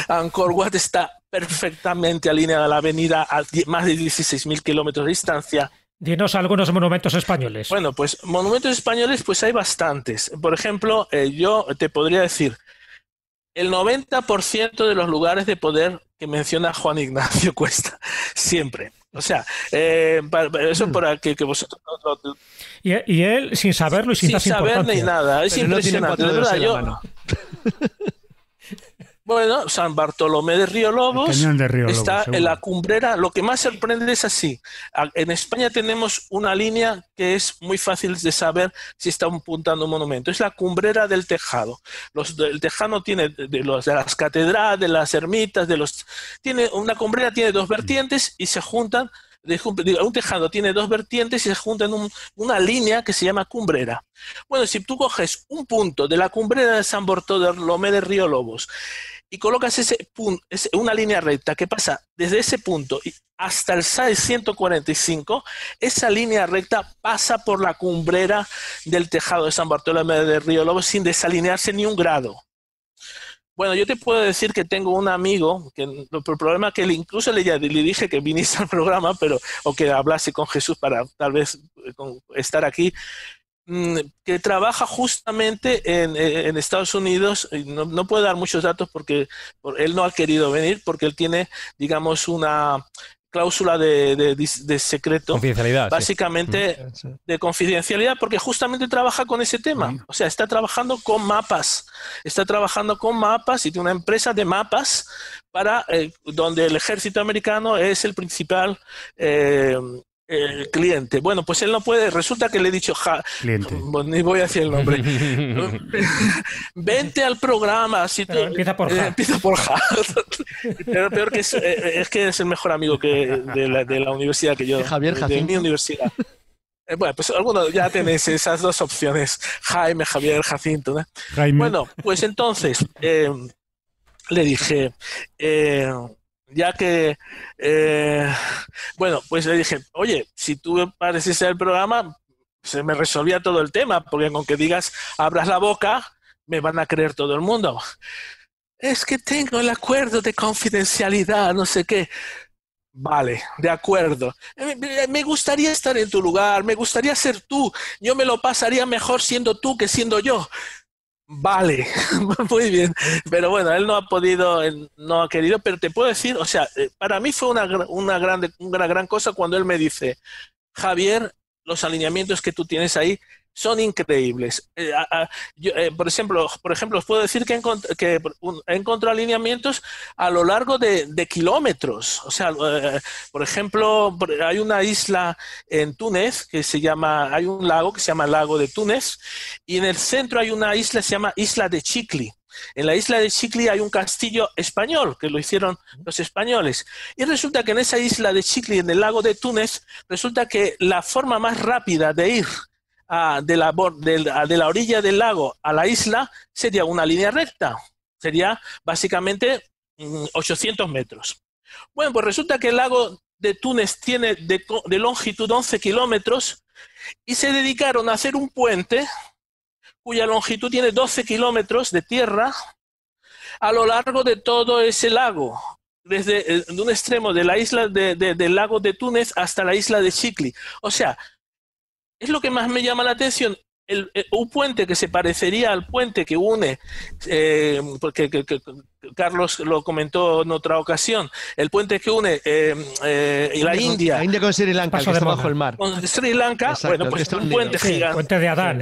Angkor Wat está perfectamente alineada la avenida a más de 16.000 kilómetros de distancia. Dinos algunos monumentos españoles. Bueno, pues monumentos españoles, pues hay bastantes. Por ejemplo, eh, yo te podría decir, el 90% de los lugares de poder que menciona Juan Ignacio Cuesta, siempre. O sea, eh, es para eso mm. que, vosotros... y, él, sin saberlo y sin, sin saber ni nada, es impresionante. de verdad, Bueno, San Bartolomé de Río Lobos, está en la cumbrera. Lo que más sorprende es así. En España tenemos una línea que es muy fácil de saber si está apuntando un monumento. Es la cumbrera del tejado. Los, el tejado tiene de, los, de las catedrales, de las ermitas, de los... Tiene, una cumbrera tiene dos vertientes y se juntan un tejado tiene dos vertientes y se juntan en una línea que se llama cumbrera. Bueno, si tú coges un punto de la cumbrera de San Bartolomé de Río Lobos y colocas ese punto, es una línea recta que pasa desde ese punto hasta el SAE 145, esa línea recta pasa por la cumbrera del tejado de San Bartolomé de Río Lobo sin desalinearse ni un grado. Bueno, yo te puedo decir que tengo un amigo, que el problema es que incluso le, le dije que viniste al programa, pero o que hablase con Jesús para tal vez eh, estar aquí, Mm, que trabaja justamente en, eh, Estados Unidos, no, no, puedo dar muchos datos porque él no ha querido venir, porque él tiene, digamos, una cláusula de, secreto, confidencialidad, básicamente mm. de confidencialidad, porque justamente trabaja con ese tema, o sea, está trabajando con mapas, está trabajando con mapas y tiene una empresa de mapas para eh, donde el ejército americano es el principal eh, el cliente. Bueno, pues él no puede. Resulta que le he dicho, ja, cliente. Pues ni voy a decir el nombre. Vente al programa. Eh, empieza por ja. por Pero peor que es, eh, eh, es que es el mejor amigo que de la, universidad que yo. Javier de, de mi universidad. bueno, pues algunos ya tenéis esas dos opciones. Jaime, Javier, Jacinto. Bueno, pues entonces le dije ya que, eh, bueno, pues le dije, oye, si tú en el programa, se me resolvía todo el tema, porque con que digas, abras la boca, me van a creer todo el mundo. Es que tengo el acuerdo de confidencialidad, no sé qué. Vale, de acuerdo. Me gustaría estar en tu lugar, me gustaría ser tú. Yo me lo pasaría mejor siendo tú que siendo yo. Vale, muy bien. Pero bueno, él no ha podido, no ha querido, pero te puedo decir, o sea, eh, para mí fue una, una, grande, una gran cosa cuando él me dice, Javier, los alineamientos que tú tienes ahí son increíbles. Eh, eh, por, ejemplo, por ejemplo, os puedo decir que, que he encontrado alineamientos a lo largo de, kilómetros. O sea, eh, por ejemplo, hay una isla en Túnez que se llama, hay un lago que se llama Lago de Túnez, y en el centro hay una isla que se llama Isla de Chicli. En la isla de Chicli hay un castillo español, que lo hicieron los españoles. Y resulta que en esa isla de Chicli, en el lago de Túnez, resulta que la forma más rápida de ir de, la, orilla del lago a la isla sería una línea recta, sería básicamente 800 mm, metros. Bueno, pues resulta que el lago de Túnez tiene de, longitud 11 kilómetros y se dedicaron a hacer un puente cuya longitud tiene 12 kilómetros de tierra a lo largo de todo ese lago, desde eh, un extremo de la isla de, del lago de Túnez hasta la isla de Chicli. O sea, es lo que más me llama la atención. El, eh, un puente que se parecería al puente que une, eh, porque Carlos lo comentó en otra ocasión, el puente que une eh, la, India. la India con Sri Lanka, mar. Con Sri Lanka, pues un puente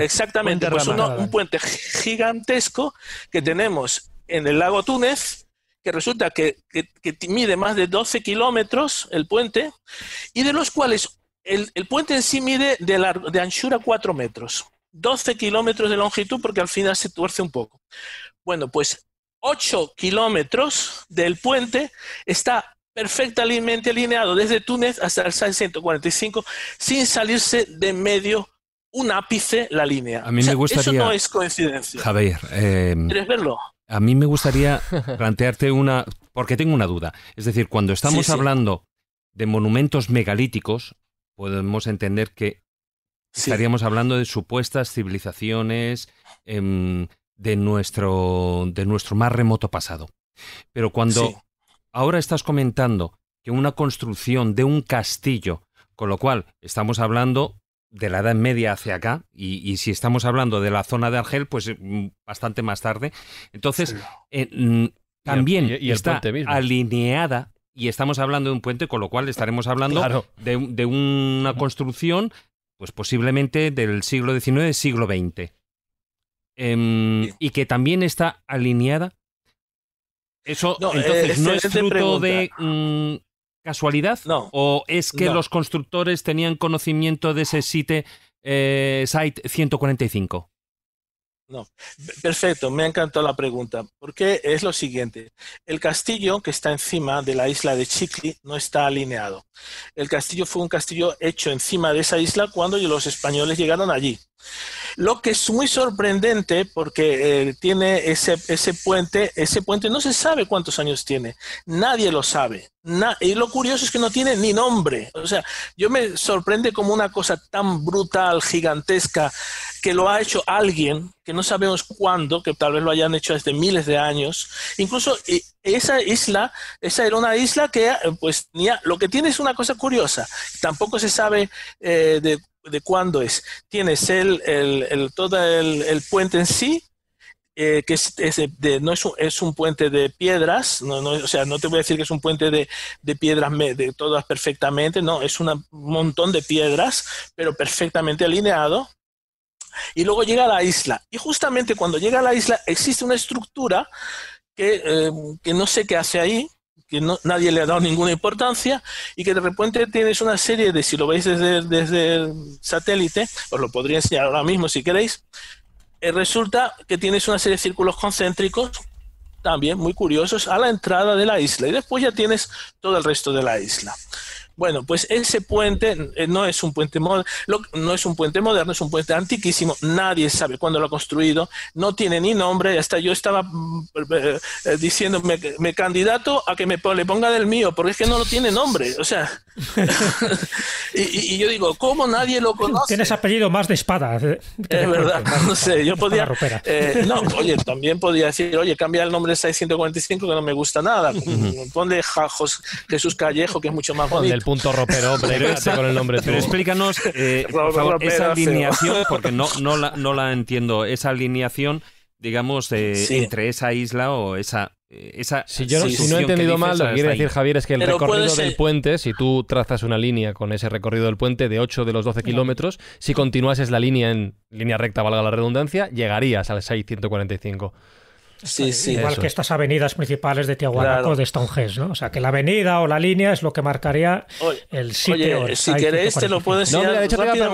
Exactamente, pues un puente gigantesco que tenemos en el lago Túnez, que resulta que, que, mide más de 12 kilómetros el puente, y de los cuales el, puente en sí mide de, de anchura 4 metros, 12 kilómetros de longitud porque al final se tuerce un poco. Bueno, pues 8 kilómetros del puente está perfectamente alineado desde Túnez hasta el 145 sin salirse de medio un ápice la línea. A mí me gustaría, eso no es coincidencia. Javier, em, ¿quieres verlo? A mí me gustaría plantearte una, porque tengo una duda. Es decir, cuando estamos hablando de monumentos megalíticos, podemos entender que estaríamos hablando de supuestas civilizaciones em, de, nuestro, de nuestro más remoto pasado. Pero cuando ahora estás comentando que una construcción de un castillo, con lo cual estamos hablando de la Edad Media hacia acá, y, si estamos hablando de la zona de Argel, pues mm, bastante más tarde. Entonces, eh, mm, también está alineada y estamos hablando de un puente, con lo cual estaremos hablando de, una construcción, pues posiblemente del siglo XIX, siglo XX. Em, y que también está alineada. Eso no, es fruto de mm, casualidad? ¿O es que los constructores tenían conocimiento de ese site, eh, site 145? No, perfecto, me encantó la pregunta, porque es lo siguiente, el castillo que está encima de la isla de Chicli no está alineado. El castillo fue un castillo hecho encima de esa isla cuando los españoles llegaron allí. Lo que es muy sorprendente porque eh, tiene ese, ese puente, ese puente no se sabe cuántos años tiene, nadie lo sabe. y lo curioso es que no tiene ni nombre. O sea, yo me sorprende como una cosa tan brutal, gigantesca, que lo ha hecho alguien que no sabemos cuándo, que tal vez lo hayan hecho desde miles de años. Incluso eh, esa isla, esa era una isla que eh, pues lo que tiene es una cosa curiosa. Tampoco se sabe de de cuándo es. Tienes el, todo el, puente en sí, eh, que de, no es un, es un, puente de piedras, no, o sea, no te voy a decir que es un puente de, piedras de todas perfectamente, no, es un montón de piedras, pero perfectamente alineado. Y luego llega a la isla. Y justamente cuando llega a la isla existe una estructura que eh, no sé qué hace ahí, que no, nadie le ha dado ninguna importancia y que de repente tienes una serie de, si lo veis desde, el satélite, os lo podría enseñar ahora mismo si queréis, eh, resulta que tienes una serie de círculos concéntricos también muy curiosos a la entrada de la isla y después ya tienes todo el resto de la isla. Bueno, pues ese puente eh, no es un puente moderno, no es un puente moderno, es un puente antiquísimo, nadie sabe cuándo lo ha construido, no tiene ni nombre, hasta yo estaba mm, eh, eh, diciéndome, diciendo, me, candidato a que me le ponga del mío, porque es que no lo tiene nombre, o sea, y, yo digo, ¿cómo nadie lo conoce? Tienes apellido más de espada. es verdad, no sé, yo podía... Eh, no, oye, también podía decir, oye, cambia el nombre de 645 que no me gusta nada, ponle Jajos, Jesús Callejo, que es mucho más bonito punto ropero, pero explícanos, eh, esa alineación, porque no, no, la, no la entiendo, esa alineación, digamos, eh, entre esa isla o esa eh, esa si yo no, he entendido mal, lo que quiere decir Javier es que el recorrido del puente, si tú trazas una línea con ese recorrido del puente de 8 de los 12 kilómetros, si continuases la línea en línea recta, valga la redundancia, llegarías al 645. Igual que estas avenidas principales de Tiahuanaco o de Stonehenge, ¿no? O sea, que la avenida o la línea es lo que marcaría el sitio. Oye, si queréis te lo puedes. enseñar No,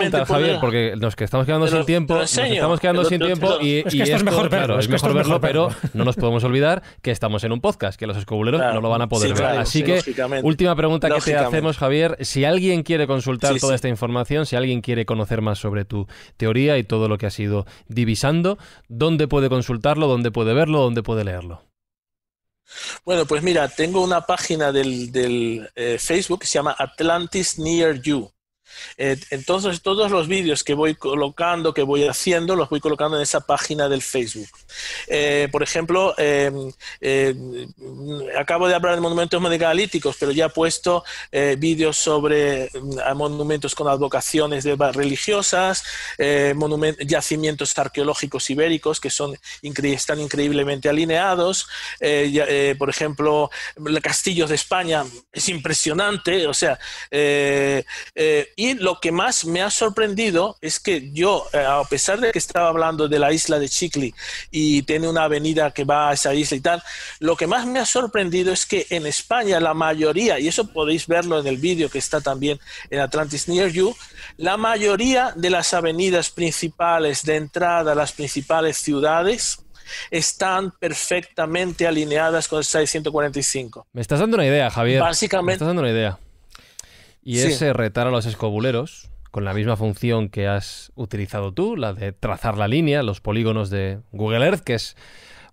hecho Javier, porque nos que estamos quedando sin tiempo, estamos quedando sin tiempo y, es esto, es mejor verlo, es mejor verlo, pero no nos podemos olvidar que estamos en un podcast, que los escobuleros no lo van a poder ver. Así que, última pregunta que te hacemos, Javier. Si alguien quiere consultar toda esta información, si alguien quiere conocer más sobre tu teoría y todo lo que has ido divisando, ¿dónde puede consultarlo? ¿Dónde puede verlo? Donde dónde puede leerlo? Bueno, pues mira, tengo una página del, eh, Facebook que se llama Atlantis Near You. Eh, entonces, todos los vídeos que voy colocando, que voy haciendo, los voy colocando en esa página del Facebook. Eh, por ejemplo, em, em, acabo de hablar de monumentos megalíticos, pero ya he puesto eh, vídeos sobre mm, monumentos con advocaciones de, religiosas, yacimientos arqueológicos ibéricos que son, están increíblemente alineados. por ejemplo, castillos de España es impresionante, o sea, y lo que más me ha sorprendido es que yo, eh, a pesar de que estaba hablando de la isla de Chicli y tiene una avenida que va a esa isla y tal, lo que más me ha sorprendido es que en España la mayoría, y eso podéis verlo en el vídeo que está también en Atlantis Near You, la mayoría de las avenidas principales de entrada a las principales ciudades están perfectamente alineadas con el 645. Me estás dando una idea, Javier. Básicamente. Me estás dando una idea. Y ese retar a los escobuleros con la misma función que has utilizado tú, la de trazar la línea, los polígonos de Google Earth, que es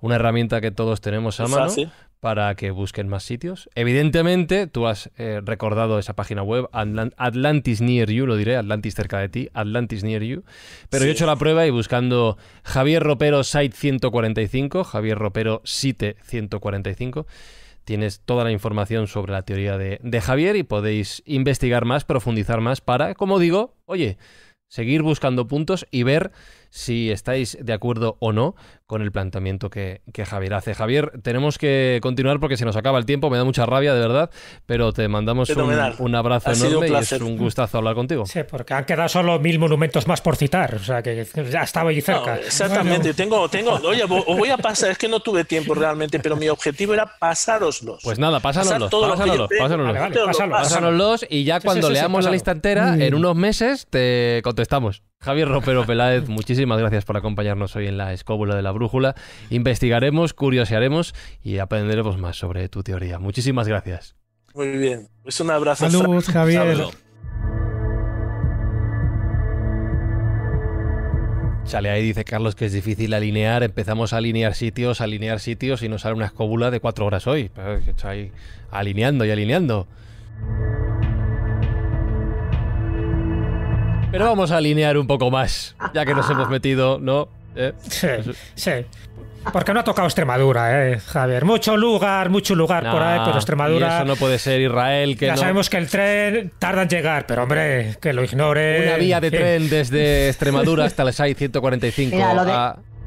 una herramienta que todos tenemos a mano para que busquen más sitios. Evidentemente, tú has eh, recordado esa página web, Atlantis Near You, lo diré, Atlantis cerca de ti, Atlantis Near You. Pero yo he hecho la prueba y buscando Javier Ropero Site 145, Javier Ropero Site 145 tienes toda la información sobre la teoría de, Javier y podéis investigar más, profundizar más para, como digo, oye, seguir buscando puntos y ver si estáis de acuerdo o no con el planteamiento que, Javier hace. Javier, tenemos que continuar porque se nos acaba el tiempo, me da mucha rabia de verdad, pero te mandamos un, abrazo enorme y es un gustazo hablar contigo. Sí, porque han quedado solo mil monumentos más por citar, o sea que ya estaba ahí cerca. exactamente, tengo, tengo, oye, voy a pasar, es que no tuve tiempo realmente, pero mi objetivo era pasároslos. Pues nada, pásanoslos, pásanoslos, pásanoslos, y ya cuando leamos la lista entera, mm. en unos meses te contestamos. Javier Ropero Peláez, muchísimas gracias por acompañarnos hoy en la escóbula de la brújula, investigaremos, curiosearemos y aprenderemos más sobre tu teoría. Muchísimas gracias. Muy bien, es pues un abrazo. Saludos, Javier. Sale ahí, dice Carlos, que es difícil alinear. Empezamos a alinear sitios, alinear sitios y nos sale una escóbula de cuatro horas hoy. Está ahí alineando y alineando. Pero vamos a alinear un poco más, ya que nos hemos metido, ¿no? Eh, sí, pues, eh. sí. Porque no ha tocado Extremadura, eh, Javier. Mucho lugar, mucho lugar por ahí, pero Extremadura. eso no puede ser Israel. Que ya sabemos que el tren tarda en llegar, pero hombre, que lo ignore. Una vía de tren desde Extremadura hasta la SAI 145.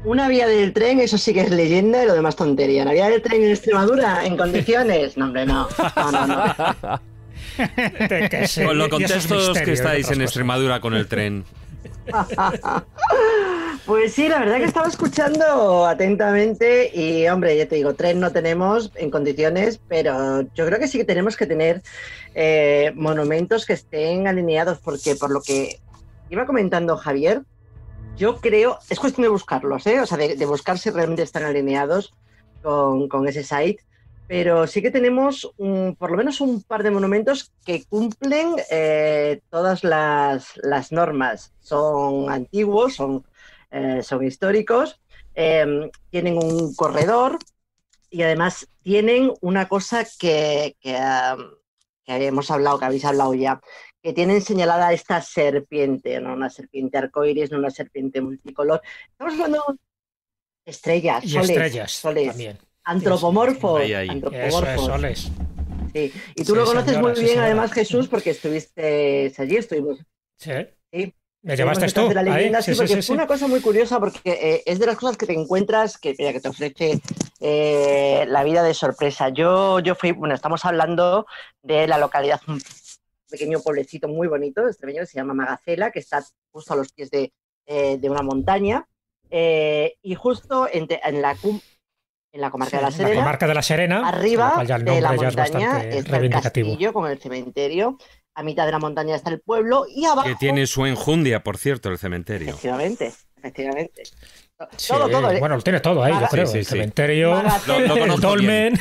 Una vía del tren, eso sí que es leyenda y lo demás tontería. Una vía del tren en Extremadura, en condiciones. No, hombre, no. No, Con lo contextos es que estáis en Extremadura con el tren. Pues sí, la verdad que estaba escuchando atentamente y, hombre, ya te digo, tren no tenemos en condiciones, pero yo creo que sí que tenemos que tener eh, monumentos que estén alineados, porque por lo que iba comentando Javier, yo creo, es cuestión de buscarlos, ¿eh? o sea, de, buscar si realmente están alineados con, ese site, pero sí que tenemos por lo menos un par de monumentos que cumplen eh, todas las, las, normas. Son antiguos, son eh, son históricos, em, tienen un corredor y además tienen una cosa que, que, hemos hablado, que habéis hablado ya, que tienen señalada esta serpiente, no una serpiente arcoíris, no una serpiente multicolor. Estamos hablando de estrellas, soles, antropomorfos, Y tú lo conoces muy bien, además, Jesús, porque estuviste allí, estuvimos. Sí. ¿Sí? Me llevaste esto? una cosa muy curiosa porque eh, es de las cosas que te encuentras que, que te ofrece eh, la vida de sorpresa. Yo, yo fui, bueno, estamos hablando de la localidad, un pequeño pueblecito muy bonito, extremeño, que se llama Magacela, que está justo a los pies de, eh, una montaña. y justo en, la en la comarca de la Serena. Arriba de la montaña es el castillo con el cementerio a mitad de la montaña está el pueblo y abajo... Que tiene su enjundia, por cierto, el cementerio. Efectivamente, efectivamente. Bueno, lo tiene todo ahí, yo creo. el cementerio, el dolmen,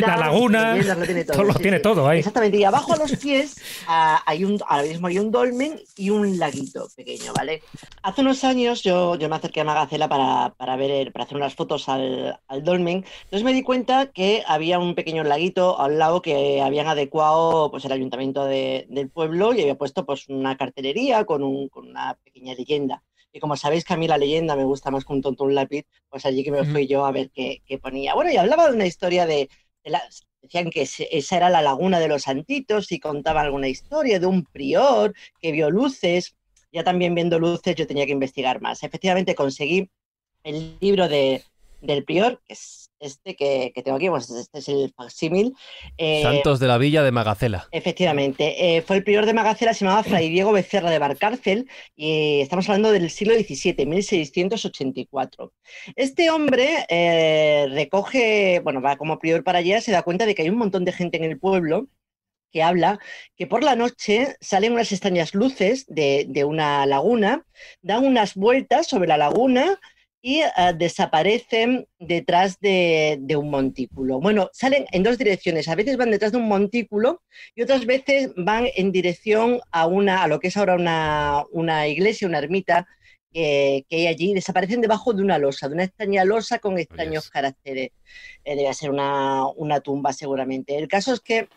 la laguna. Lo tiene todo, lo tiene todo ahí. Exactamente. Y abajo a los pies ah, hay un, ahora mismo hay un dolmen y un laguito pequeño, ¿vale? Hace unos años yo, me acerqué a Magacela para, ver, eh, para hacer unas fotos al, dolmen. Entonces me di cuenta que había un pequeño laguito al lado que habían adecuado pues, el ayuntamiento del pueblo y había puesto pues, una cartelería con, con una pequeña leyenda. Y como sabéis que a mí la leyenda me gusta más que un tonto un lápiz, pues allí que me fui yo a ver qué, ponía. Bueno, y hablaba de una historia de, decían que esa era la laguna de los santitos y contaba alguna historia de un prior que vio luces. Ya también viendo luces yo tenía que investigar más. Efectivamente conseguí el libro de, del prior, que es este que, tengo aquí, pues, este es el facsímil. Eh, Santos de la Villa de Magacela. Efectivamente, eh, fue el prior de Magacela, se llamaba Fray Diego Becerra de Barcárcel, y estamos hablando del siglo XVII, 1684. Este hombre eh, recoge, bueno, va como prior para allá, se da cuenta de que hay un montón de gente en el pueblo que habla que por la noche salen unas extrañas luces de, una laguna, dan unas vueltas sobre la laguna y eh, desaparecen detrás de, un montículo. Bueno, salen en dos direcciones. A veces van detrás de un montículo y otras veces van en dirección a, una, a lo que es ahora una, iglesia, una ermita que, hay allí. Desaparecen debajo de una losa, de una extraña losa con extraños caracteres. Eh, debe ser una, tumba seguramente. El caso es que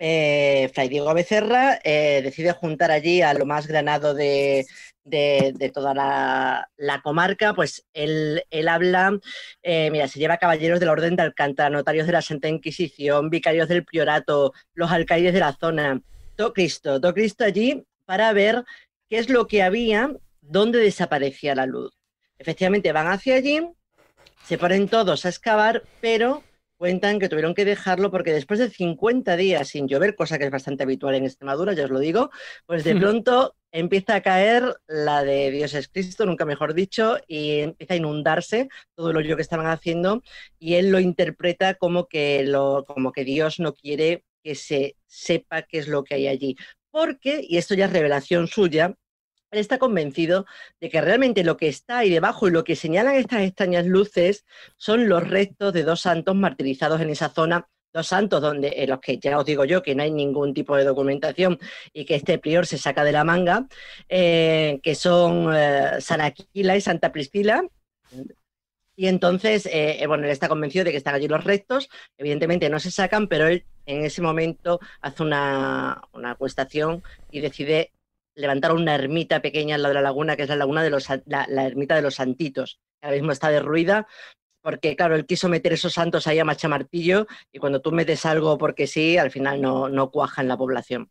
eh, Fray Diego Becerra decide juntar allí a lo más granado de, de, toda la, comarca, pues él, habla, eh, mira, se lleva caballeros de la Orden de Alcántara, notarios de la Santa Inquisición, vicarios del Priorato, los alcaldes de la zona, todo Cristo, todo Cristo allí para ver qué es lo que había, dónde desaparecía la luz. Efectivamente, van hacia allí, se ponen todos a excavar, pero Cuentan que tuvieron que dejarlo porque después de 50 días sin llover, cosa que es bastante habitual en Extremadura, ya os lo digo, pues de pronto empieza a caer la de Dios es Cristo, nunca mejor dicho, y empieza a inundarse todo lo yo que estaban haciendo y él lo interpreta como que, lo, como que Dios no quiere que se sepa qué es lo que hay allí. Porque, y esto ya es revelación suya, él está convencido de que realmente lo que está ahí debajo y lo que señalan estas extrañas luces son los restos de dos santos martirizados en esa zona, dos santos donde, en los que ya os digo yo que no hay ningún tipo de documentación y que este prior se saca de la manga, eh, que son eh, Saraquila y Santa Priscila. Y entonces, eh, bueno, él está convencido de que están allí los restos, evidentemente no se sacan, pero él en ese momento hace una, una acuestación y decide levantaron una ermita pequeña en la de la laguna, que es la laguna de los la, ermita de los santitos, que ahora mismo está derruida, porque claro, él quiso meter esos santos ahí a machamartillo, y cuando tú metes algo porque sí, al final no, no cuaja en la población.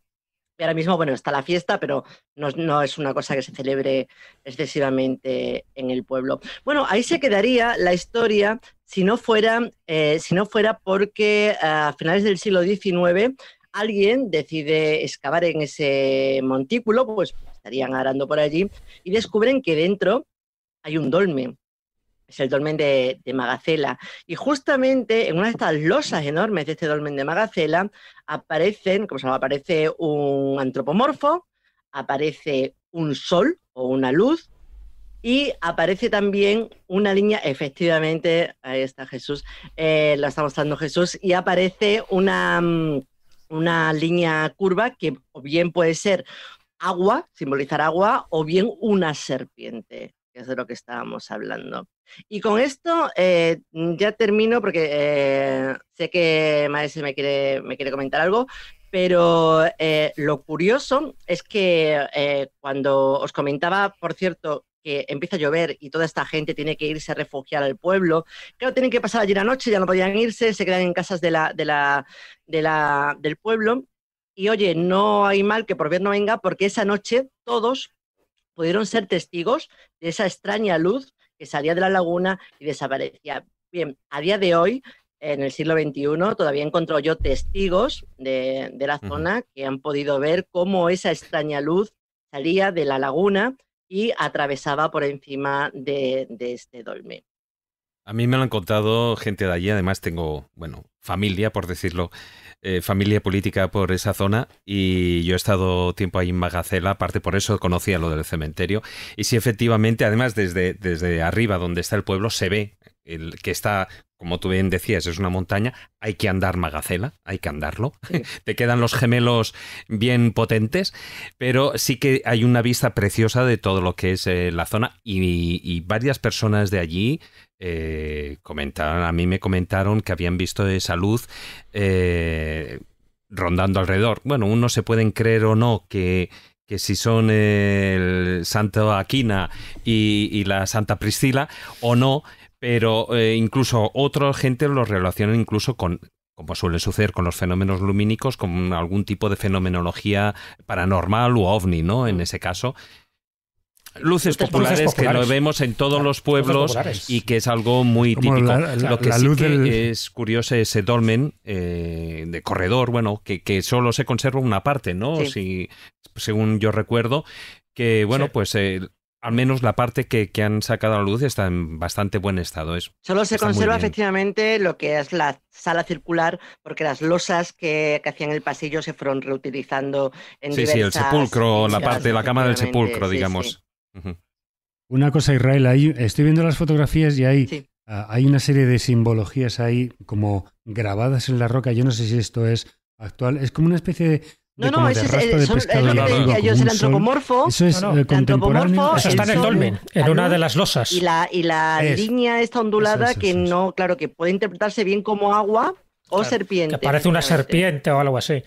Y ahora mismo, bueno, está la fiesta, pero no, es una cosa que se celebre excesivamente en el pueblo. Bueno, ahí se quedaría la historia si no fuera, eh, si no fuera porque eh, a finales del siglo XIX alguien decide excavar en ese montículo, pues estarían arando por allí, y descubren que dentro hay un dolmen. Es el dolmen de, Magacela. Y justamente en una de estas losas enormes de este dolmen de Magacela aparecen, como se llama, aparece un antropomorfo, aparece un sol o una luz, y aparece también una línea, efectivamente, ahí está Jesús, eh, la está mostrando Jesús, y aparece una, mm, una línea curva que o bien puede ser agua, simbolizar agua, o bien una serpiente, que es de lo que estábamos hablando. Y con esto eh, ya termino porque eh, sé que Maese me quiere, me quiere comentar algo, pero eh, lo curioso es que cuando os comentaba, por cierto, que empieza a llover y toda esta gente tiene que irse a refugiar al pueblo. Claro, tienen que pasar allí la noche, ya no podían irse, se quedan en casas de la, de la, de la, del pueblo. Y oye, no hay mal que por bien no venga, porque esa noche todos pudieron ser testigos de esa extraña luz que salía de la laguna y desaparecía. Bien, a día de hoy, en el siglo XXI, todavía encontró yo testigos de, de la zona que han podido ver cómo esa extraña luz salía de la laguna y atravesaba por encima de, este dolmen. A mí me lo han contado gente de allí, además tengo, bueno, familia, por decirlo, eh, familia política por esa zona y yo he estado tiempo ahí en Magacela, aparte por eso conocía lo del cementerio. Y sí, efectivamente, además desde, desde arriba donde está el pueblo se ve el, que está, como tú bien decías, es una montaña, hay que andar magacela, hay que andarlo. Te quedan los gemelos bien potentes, pero sí que hay una vista preciosa de todo lo que es eh, la zona y, varias personas de allí eh, comentaron, a mí me comentaron que habían visto esa luz. Eh, rondando alrededor. Bueno, uno se pueden creer o no que, si son el Santo Aquina y, y, la Santa Priscila o no, pero eh, incluso otra gente lo relaciona incluso con, como suele suceder con los fenómenos lumínicos, con algún tipo de fenomenología paranormal u ovni, ¿no? En mm. ese caso. Luces, populares, que lo vemos en todos los pueblos y que es algo muy típico. lo que sí es curioso es ese dolmen eh, de corredor, bueno, que, que, solo se conserva una parte, ¿no? Si, según yo recuerdo, que bueno, pues eh, al menos la parte que, han sacado a la luz está en bastante buen estado. Solo se conserva efectivamente lo que es la sala circular, porque las losas que, hacían el pasillo se fueron reutilizando en diversas sí, sí, el sepulcro, la parte de la cama del sepulcro, digamos. Una cosa, Israel, ahí estoy viendo las fotografías y ah, hay una serie de simbologías ahí como grabadas en la roca. Yo no sé si esto es actual. Es como una especie de no, no, es, el, el eh, antropomorfo. Eso está en el dolmen, en una de las losas. Y la, y la línea esta ondulada que no, claro, que puede interpretarse bien como agua o serpiente. Que parece una serpiente o algo así.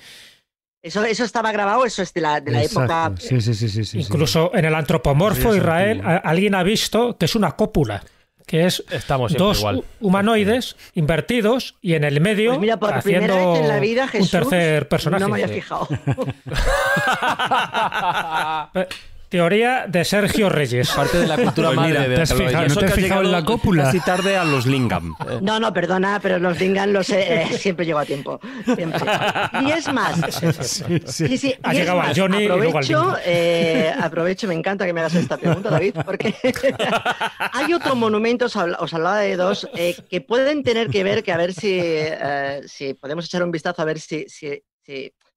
Eso, eso estaba grabado, eso es de la, de la época. sí, sí, sí, Incluso en el antropomorfo Israel, alguien ha visto que es una cópula que es Estamos dos igual. humanoides invertidos y en el medio pues por haciendo vez en la vida, Jesús, un tercer personaje. No me había fijado. Teoría de Sergio Reyes. Parte de la cultura pues madre de la ¿No te has fijado en la cópula? Casi tarde a los Lingam. No, no, perdona, pero los Lingam los, eh, siempre llego a tiempo. Y es más. ha llegado Johnny aprovecho, eh, aprovecho, me encanta que me hagas esta pregunta, David, porque hay otro monumento, os hablaba de dos, eh, que pueden tener que ver, que a ver si, si podemos echar un vistazo, a ver si, si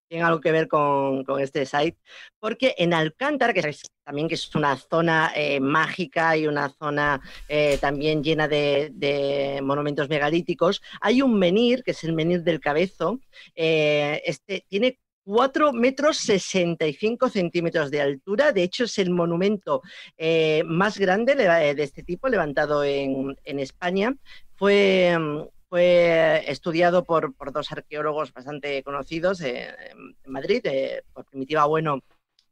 tiene algo que ver con, con, este site, porque en Alcántara, que es, también que es una zona eh, mágica y una zona eh, también llena de, monumentos megalíticos, hay un menhir, que es el menhir del cabezo, eh, este tiene 4 metros 65 centímetros de altura. De hecho, es el monumento más grande de este tipo levantado en, en España. Fue mm, fue estudiado por, dos arqueólogos bastante conocidos eh, en Madrid, eh, por Primitiva Bueno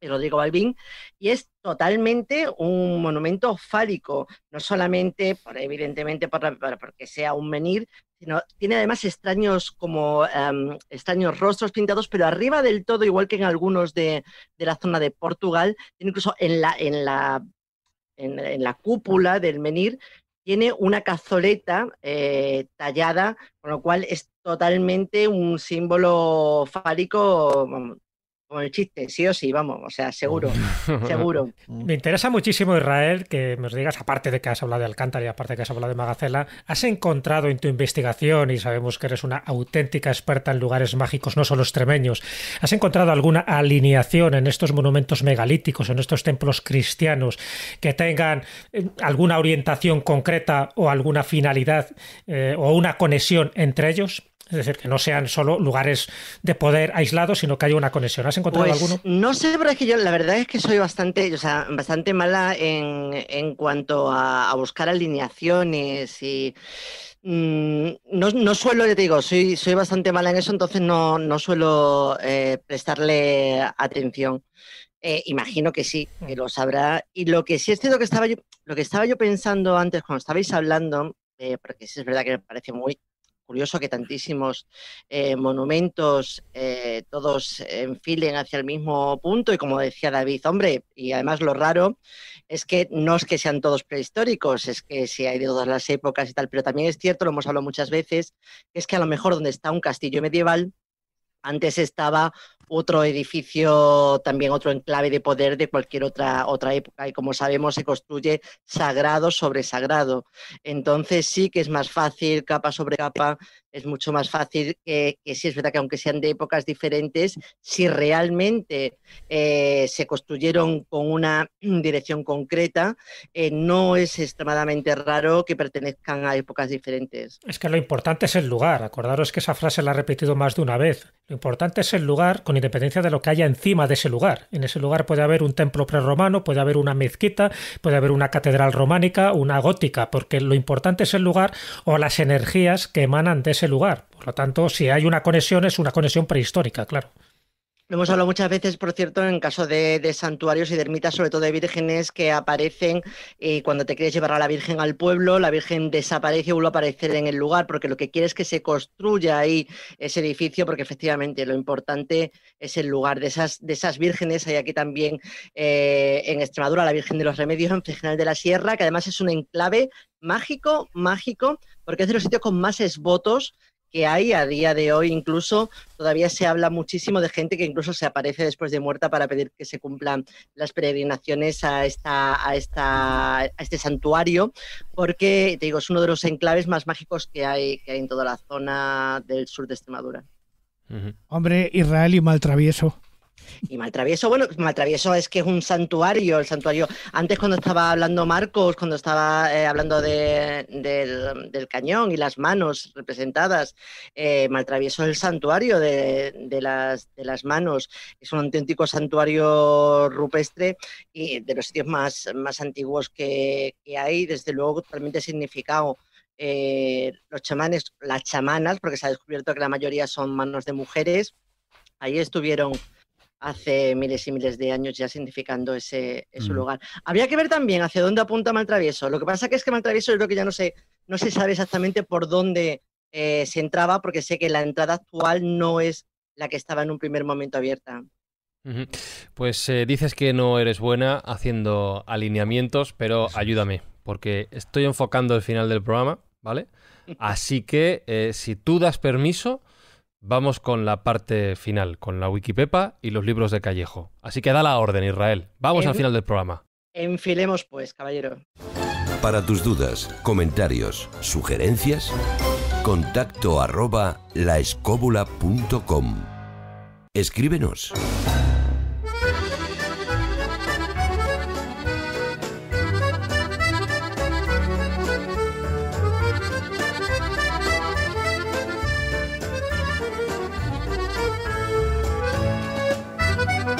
y eh, Rodrigo Balbín, y es totalmente un monumento fálico, no solamente, evidentemente, porque sea un menir, sino tiene además extraños como em, extraños rostros pintados, pero arriba del todo, igual que en algunos de, la zona de Portugal, incluso en la, en la en, la cúpula del menir tiene una cazoleta eh, tallada, con lo cual es totalmente un símbolo fálico como el chiste, sí o sí, vamos, o sea, seguro, seguro. Me interesa muchísimo, Israel, que nos digas, aparte de que has hablado de Alcántara y aparte de que has hablado de Magacela, has encontrado en tu investigación, y sabemos que eres una auténtica experta en lugares mágicos, no solo extremeños, ¿has encontrado alguna alineación en estos monumentos megalíticos, en estos templos cristianos, que tengan eh, alguna orientación concreta o alguna finalidad eh, o una conexión entre ellos? Es decir, que no sean solo lugares de poder aislados, sino que haya una conexión. ¿Has encontrado pues, alguno? No sé, pero es que yo la verdad es que soy bastante, sea, bastante mala en, cuanto a, buscar alineaciones y mm, no, suelo, te digo, soy, soy bastante mala en eso, entonces no, suelo eh, prestarle atención. Eh, imagino que sí, que mm. lo sabrá. Y lo que sí es cierto que estaba yo, lo que estaba yo pensando antes cuando estabais hablando, eh, porque es verdad que me parece muy curioso que tantísimos eh, monumentos eh, todos enfilen hacia el mismo punto y como decía David, hombre, y además lo raro es que no es que sean todos prehistóricos, es que si hay de todas las épocas y tal, pero también es cierto, lo hemos hablado muchas veces, es que a lo mejor donde está un castillo medieval antes estaba otro edificio, también otro enclave de poder de cualquier otra, otra época. Y como sabemos, se construye sagrado sobre sagrado. Entonces sí que es más fácil, capa sobre capa, es mucho más fácil que, que sí es verdad que aunque sean de épocas diferentes, si realmente eh, se construyeron con una dirección concreta, eh, no es extremadamente raro que pertenezcan a épocas diferentes. Es que lo importante es el lugar. Acordaros que esa frase la he repetido más de una vez. Lo importante es el lugar con independencia de lo que haya encima de ese lugar. En ese lugar puede haber un templo prerromano, puede haber una mezquita, puede haber una catedral románica, una gótica, porque lo importante es el lugar o las energías que emanan de ese lugar. Por lo tanto, si hay una conexión, es una conexión prehistórica, claro. Hemos hablado muchas veces, por cierto, en caso de, santuarios y de ermitas, sobre todo de vírgenes que aparecen y eh, cuando te quieres llevar a la Virgen al pueblo, la Virgen desaparece o vuelve a aparecer en el lugar, porque lo que quiere es que se construya ahí ese edificio, porque efectivamente lo importante es el lugar de esas, vírgenes. Hay aquí también eh, en Extremadura la Virgen de los Remedios, en General de la Sierra, que además es un enclave mágico, mágico, porque es de los sitios con más esbotos que hay a día de hoy incluso todavía se habla muchísimo de gente que incluso se aparece después de muerta para pedir que se cumplan las peregrinaciones a, esta, a, esta, a este santuario, porque te digo, es uno de los enclaves más mágicos que hay, que hay en toda la zona del sur de Extremadura. Hombre, Israel y mal travieso. Y Maltravieso, bueno, Maltravieso es que es un santuario, el santuario. Antes cuando estaba hablando Marcos, cuando estaba eh, hablando del, cañón y las manos representadas, eh, Maltravieso es el santuario de, las, de las manos. Es un auténtico santuario rupestre y de los sitios más, más antiguos que, hay, desde luego totalmente significado. Eh, los chamanes, las chamanas, porque se ha descubierto que la mayoría son manos de mujeres. Ahí estuvieron hace miles y miles de años ya significando ese, mm. lugar. Habría que ver también hacia dónde apunta Maltravieso. Lo que pasa que es que Maltravieso yo creo que ya no se, no se sabe exactamente por dónde eh, se entraba, porque sé que la entrada actual no es la que estaba en un primer momento abierta. Pues eh, dices que no eres buena haciendo alineamientos, pero ayúdame, porque estoy enfocando el final del programa, ¿vale? Así que eh, si tú das permiso, Vamos con la parte final, con la Wikipepa y los libros de Callejo. Así que da la orden, Israel. Vamos al final del programa. Enfilemos pues, caballero. Para tus dudas, comentarios, sugerencias, contacto arroba laescóbula.com. Escríbenos.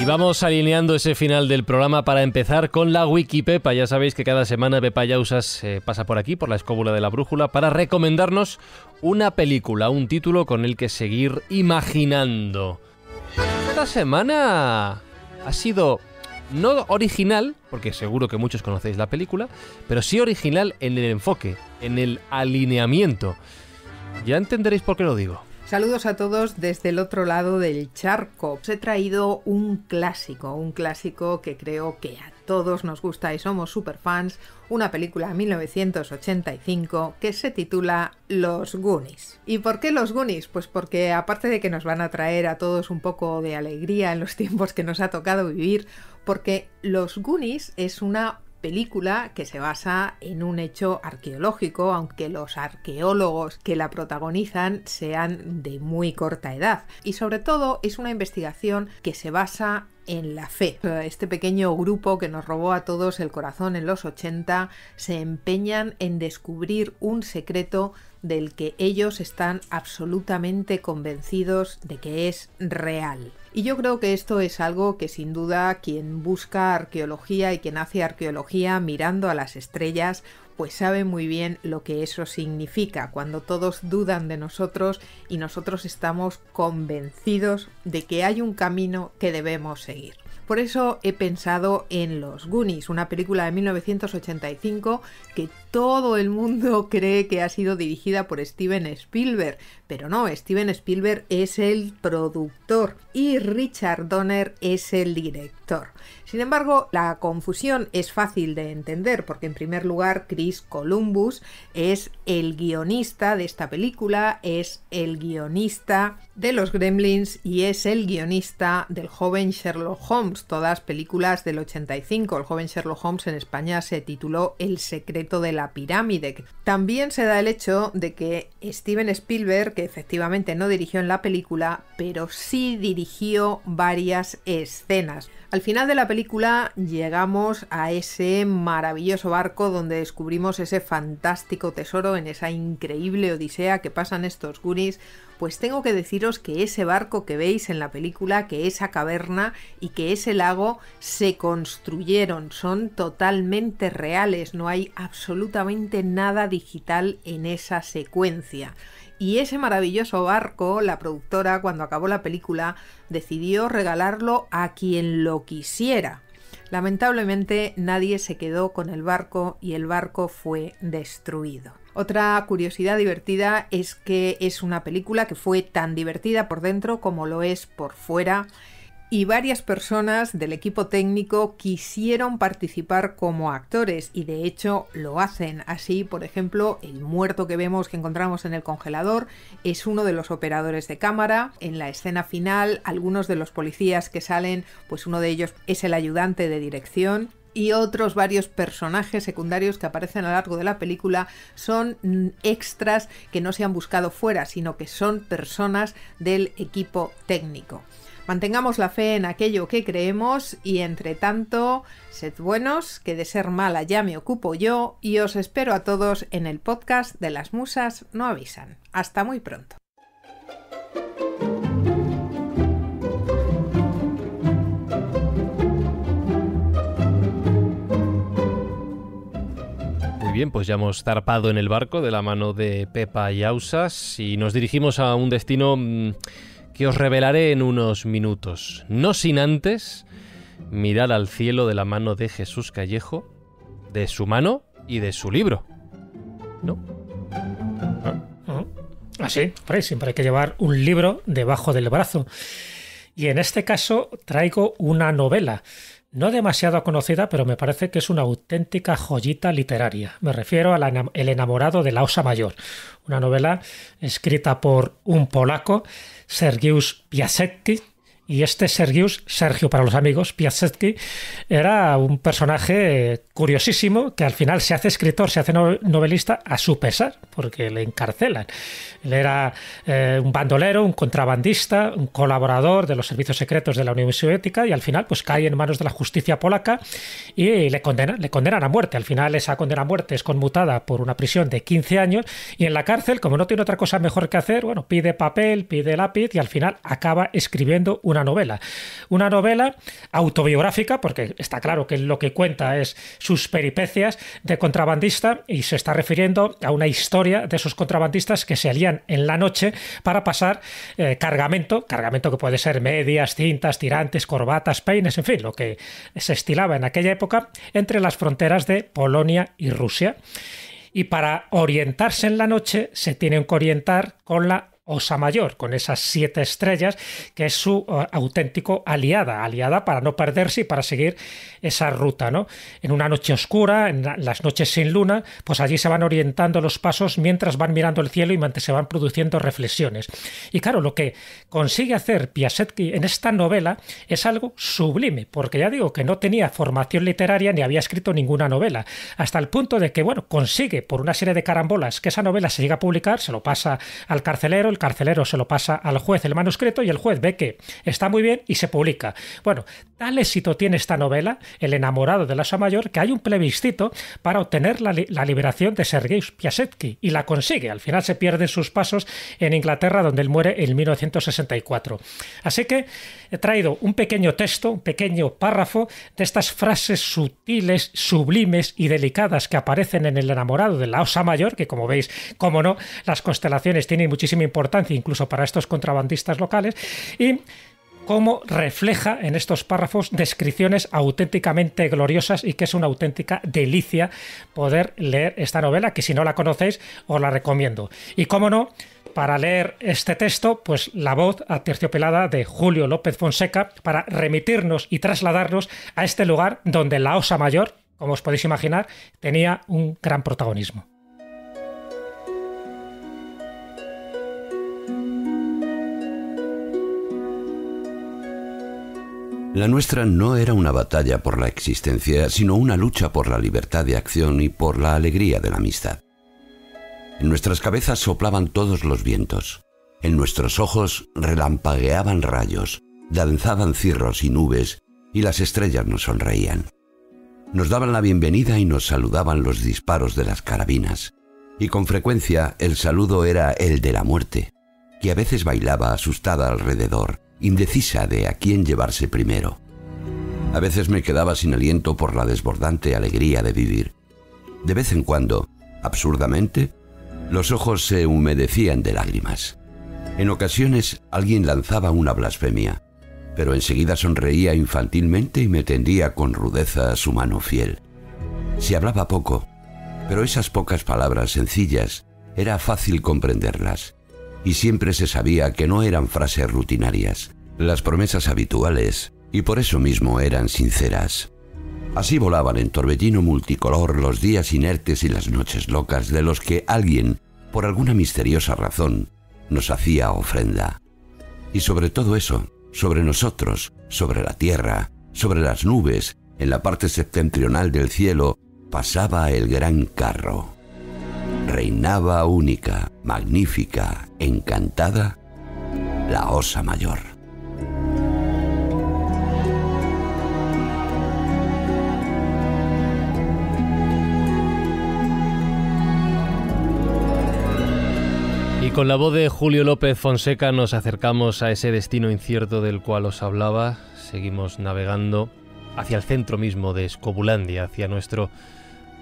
vamos alineando ese final del programa para empezar con la pepa Ya sabéis que cada semana Pepa Yausas eh, pasa por aquí, por la escóbula de la brújula, para recomendarnos una película, un título con el que seguir imaginando. Esta semana ha sido no original, porque seguro que muchos conocéis la película, pero sí original en el enfoque, en el alineamiento. Ya entenderéis por qué lo digo. Saludos a todos desde el otro lado del charco. Os he traído un clásico, un clásico que creo que a todos nos gusta y somos super fans, una película de 1985 que se titula Los Goonies. ¿Y por qué los Goonies? Pues porque aparte de que nos van a traer a todos un poco de alegría en los tiempos que nos ha tocado vivir, porque Los Goonies es una película que se basa en un hecho arqueológico, aunque los arqueólogos que la protagonizan sean de muy corta edad. Y sobre todo es una investigación que se basa en la fe. Este pequeño grupo que nos robó a todos el corazón en los 80 se empeñan en descubrir un secreto del que ellos están absolutamente convencidos de que es real. Y yo creo que esto es algo que sin duda quien busca arqueología y quien hace arqueología mirando a las estrellas pues sabe muy bien lo que eso significa, cuando todos dudan de nosotros y nosotros estamos convencidos de que hay un camino que debemos seguir. Por eso he pensado en Los Goonies, una película de 1985 que todo el mundo cree que ha sido dirigida por Steven Spielberg, pero no, Steven Spielberg es el productor y Richard Donner es el director. Sin embargo, la confusión es fácil de entender porque en primer lugar Chris Columbus es el guionista de esta película, es el guionista de los Gremlins y es el guionista del joven Sherlock Holmes, todas películas del 85. El joven Sherlock Holmes en España se tituló El secreto de la pirámide. También se da el hecho de que Steven Spielberg, que efectivamente no dirigió en la película, pero sí dirigió varias escenas. Al final de la película llegamos a ese maravilloso barco donde descubrimos ese fantástico tesoro en esa increíble odisea que pasan estos Goonies pues tengo que deciros que ese barco que veis en la película, que esa caverna y que ese lago se construyeron, son totalmente reales, no hay absolutamente nada digital en esa secuencia. Y ese maravilloso barco, la productora, cuando acabó la película, decidió regalarlo a quien lo quisiera. Lamentablemente nadie se quedó con el barco y el barco fue destruido. Otra curiosidad divertida es que es una película que fue tan divertida por dentro como lo es por fuera y varias personas del equipo técnico quisieron participar como actores y de hecho lo hacen. Así, por ejemplo, el muerto que vemos que encontramos en el congelador es uno de los operadores de cámara. En la escena final, algunos de los policías que salen, pues uno de ellos es el ayudante de dirección y otros varios personajes secundarios que aparecen a lo largo de la película son mm, extras que no se han buscado fuera, sino que son personas del equipo técnico. Mantengamos la fe en aquello que creemos y entre tanto, sed buenos, que de ser mala ya me ocupo yo y os espero a todos en el podcast de las musas no avisan. Hasta muy pronto. bien, pues ya hemos zarpado en el barco de la mano de Pepa y Ausas y nos dirigimos a un destino mm, que os revelaré en unos minutos. No sin antes mirar al cielo de la mano de Jesús Callejo, de su mano y de su libro. ¿No? Así, ah. ah, sí. siempre hay que llevar un libro debajo del brazo. Y en este caso traigo una novela no demasiado conocida, pero me parece que es una auténtica joyita literaria. Me refiero a El enamorado de la Osa Mayor, una novela escrita por un polaco, Sergius Piasecki, y este Sergius, Sergio para los amigos, Piasecki, era un personaje curiosísimo que al final se hace escritor, se hace novelista a su pesar, porque le encarcelan. Él era eh, un bandolero, un contrabandista, un colaborador de los servicios secretos de la Unión Soviética y al final pues cae en manos de la justicia polaca y le condenan, le condenan a muerte. Al final esa condena a muerte es conmutada por una prisión de 15 años y en la cárcel, como no tiene otra cosa mejor que hacer, bueno, pide papel, pide lápiz y al final acaba escribiendo una novela. Una novela autobiográfica, porque está claro que lo que cuenta es sus peripecias de contrabandista y se está refiriendo a una historia de esos contrabandistas que se alían en la noche para pasar eh, cargamento, cargamento que puede ser medias, cintas, tirantes, corbatas, peines, en fin, lo que se estilaba en aquella época entre las fronteras de Polonia y Rusia. Y para orientarse en la noche se tienen que orientar con la Osa Mayor, con esas siete estrellas, que es su eh, auténtico aliada, aliada para no perderse y para seguir esa ruta, ¿no? En una noche oscura, en las noches sin luna, pues allí se van orientando los pasos mientras van mirando el cielo y se van produciendo reflexiones. Y claro, lo que consigue hacer Piasetki en esta novela es algo sublime, porque ya digo que no tenía formación literaria ni había escrito ninguna novela, hasta el punto de que, bueno, consigue por una serie de carambolas que esa novela se llega a publicar, se lo pasa al carcelero, el carcelero se lo pasa al juez el manuscrito y el juez ve que está muy bien y se publica. Bueno, tal éxito tiene esta novela, El enamorado de la Mayor, que hay un plebiscito para obtener la, liberación de Sergei Piasecki y la consigue. Al final se pierden sus pasos en Inglaterra, donde él muere en 1964. Así que he traído un pequeño texto, un pequeño párrafo de estas frases sutiles, sublimes y delicadas que aparecen en el enamorado de la Osa Mayor, que como veis, como no, las constelaciones tienen muchísima importancia incluso para estos contrabandistas locales, y cómo refleja en estos párrafos descripciones auténticamente gloriosas y que es una auténtica delicia poder leer esta novela, que si no la conocéis os la recomiendo. Y cómo no, para leer este texto, pues la voz a terciopelada de Julio López Fonseca para remitirnos y trasladarnos a este lugar donde la Osa Mayor, como os podéis imaginar, tenía un gran protagonismo. La nuestra no era una batalla por la existencia, sino una lucha por la libertad de acción y por la alegría de la amistad. En nuestras cabezas soplaban todos los vientos. En nuestros ojos relampagueaban rayos, danzaban cirros y nubes, y las estrellas nos sonreían. Nos daban la bienvenida y nos saludaban los disparos de las carabinas. Y con frecuencia el saludo era el de la muerte, que a veces bailaba asustada alrededor, indecisa de a quién llevarse primero. A veces me quedaba sin aliento por la desbordante alegría de vivir. De vez en cuando, absurdamente, los ojos se humedecían de lágrimas. En ocasiones alguien lanzaba una blasfemia, pero enseguida sonreía infantilmente y me tendía con rudeza su mano fiel. Se hablaba poco, pero esas pocas palabras sencillas era fácil comprenderlas, y siempre se sabía que no eran frases rutinarias, las promesas habituales, y por eso mismo eran sinceras. Así volaban en torbellino multicolor los días inertes y las noches locas de los que alguien, por alguna misteriosa razón, nos hacía ofrenda. Y sobre todo eso, sobre nosotros, sobre la tierra, sobre las nubes, en la parte septentrional del cielo, pasaba el gran carro. Reinaba única, magnífica, encantada, la Osa Mayor. Y con la voz de Julio López Fonseca nos acercamos a ese destino incierto del cual os hablaba. Seguimos navegando hacia el centro mismo de Escobulandia, hacia nuestro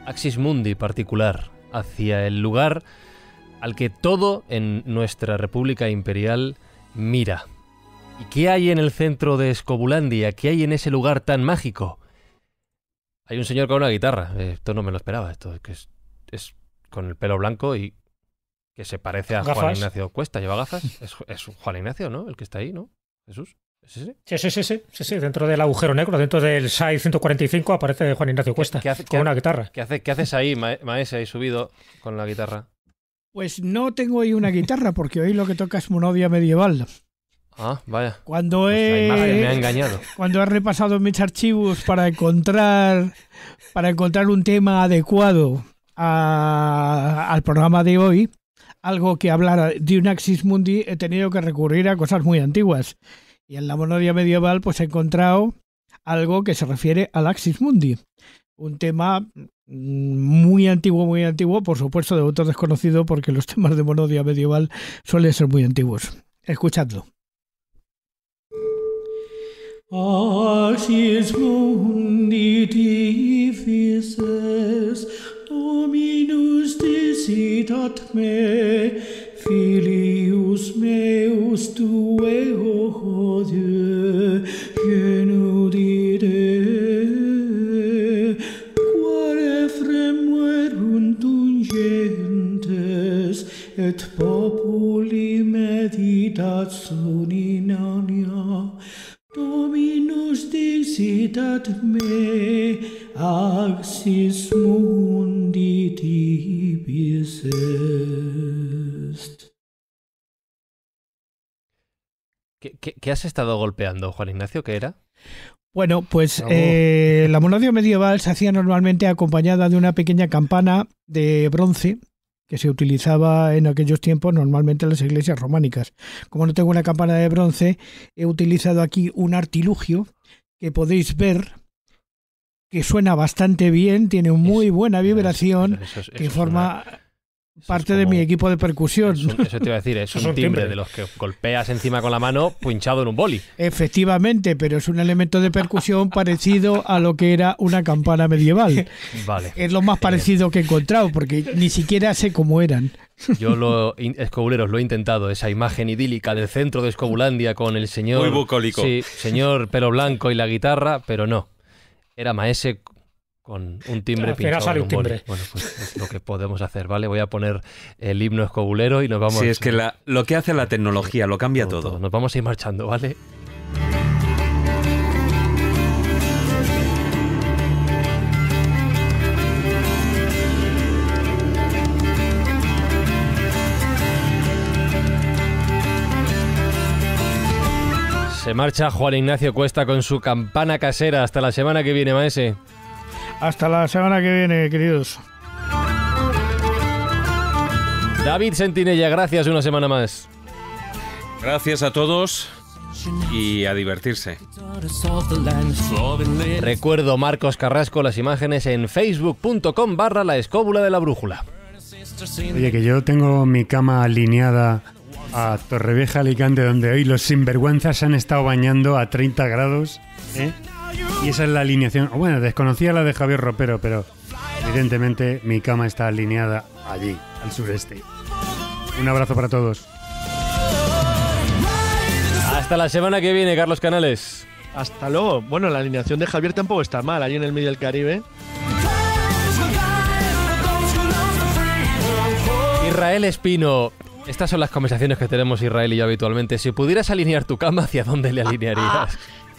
Axis Mundi particular, hacia el lugar al que todo en nuestra República Imperial mira. ¿Y qué hay en el centro de Escobulandia? ¿Qué hay en ese lugar tan mágico? Hay un señor con una guitarra. Esto no me lo esperaba. Esto es, es con el pelo blanco y que se parece a Juan Ignacio Cuesta. ¿Lleva gafas? Es, Juan Ignacio, ¿no? El que está ahí, ¿no? Jesús. Sí, sí, sí, sí, dentro del agujero negro, dentro del SAI 145 aparece Juan Ignacio Cuesta ¿Qué, con una guitarra. ¿Qué, qué haces ahí, Maese, ahí subido con la guitarra? Pues no tengo ahí una guitarra porque hoy lo que toca es Monodia medieval. Ah, vaya. Cuando pues he, me ha engañado. Cuando he repasado mis archivos para encontrar para encontrar un tema adecuado al programa de hoy, algo que hablar de un Axis Mundi, he tenido que recurrir a cosas muy antiguas. Y en la monodia medieval, pues he encontrado algo que se refiere al Axis Mundi. Un tema mm, muy antiguo, muy antiguo, por supuesto de otro desconocido, porque los temas de monodia medieval suelen ser muy antiguos. Escuchadlo. Mundi Dominus desit at me, filius meus tu ego hodie, genudire. Quare fremuerunt ungentes et populi meditat sun in ania, Dominus desit at me, axis mundus. ¿Qué, has estado golpeando, Juan Ignacio? ¿Qué era? Bueno, pues eh, la monodio medieval se hacía normalmente acompañada de una pequeña campana de bronce que se utilizaba en aquellos tiempos normalmente en las iglesias románicas. Como no tengo una campana de bronce, he utilizado aquí un artilugio que podéis ver que suena bastante bien, tiene muy buena vibración, que forma parte de mi equipo de percusión. eso te iba a decir, es, un, timbre, de los que golpeas encima con la mano pinchado en un boli. Efectivamente, pero es un elemento de percusión parecido a lo que era una campana medieval. Vale. Es lo más parecido que he encontrado, porque ni siquiera sé cómo eran. Yo, lo, escobuleros, lo he intentado, esa imagen idílica del centro de Escobulandia con el señor. Muy bucólico. Sí, señor pelo blanco y la guitarra, pero no. Era Maese con un timbre pinchado. timbre. Bueno, pues es lo que podemos hacer, ¿vale? Voy a poner el himno escobulero y nos vamos. Sí, es que la, lo que hace la tecnología lo cambia todo. Nos vamos a ir marchando, ¿vale? marcha Juan Ignacio Cuesta con su campana casera. Hasta la semana que viene, Maese. Hasta la semana que viene, queridos. David Sentinella, gracias una semana más. Gracias a todos y a divertirse. Recuerdo Marcos Carrasco las imágenes en facebook.com barra la escóbula de la brújula. Oye, que yo tengo mi cama alineada a Torrevieja Alicante, donde hoy los sinvergüenzas han estado bañando a 30 grados. ¿eh? Y esa es la alineación. Oh, bueno, desconocía la de Javier Ropero, pero evidentemente mi cama está alineada allí, al sureste. Un abrazo para todos. Hasta la semana que viene, Carlos Canales. Hasta luego. Bueno, la alineación de Javier tampoco está mal, allí en el medio del Caribe. Israel Espino, estas son las conversaciones que tenemos Israel y yo habitualmente. Si pudieras alinear tu cama, ¿hacia dónde le alinearías? Ah,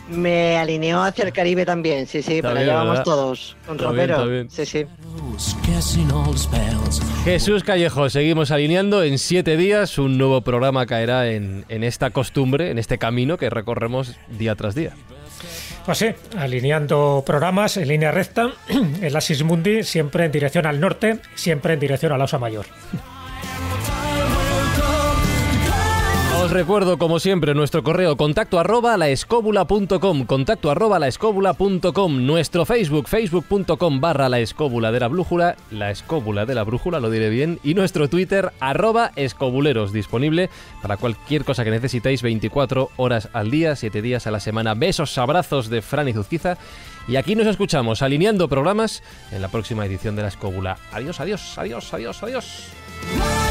me alineó hacia el Caribe también, sí, sí, para allá vamos todos, con Sí, sí. Jesús Callejo, seguimos alineando. En siete días un nuevo programa caerá en, en esta costumbre, en este camino que recorremos día tras día. Pues sí, alineando programas en línea recta, el Asis Mundi siempre en dirección al norte, siempre en dirección a la Osa Mayor. Os recuerdo, como siempre, nuestro correo contacto arroba laescóbula.com, contacto arroba laescóbula.com, nuestro Facebook, facebook.com barra la escóbula de la brújula, la escóbula de la brújula, lo diré bien, y nuestro Twitter arroba escobuleros, disponible para cualquier cosa que necesitéis 24 horas al día, 7 días a la semana. Besos, abrazos de Fran y Zuzquiza. Y aquí nos escuchamos alineando programas en la próxima edición de La Escóbula. Adiós, adiós, adiós, adiós, adiós.